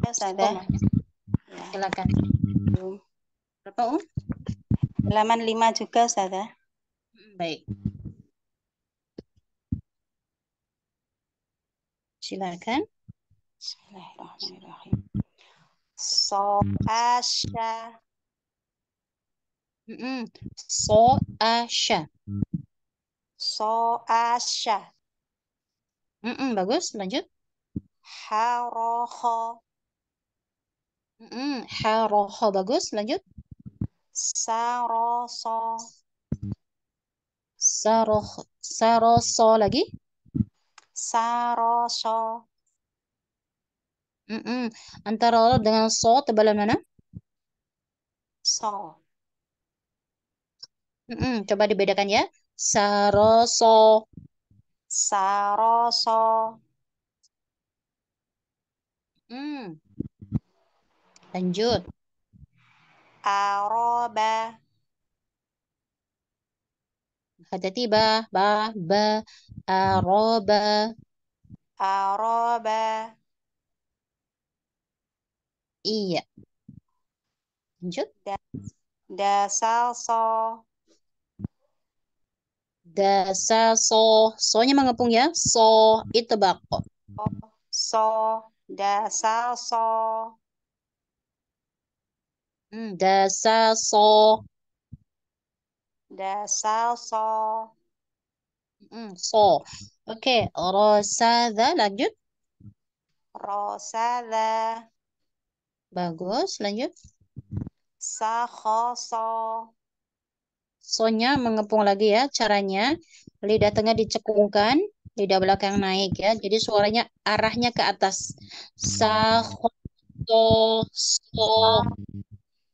Ya, Ya. Silakan. Berapa Um? Halaman lima juga saza. Baik. silakan. Bismillahirrahmanirrahim. So asha. Mm -mm. So asha. So asha. Mm -mm. Bagus, lanjut. Haroho. Mm -mm. Haroho, bagus, lanjut. Saroso. Saroh, saroso lagi saroso. Mm-mm. Antara lo dengan so tebalan mana? So. Mm-mm. Coba dibedakan ya. Saroso. Saroso. Mm. Lanjut. Aroba tiba ba, ba, aroba. Aroba. Iya. Lanjut. Da, dasalso. Dasa so. So-nya mengepung ya. So itu bako. So. Dasa so. Hmm, dasa so. Dasal so. Mm, so. Oke, okay. rosada lanjut. Rosada. Bagus, lanjut. sahoso, Sonya mengepung lagi ya caranya. Lidah tengah dicekungkan, lidah belakang naik ya. Jadi suaranya arahnya ke atas. sahoso,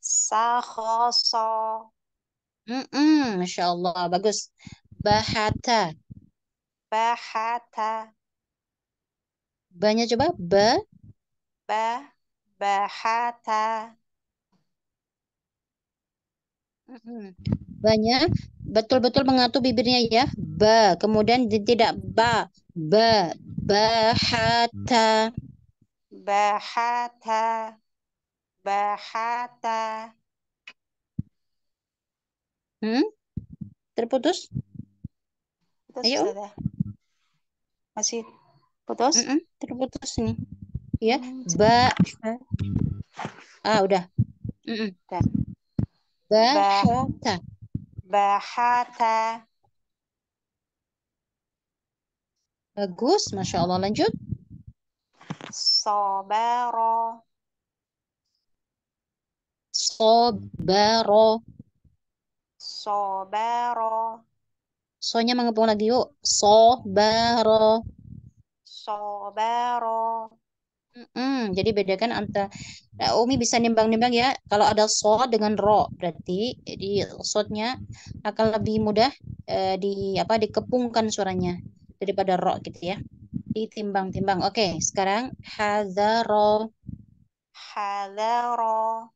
So. Mm-mm, Masya Allah, bagus. Bahata. Bahata. Banyak coba. Ba. Ba. Bahata. Banyak. Betul-betul mengatur bibirnya ya. Ba. Kemudian tidak ba. Ba. Bahata. Bahata. Bahata. Hmm? Terputus? Putus, Ayo. Sudah. Masih putus? Mm -mm, terputus nih. Ya, hmm. ba. Ah, udah. Mm -mm. Ba. Bahata. Bagus, Masya Allah. Lanjut. Sobaro. Sobaro. Sobaro. soalnya mengepung lagi yuk. Sobaro. Sobaro. Mm-mm. Jadi bedakan antara nah, Umi bisa nimbang-nimbang ya. Kalau ada so dengan ro berarti di sotnya akan lebih mudah eh, di apa dikepungkan suaranya daripada ro gitu ya. Ditimbang-timbang. Oke, sekarang hazaro hazaro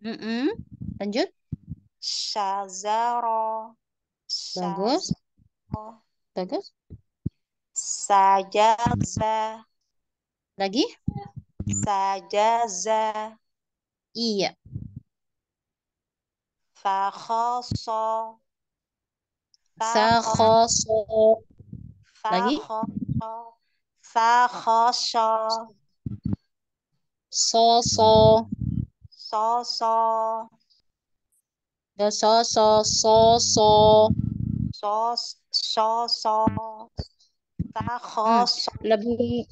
Mm-mm. Lanjut. Syazaro. Bagus. Bagus. Sajaza. Lagi? Sajaza. Iya. Fakhoso. Sakhoso. Lagi? Sakhoso. Soso. Soso. The so so so so so so so ka hmm, so. lebih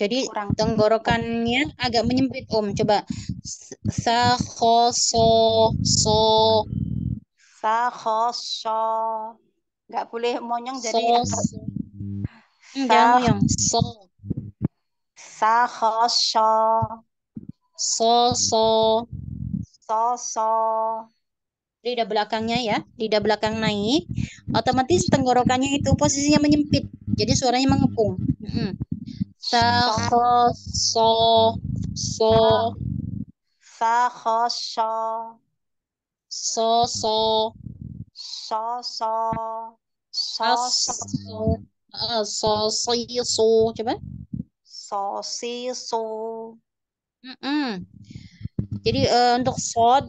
jadi Kurang. tenggorokannya agak menyempit om. Coba sa kho so so sa kho so. nggak boleh monyong jadi. So, hmm, so. monyong. So. Sa kho so. So so so soso lidah belakangnya ya, lidah belakang naik, otomatis tenggorokannya itu posisinya menyempit, jadi suaranya mengepung. Mm -hmm. Sa so so so fa so so so so so so so so so so so coba so so so so so jadi uh, untuk sod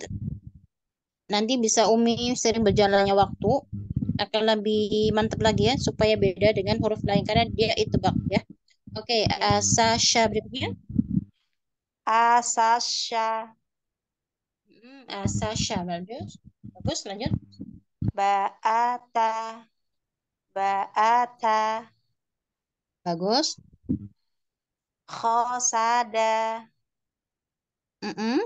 nanti bisa Umi sering berjalannya waktu akan lebih mantap lagi ya supaya beda dengan huruf lain karena dia itu bak ya. Oke, okay, eh, asasha hmm. Sasha berikutnya. asasha Sasha. Hmm, Sasha bagus. Bagus lanjut. Baata. Baata. Bagus. Khosada. Mm -mm.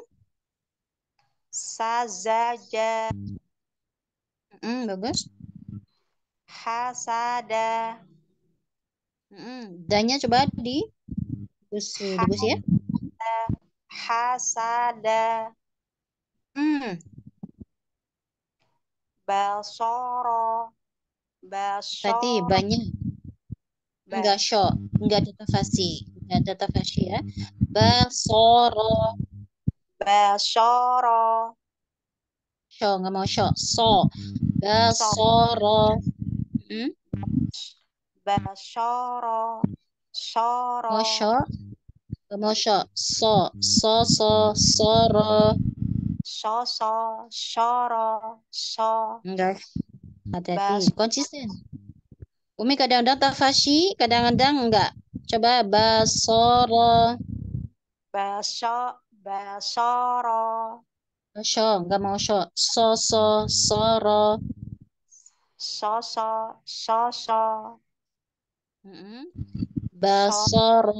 Sazaja. Mm, bagus. Hasada. Mm, danya coba di bagus, bagus ya. Hasada. Mm. Basoro. Basoro. Berarti banyak. Enggak show, Enggak data fasi. Enggak data fasi ya. Basoro. Basoro. so nggak mau so, So. Basoro. Hmm? Basoro. Soro. Mau so, Nggak mau so, So. So, so, soro. So, so, soro. So. Enggak. Hati-hati. Konsisten. Umi kadang-kadang tafashi, kadang-kadang enggak. Coba basoro. Basoro. Basoro. Sho, enggak mau sho. So, so, soro. So, so, so, so. Mm -hmm. Basoro.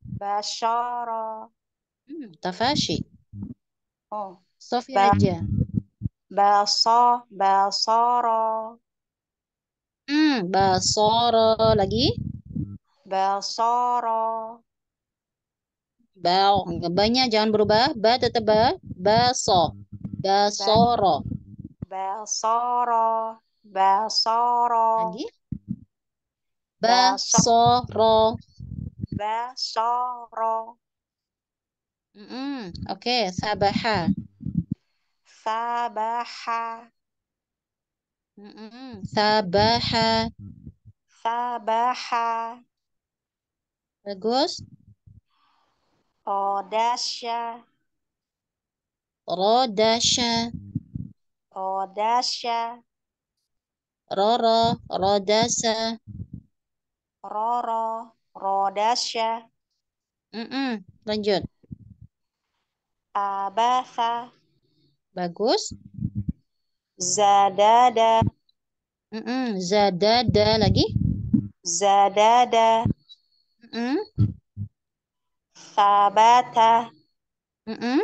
Basoro. Hmm, tafashi. Oh. Sofi ba aja. Baso, basoro. Hmm, basoro. Lagi? Basoro. Ba, banyak jangan berubah. Ba tetap ba. Baso. Basoro. Basoro. Basoro. Lagi. Basoro. Basoro. Mm -mm. Oke, okay. sabaha. Sabaha. Mm -mm. Sabaha. Sabaha. Bagus. Rodasha. Rodasha. Rodasha. Roro, Rodasa. Roro, rodasha, Mm -mm, lanjut. Abasa. Bagus. Zadada. Mm -mm, zadada lagi. Zadada. Mm -mm sabata mm -mm.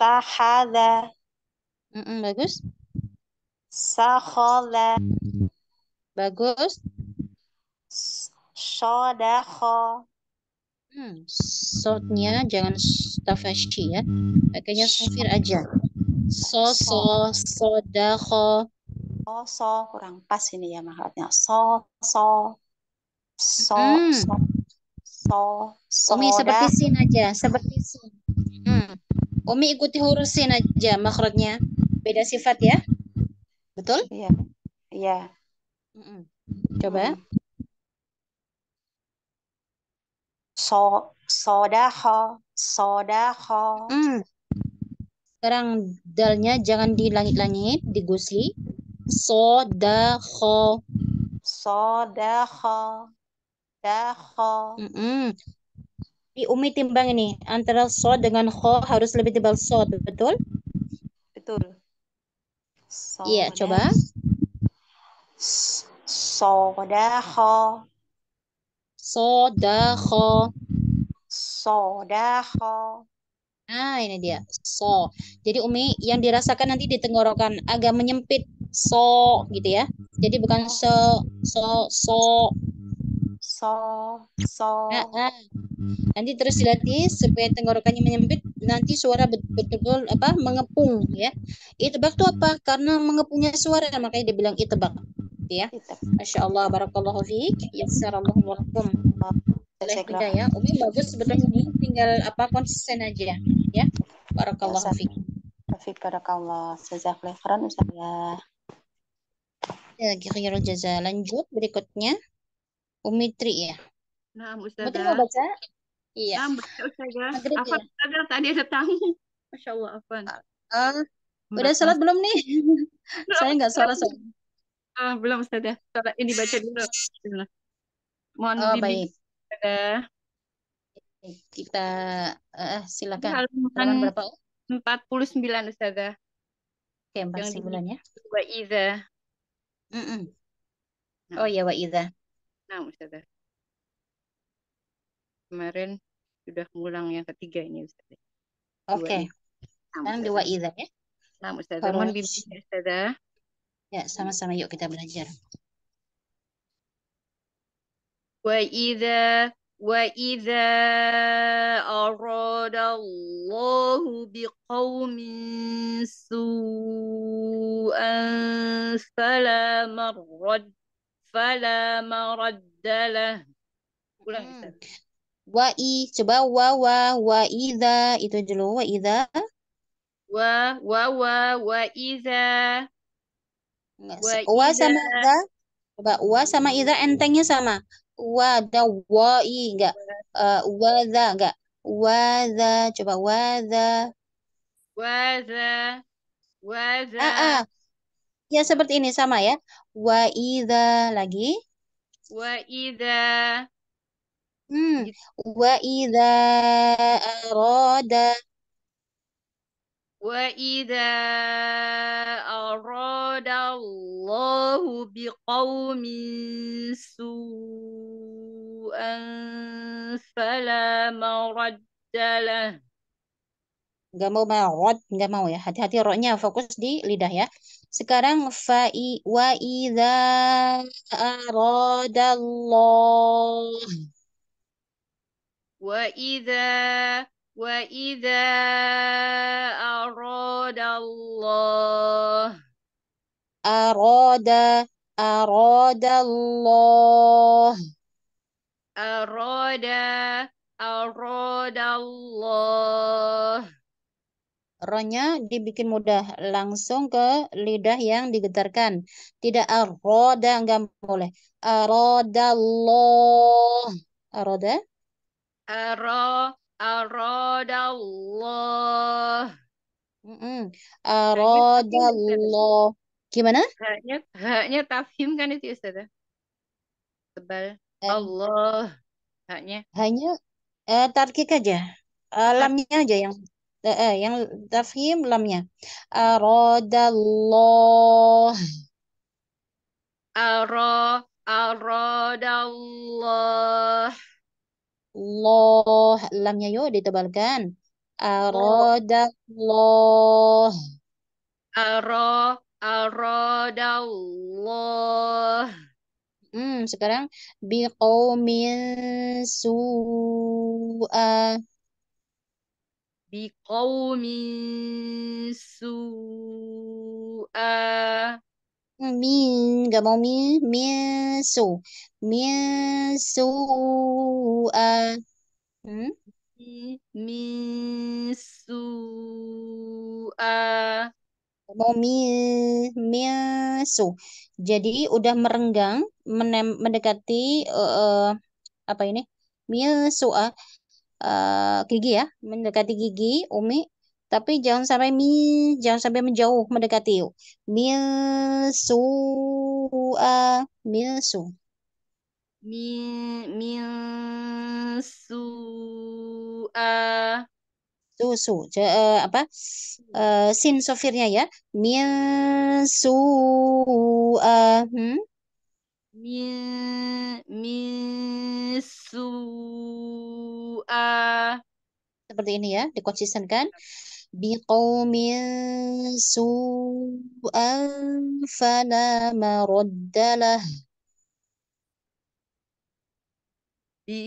sahada mm -mm, bagus sahola, bagus Sodako. hmm, sodnya jangan stafashi ya pakainya sofir aja so so sodakho so so kurang pas ini ya mahalnya so so so, so so soda. Umi seperti sin aja, seperti sin. Hmm. hmm. Umi ikuti huruf sin aja makhrajnya. Beda sifat ya. Betul? Iya. Iya. Mm -mm. Coba. Hmm. So sodaho, sodaho. Hmm. Sekarang dalnya jangan di langit-langit, digusli. Sodaho. Sodaho ada kho. Mm -mm. Di Umi timbang ini antara so dengan kho harus lebih tebal so, betul? Betul. Iya So da so da kho. so da kho. Nah, ini dia. So. Jadi Umi yang dirasakan nanti di tenggorokan agak menyempit so gitu ya. Jadi bukan so so so so so ah, ah. nanti terus dilatih supaya tenggorokannya menyempit nanti suara betul-betul apa mengepung ya itebak itu apa karena mengepungnya suara makanya dia bilang itebak ya masya Allah barakallahu fiik ya lakum warahmatullahi wabarakatuh ya Umi bagus sebetulnya ini tinggal apa konsisten aja ya barakallahu fiik barakallah Sejak khairan Ustaz ya. Ya, kira-kira jaza. Lanjut berikutnya umitri ya. Nah, Ustazah. Betul mau baca? Iya. Nah, baca Ustazah. apa ya? Ustazah, tadi ada tamu. Masya Allah, Afan. Uh, ah, ah. udah sholat belum nih? Belum, Saya nggak sholat. sholat. Uh, ah, belum Ustazah. Sholat ini baca dulu. Mohon oh, baik. Ustazah. Kita uh, silakan. Halaman berapa? 49 Ustazah. Oke, okay, 49 ya. Wa iza. Mm -mm. Nah. Oh ya wa iza. 6 nah, Ustazah. Kemarin sudah mengulang yang ketiga ini Ustazah. Oke. Okay. Sekarang dua idza ya. 6 Ustazah. Mohon bimbing, ya, Ustazah. Ya, sama-sama yuk kita belajar. Wa iza idza وَإِذَا أَرَادَ اللَّهُ بِقَوْمٍ su'an fala marrad fala مرد له ulang hmm. wa i coba wa wa wa idza itu dulu wa idza wa wa wa wa idza wa sama idza coba wa sama idza entengnya sama wa da wa i enggak uh, eh, wa za enggak wa za coba wa za. wa za. wa za. ah, ah. Ya seperti ini sama ya. Wa idza lagi. Wa idza. Hmm. Wa idza arada. Wa idza arada Allahu biqaumin su'an fala maradda Gak mau marad, gak mau ya. Hati-hati roknya fokus di lidah ya. Sekarang fa'i wa idza Allah. Wa idza wa idza Allah. Arada Allah. Arada Allah rohnya dibikin mudah langsung ke lidah yang digetarkan. Tidak aroda ah, enggak boleh. Aroda ah, lo Aroda? Ah, Aro aroda lo Mm -mm. Aroda kan lo Gimana? Haknya, haknya tafhim kan itu Ustaz? Tebal. Eh. Allah. Haknya. Hanya eh, tarkik aja. Eh, Alamnya aja yang eh, eh yang tafhim lamnya aradallah ara aradallah Allah lamnya yo ditebalkan aradallah ara aradallah hmm sekarang biqaumin su'a biqaumin su'a min gak mau min min su min su'a hmm? min su'a mau min su jadi udah merenggang menem, mendekati uh, uh, apa ini min su'a uh, gigi ya, mendekati gigi umi, tapi jangan sampai mi, jangan sampai menjauh mendekati yuk. su. Eh, mi mi eh. su a su su je, uh, apa uh, sin sofirnya ya, mi su uh, hmm? mi misua seperti ini ya dikonsistenkan biqaumin su'an fala maraddalah bi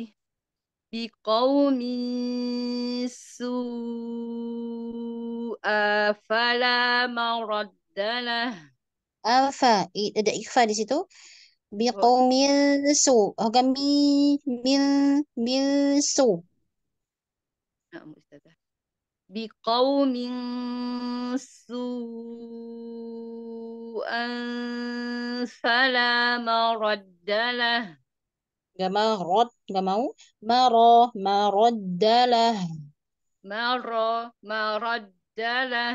biqaumin su'a fala maraddalah afa ada ikhfa di situ biqumil su Hoga mi mil mil su نعم ah, أستاذة بقوم سوءا فلا مرد gak mau gak mau maro maraddalah. maro maraddalah.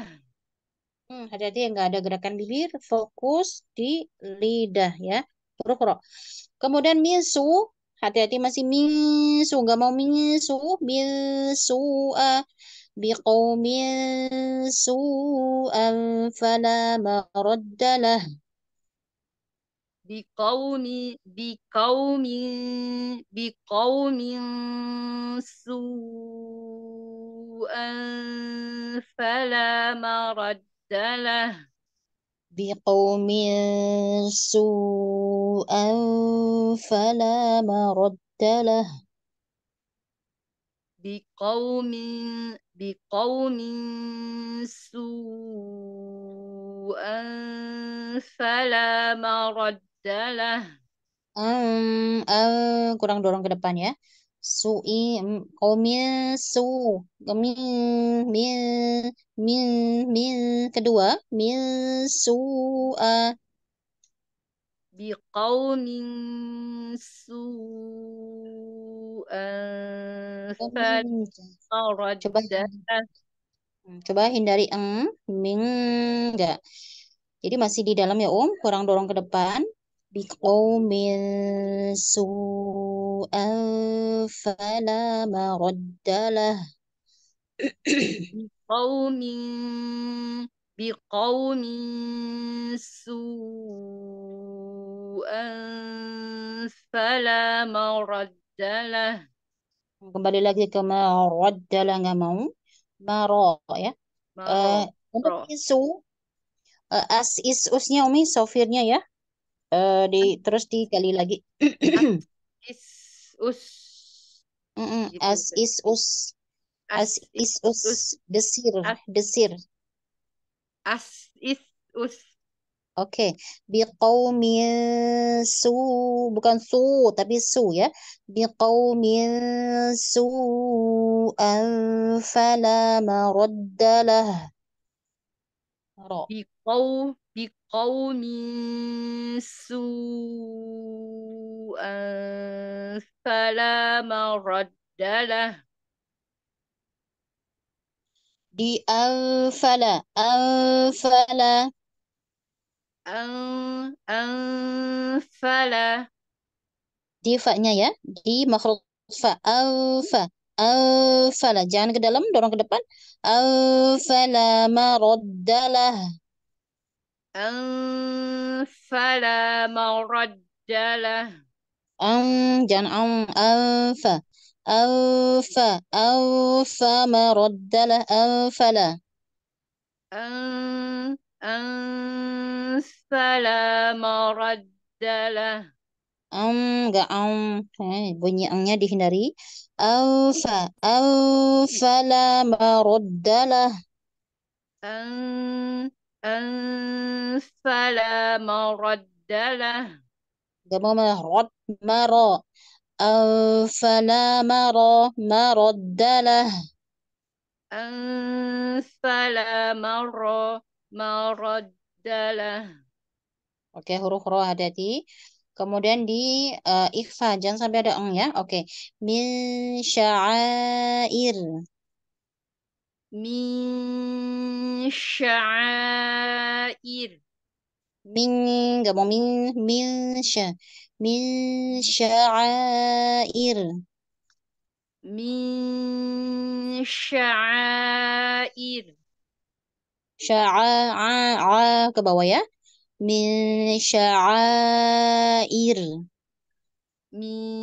hmm, hati-hati ya, nggak ada gerakan bibir fokus di lidah ya Rukro. Kemudian misu, hati-hati masih misu, nggak mau misu, misu, uh, بقوم سوءا فلا مرد له بقوم بقوم su'an سوءا بقوم سوءا فلا مرد له بقوم بقوم سوءا فلا مرد له أم أم كurang dorong ke depan ya su'i au min su min min min min kedua min su'a biqaumin su'an coba hmm, coba hindari eng ming enggak jadi masih di dalam ya Om kurang dorong ke depan bi qaumin su' فلا مرد له بقوم بقوم سوءا فلا مرد له kembali lagi ke marad dalam nggak mau maro ya maro. Uh, isu uh, as isusnya umi sofirnya ya uh, di terus dikali lagi is us mm, gitu. as is us as, is us, us. desir desir as is us Oke, okay. biqaumin su bukan su tapi su ya. min su fala maraddalah. Ro biqaumin su'an fala maraddalah di anfala anfala an anfala di fa-nya ya di makhruj fa anfa anfala jangan ke dalam dorong ke depan anfala maraddalah an fala maraddalah ang jangan ang alfa alfa alfa maraddalah anfala Ang ang fala maraddalah ang ga ang, eh, bunyi angnya dihindari alfa alfa la maraddalah ang an fala maraddalah Kamu marad mara an fala mara maraddalah an fala mara maraddalah Oke, huruf ro ada di Kemudian di uh, eh, ikfa jangan sampai ada eng ya. Oke. Okay. Min sya'air. من شعائر من قبل من من من شعائر من شعائر شعائر ke bawah ya من sya'air min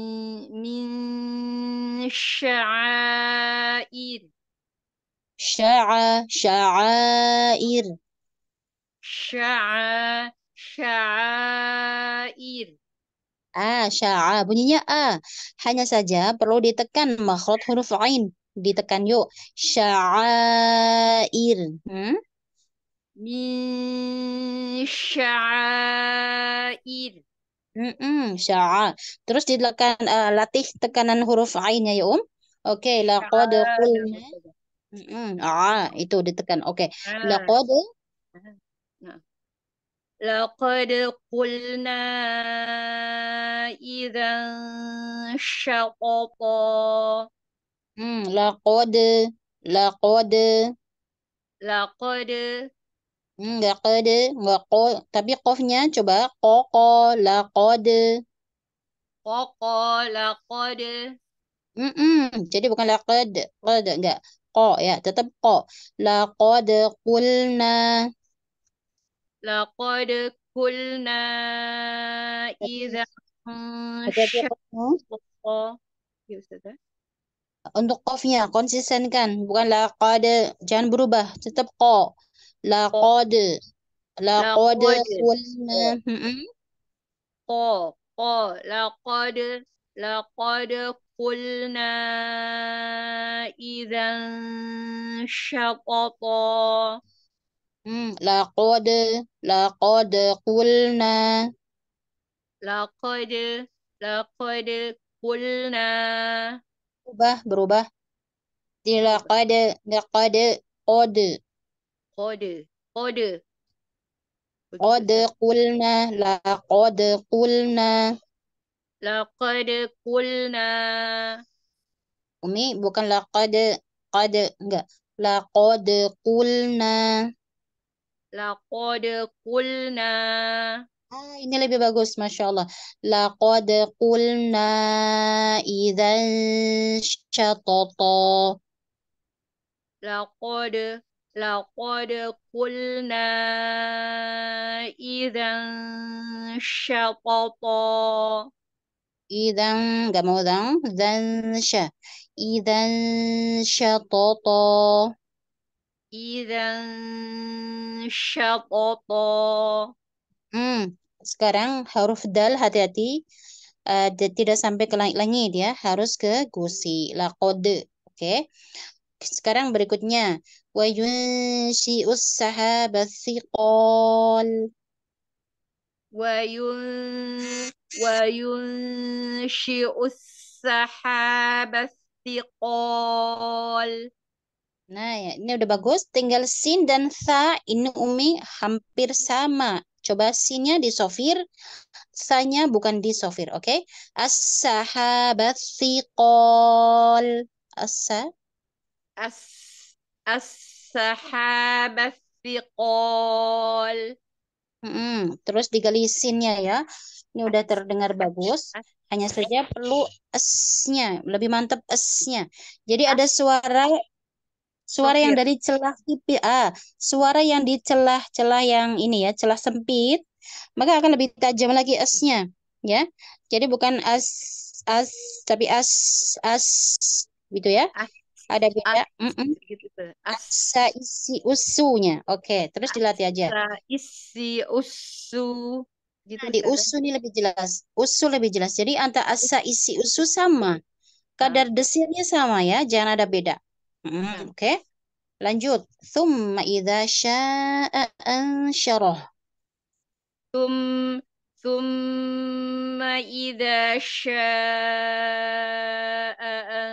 Shaa sha'air Shaa sha'air a Shaa bunyinya a hanya saja perlu ditekan makhraj huruf ain ditekan yuk hmm? sha'air hmm? min sya'air mm -mm, sya'a terus ditekan uh, latih tekanan huruf ainnya ya um oke okay, laqad qulna -hmm. ah, itu ditekan. Oke. Ah. Laqad Laqad qulna idzan syaqata. Hmm, laqad laqad laqad Hmm, laqad laqad tapi qafnya coba qaqa laqad qaqa laqad Mm -mm. Jadi bukan laqad, laqad enggak ko ya tetap ko laqad qulna laqad qulna idza iya, untuk kofnya konsisten kan bukan laqad jangan berubah tetap ko laqad laqad qulna ko ko laqad Laqad qulna idzan syaqata. Hmm, laqad laqad qulna laqad laqad qulna. Berubah, berubah. Di laqad laqad qad qad qad قد قلنا لقد قلنا Laqad kulna. Umi, bukan laqad. Qad, enggak. Laqad kulna. Laqad kulna. Ah, ini lebih bagus, Masya Allah. Laqad kulna idhan syatata. Laqad لقد قلنا إذا شططا idan ga dan sha idan sha toto idan toto hmm sekarang huruf dal hati-hati uh, tidak sampai ke langit-langit ya harus ke gusi la kode oke okay. sekarang berikutnya wa yunshi'us sahabathiqal wa yun وَيُنْشِئُ السَّحَابَ الثقال Nah, ya, ini udah bagus. Tinggal sin dan sa ini Umi hampir sama. Coba sinnya di sofir, sanya bukan di sofir, oke? Okay? As-sahabat thiqol. As-sa. As-sahabat -sa. As mm Terus digalisinnya ya. Ini udah terdengar bagus. Hanya saja perlu esnya, lebih mantap esnya. Jadi ada suara suara yang dari celah pipi, ah, suara yang di celah-celah yang ini ya, celah sempit, maka akan lebih tajam lagi esnya, ya. Jadi bukan as as tapi as as gitu ya. As. Ada beda. Mm -mm. Gitu, tuh. asa isi usunya. Oke, okay, terus dilatih aja. asa isi usu. Gitu, nah, di usu ini lebih jelas. Usu lebih jelas. Jadi antara asa isi usu sama. Kadar ah. desirnya sama ya, jangan ada beda. Mm, ah. Oke. Okay. Lanjut. Thumma idza syaa ansyarah. tum ثم idza شاء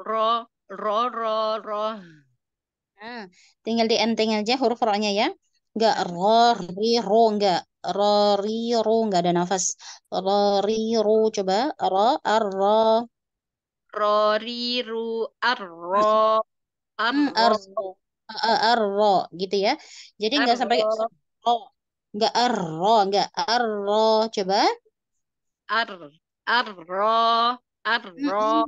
ro ro ro ro nah, tinggal di enteng aja huruf ro-nya ya enggak ro ri ro nggak ro ri ro nggak ada nafas ro ri ro coba ro ar ro ro ri ru ar ro ah, ar mm, ro ar ro gitu ya jadi enggak sampai ro nggak ar ro enggak ar ro coba ar ar ro ar ro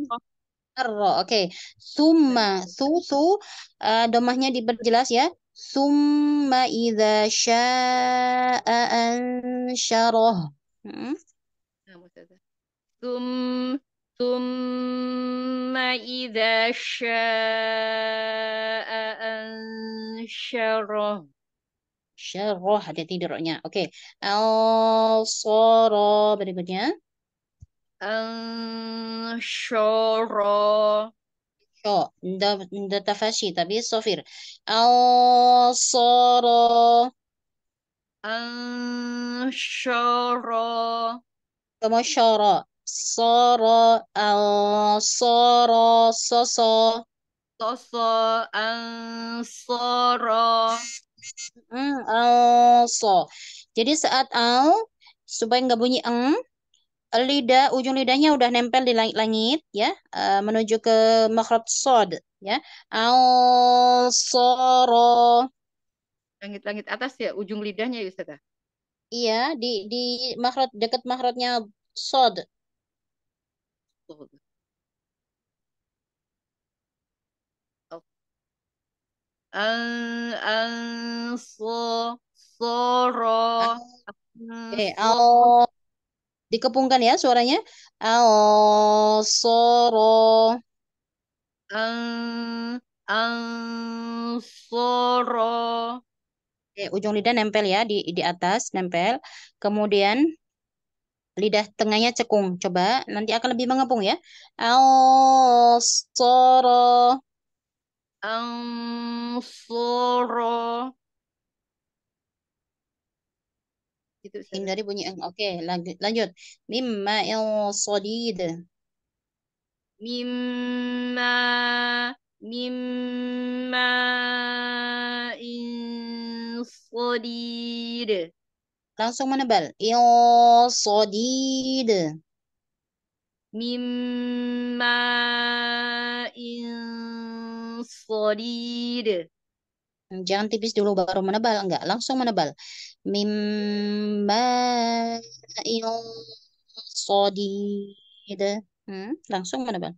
Arro. Oke. Okay. Summa su su uh, domahnya diperjelas ya. Summa idha syaa ansyarah. Hmm? Nah, Sum summa idha syaa ansyarah. Syaroh, hati-hati rohnya Oke. Okay. Al-sara berikutnya. Ehm, shoro. Sho, oh, nda tafashi, tapi sofir. Al-soro. soro, Kamu ehm, shoro. Soro. Al-soro. Soso. Soso. Al-soro. Ehm, mm, al-so. Jadi saat al, supaya nggak bunyi ang lidah ujung lidahnya udah nempel di langit-langit ya uh, menuju ke makhraj sod ya al soro langit-langit atas ya ujung lidahnya ya Ustazah ya? iya di di makhraj dekat makhrajnya sod oh. an an so soro an, eh, al dikepungkan ya suaranya al soro ang soro Oke, ujung lidah nempel ya di di atas nempel kemudian lidah tengahnya cekung coba nanti akan lebih mengepung ya al soro ang soro gitu hindari bunyi eng oke lanjut mimma il sodid mimma mimma in langsung menebal il sodid mimma in Jangan tipis dulu baru menebal, enggak, langsung menebal. Mimma sodid. Hmm, langsung menebal.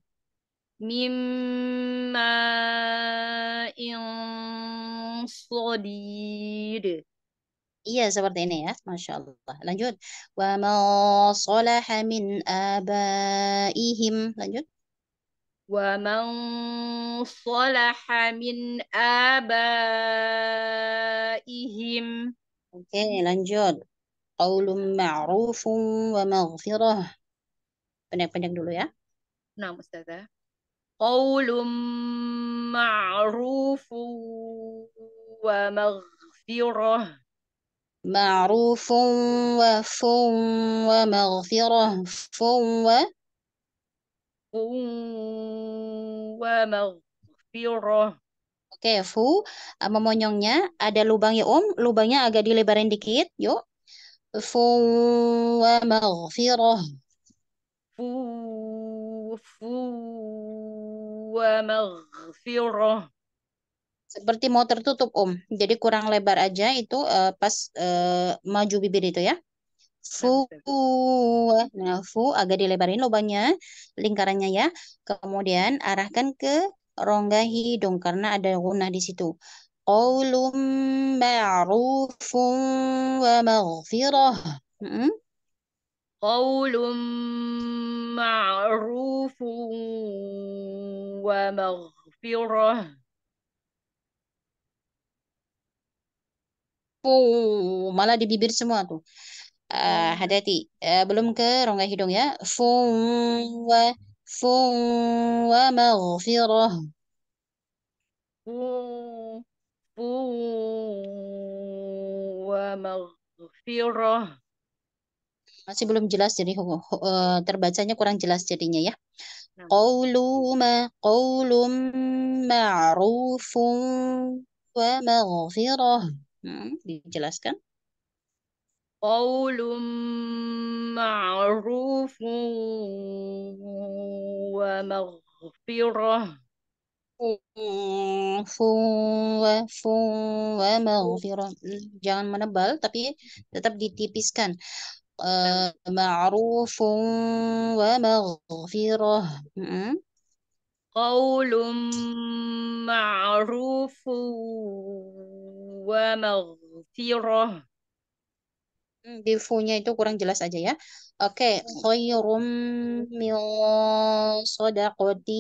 Mimma sodid. Iya seperti ini ya, masya Allah. Lanjut, wa ma min abaihim. Lanjut. ومن صلح من آبائهم Oke, okay, lanjut. Qaulum ma'rufum wa maghfirah. Pendek-pendek dulu ya. Nah, Ustazah. Qaulum ma'rufum wa maghfirah. Ma'rufum wa fum wa maghfirah. Fum wa maghfirah. Oke, okay, fu uh, memonyongnya ada lubang ya om, lubangnya agak dilebarin dikit, yuk. Fu wa maghfirah. Fu fu wa maghfirah. Seperti mau tertutup om, jadi kurang lebar aja itu uh, pas uh, maju bibir itu ya fu nah fu nah, agak dilebarin lubangnya lingkarannya ya kemudian arahkan ke rongga hidung karena ada gunah di situ qaulum ma'rufun wa maghfirah hmm? qaulum ma'rufun wa maghfirah Oh, malah di bibir semua tuh uh, eh, hadati uh, eh, belum ke rongga hidung ya fum wa wa maghfirah fum wa maghfirah masih belum jelas jadi uh, terbacanya kurang jelas jadinya ya nah. qauluma qaulum ma'rufun wa maghfirah hmm, dijelaskan قول معروف ومغفرة maghfirah jangan menebal tapi tetap ditipiskan uh, eh, ma'rufu wa maghfirah hmm? qaulun ma'rufu wa maghfirah Hmm, di nya itu kurang jelas aja ya. Oke, okay. khairum min sadaqati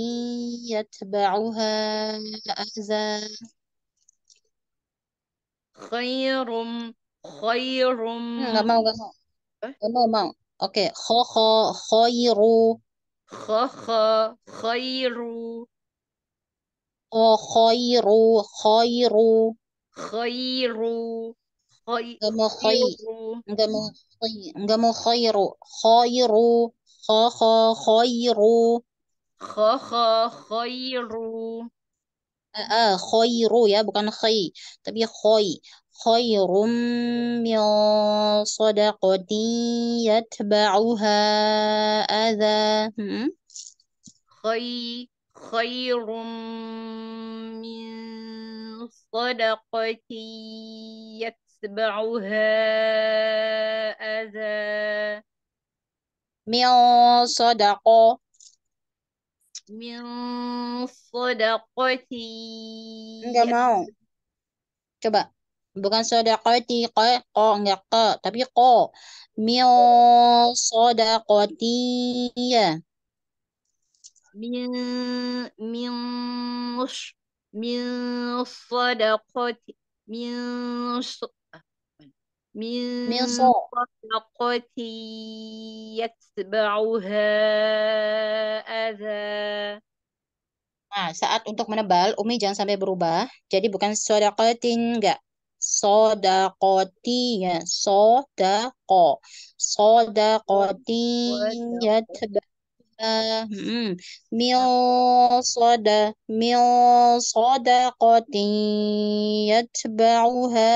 yatba'uha ahza. Khairum khairum. Enggak hmm, mau, enggak mau. Enggak mau, mau. Oke, okay. kho khairu. Kho kho khairu. oh khairu khairu. Khairu. خي خي خي خير خير خخ خير خخ خير آه خير يا bukan خي تبي خي خير من صدقة يتبعها أذى خي خير من صدقة يتبعها yatba'uha adha min sadaqah min sadaqati enggak mau coba bukan sadaqati qa ko enggak ke tapi ko min sadaqati ya min min min sadaqati min Min من صدقة يتبعها Nah, saat untuk menebal, Umi jangan sampai berubah. Jadi bukan sodakotin, enggak. Sodakoti, ya. Sodako. Sodakoti, ya. Tebal soda eh, hmm, mil soda mil sodaqatin yatba'uha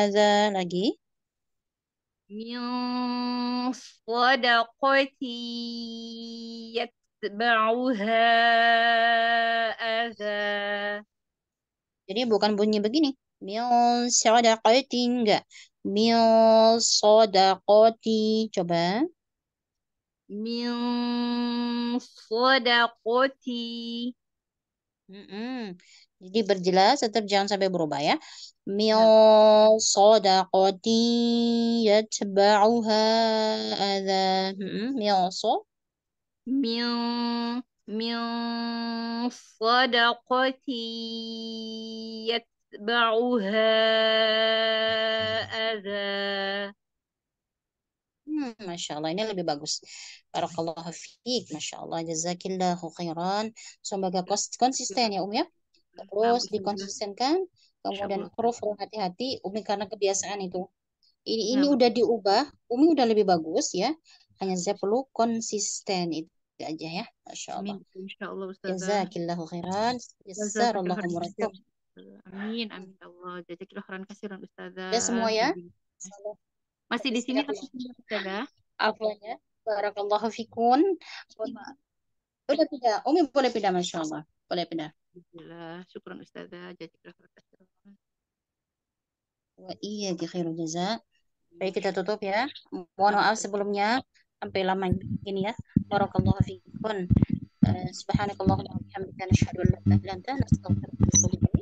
adza lagi soda sadaqati yatba'uha adza jadi bukan bunyi begini soda sadaqati enggak soda sadaqati coba min Mm -mm. Jadi berjelas, tetap jangan sampai berubah ya. Min ya yatba'uha adha. Min so. Min ya, sadaqati yatba'uha ada, Hmm, Masya Allah, ini lebih bagus. Barakallahu fiik. Masya Allah. Jazakillahu khairan. Semoga ya. konsisten ya Umi ya. Terus ya. dikonsistenkan. Kemudian proof hati-hati. Umi karena kebiasaan itu. Ini, ini udah diubah. Umi udah lebih bagus ya. Hanya saya perlu konsisten itu aja ya. Masya Allah. Amin. Insya Allah Ustazah. Jazakillahu khairan. Jazarallahu khairan. Amin. Amin Allah. Jazakillahu khairan kasiran Ustazah. Ya semua ya. Masih di sini ya. Ustazah. Apanya? Barakallahu fikun. Udah tidak. Umi boleh pindah Masya Allah. Boleh pindah. Alhamdulillah. Syukur Ustazah. Jazakallah Wa iya khairul jaza. Baik kita tutup ya. Mohon maaf sebelumnya sampai lama ini ya. Barakallahu fikun. Eh, Subhanakallahu wa bihamdika nasyhadu an la ilaha illa anta nastaghfiruka wa ilaik.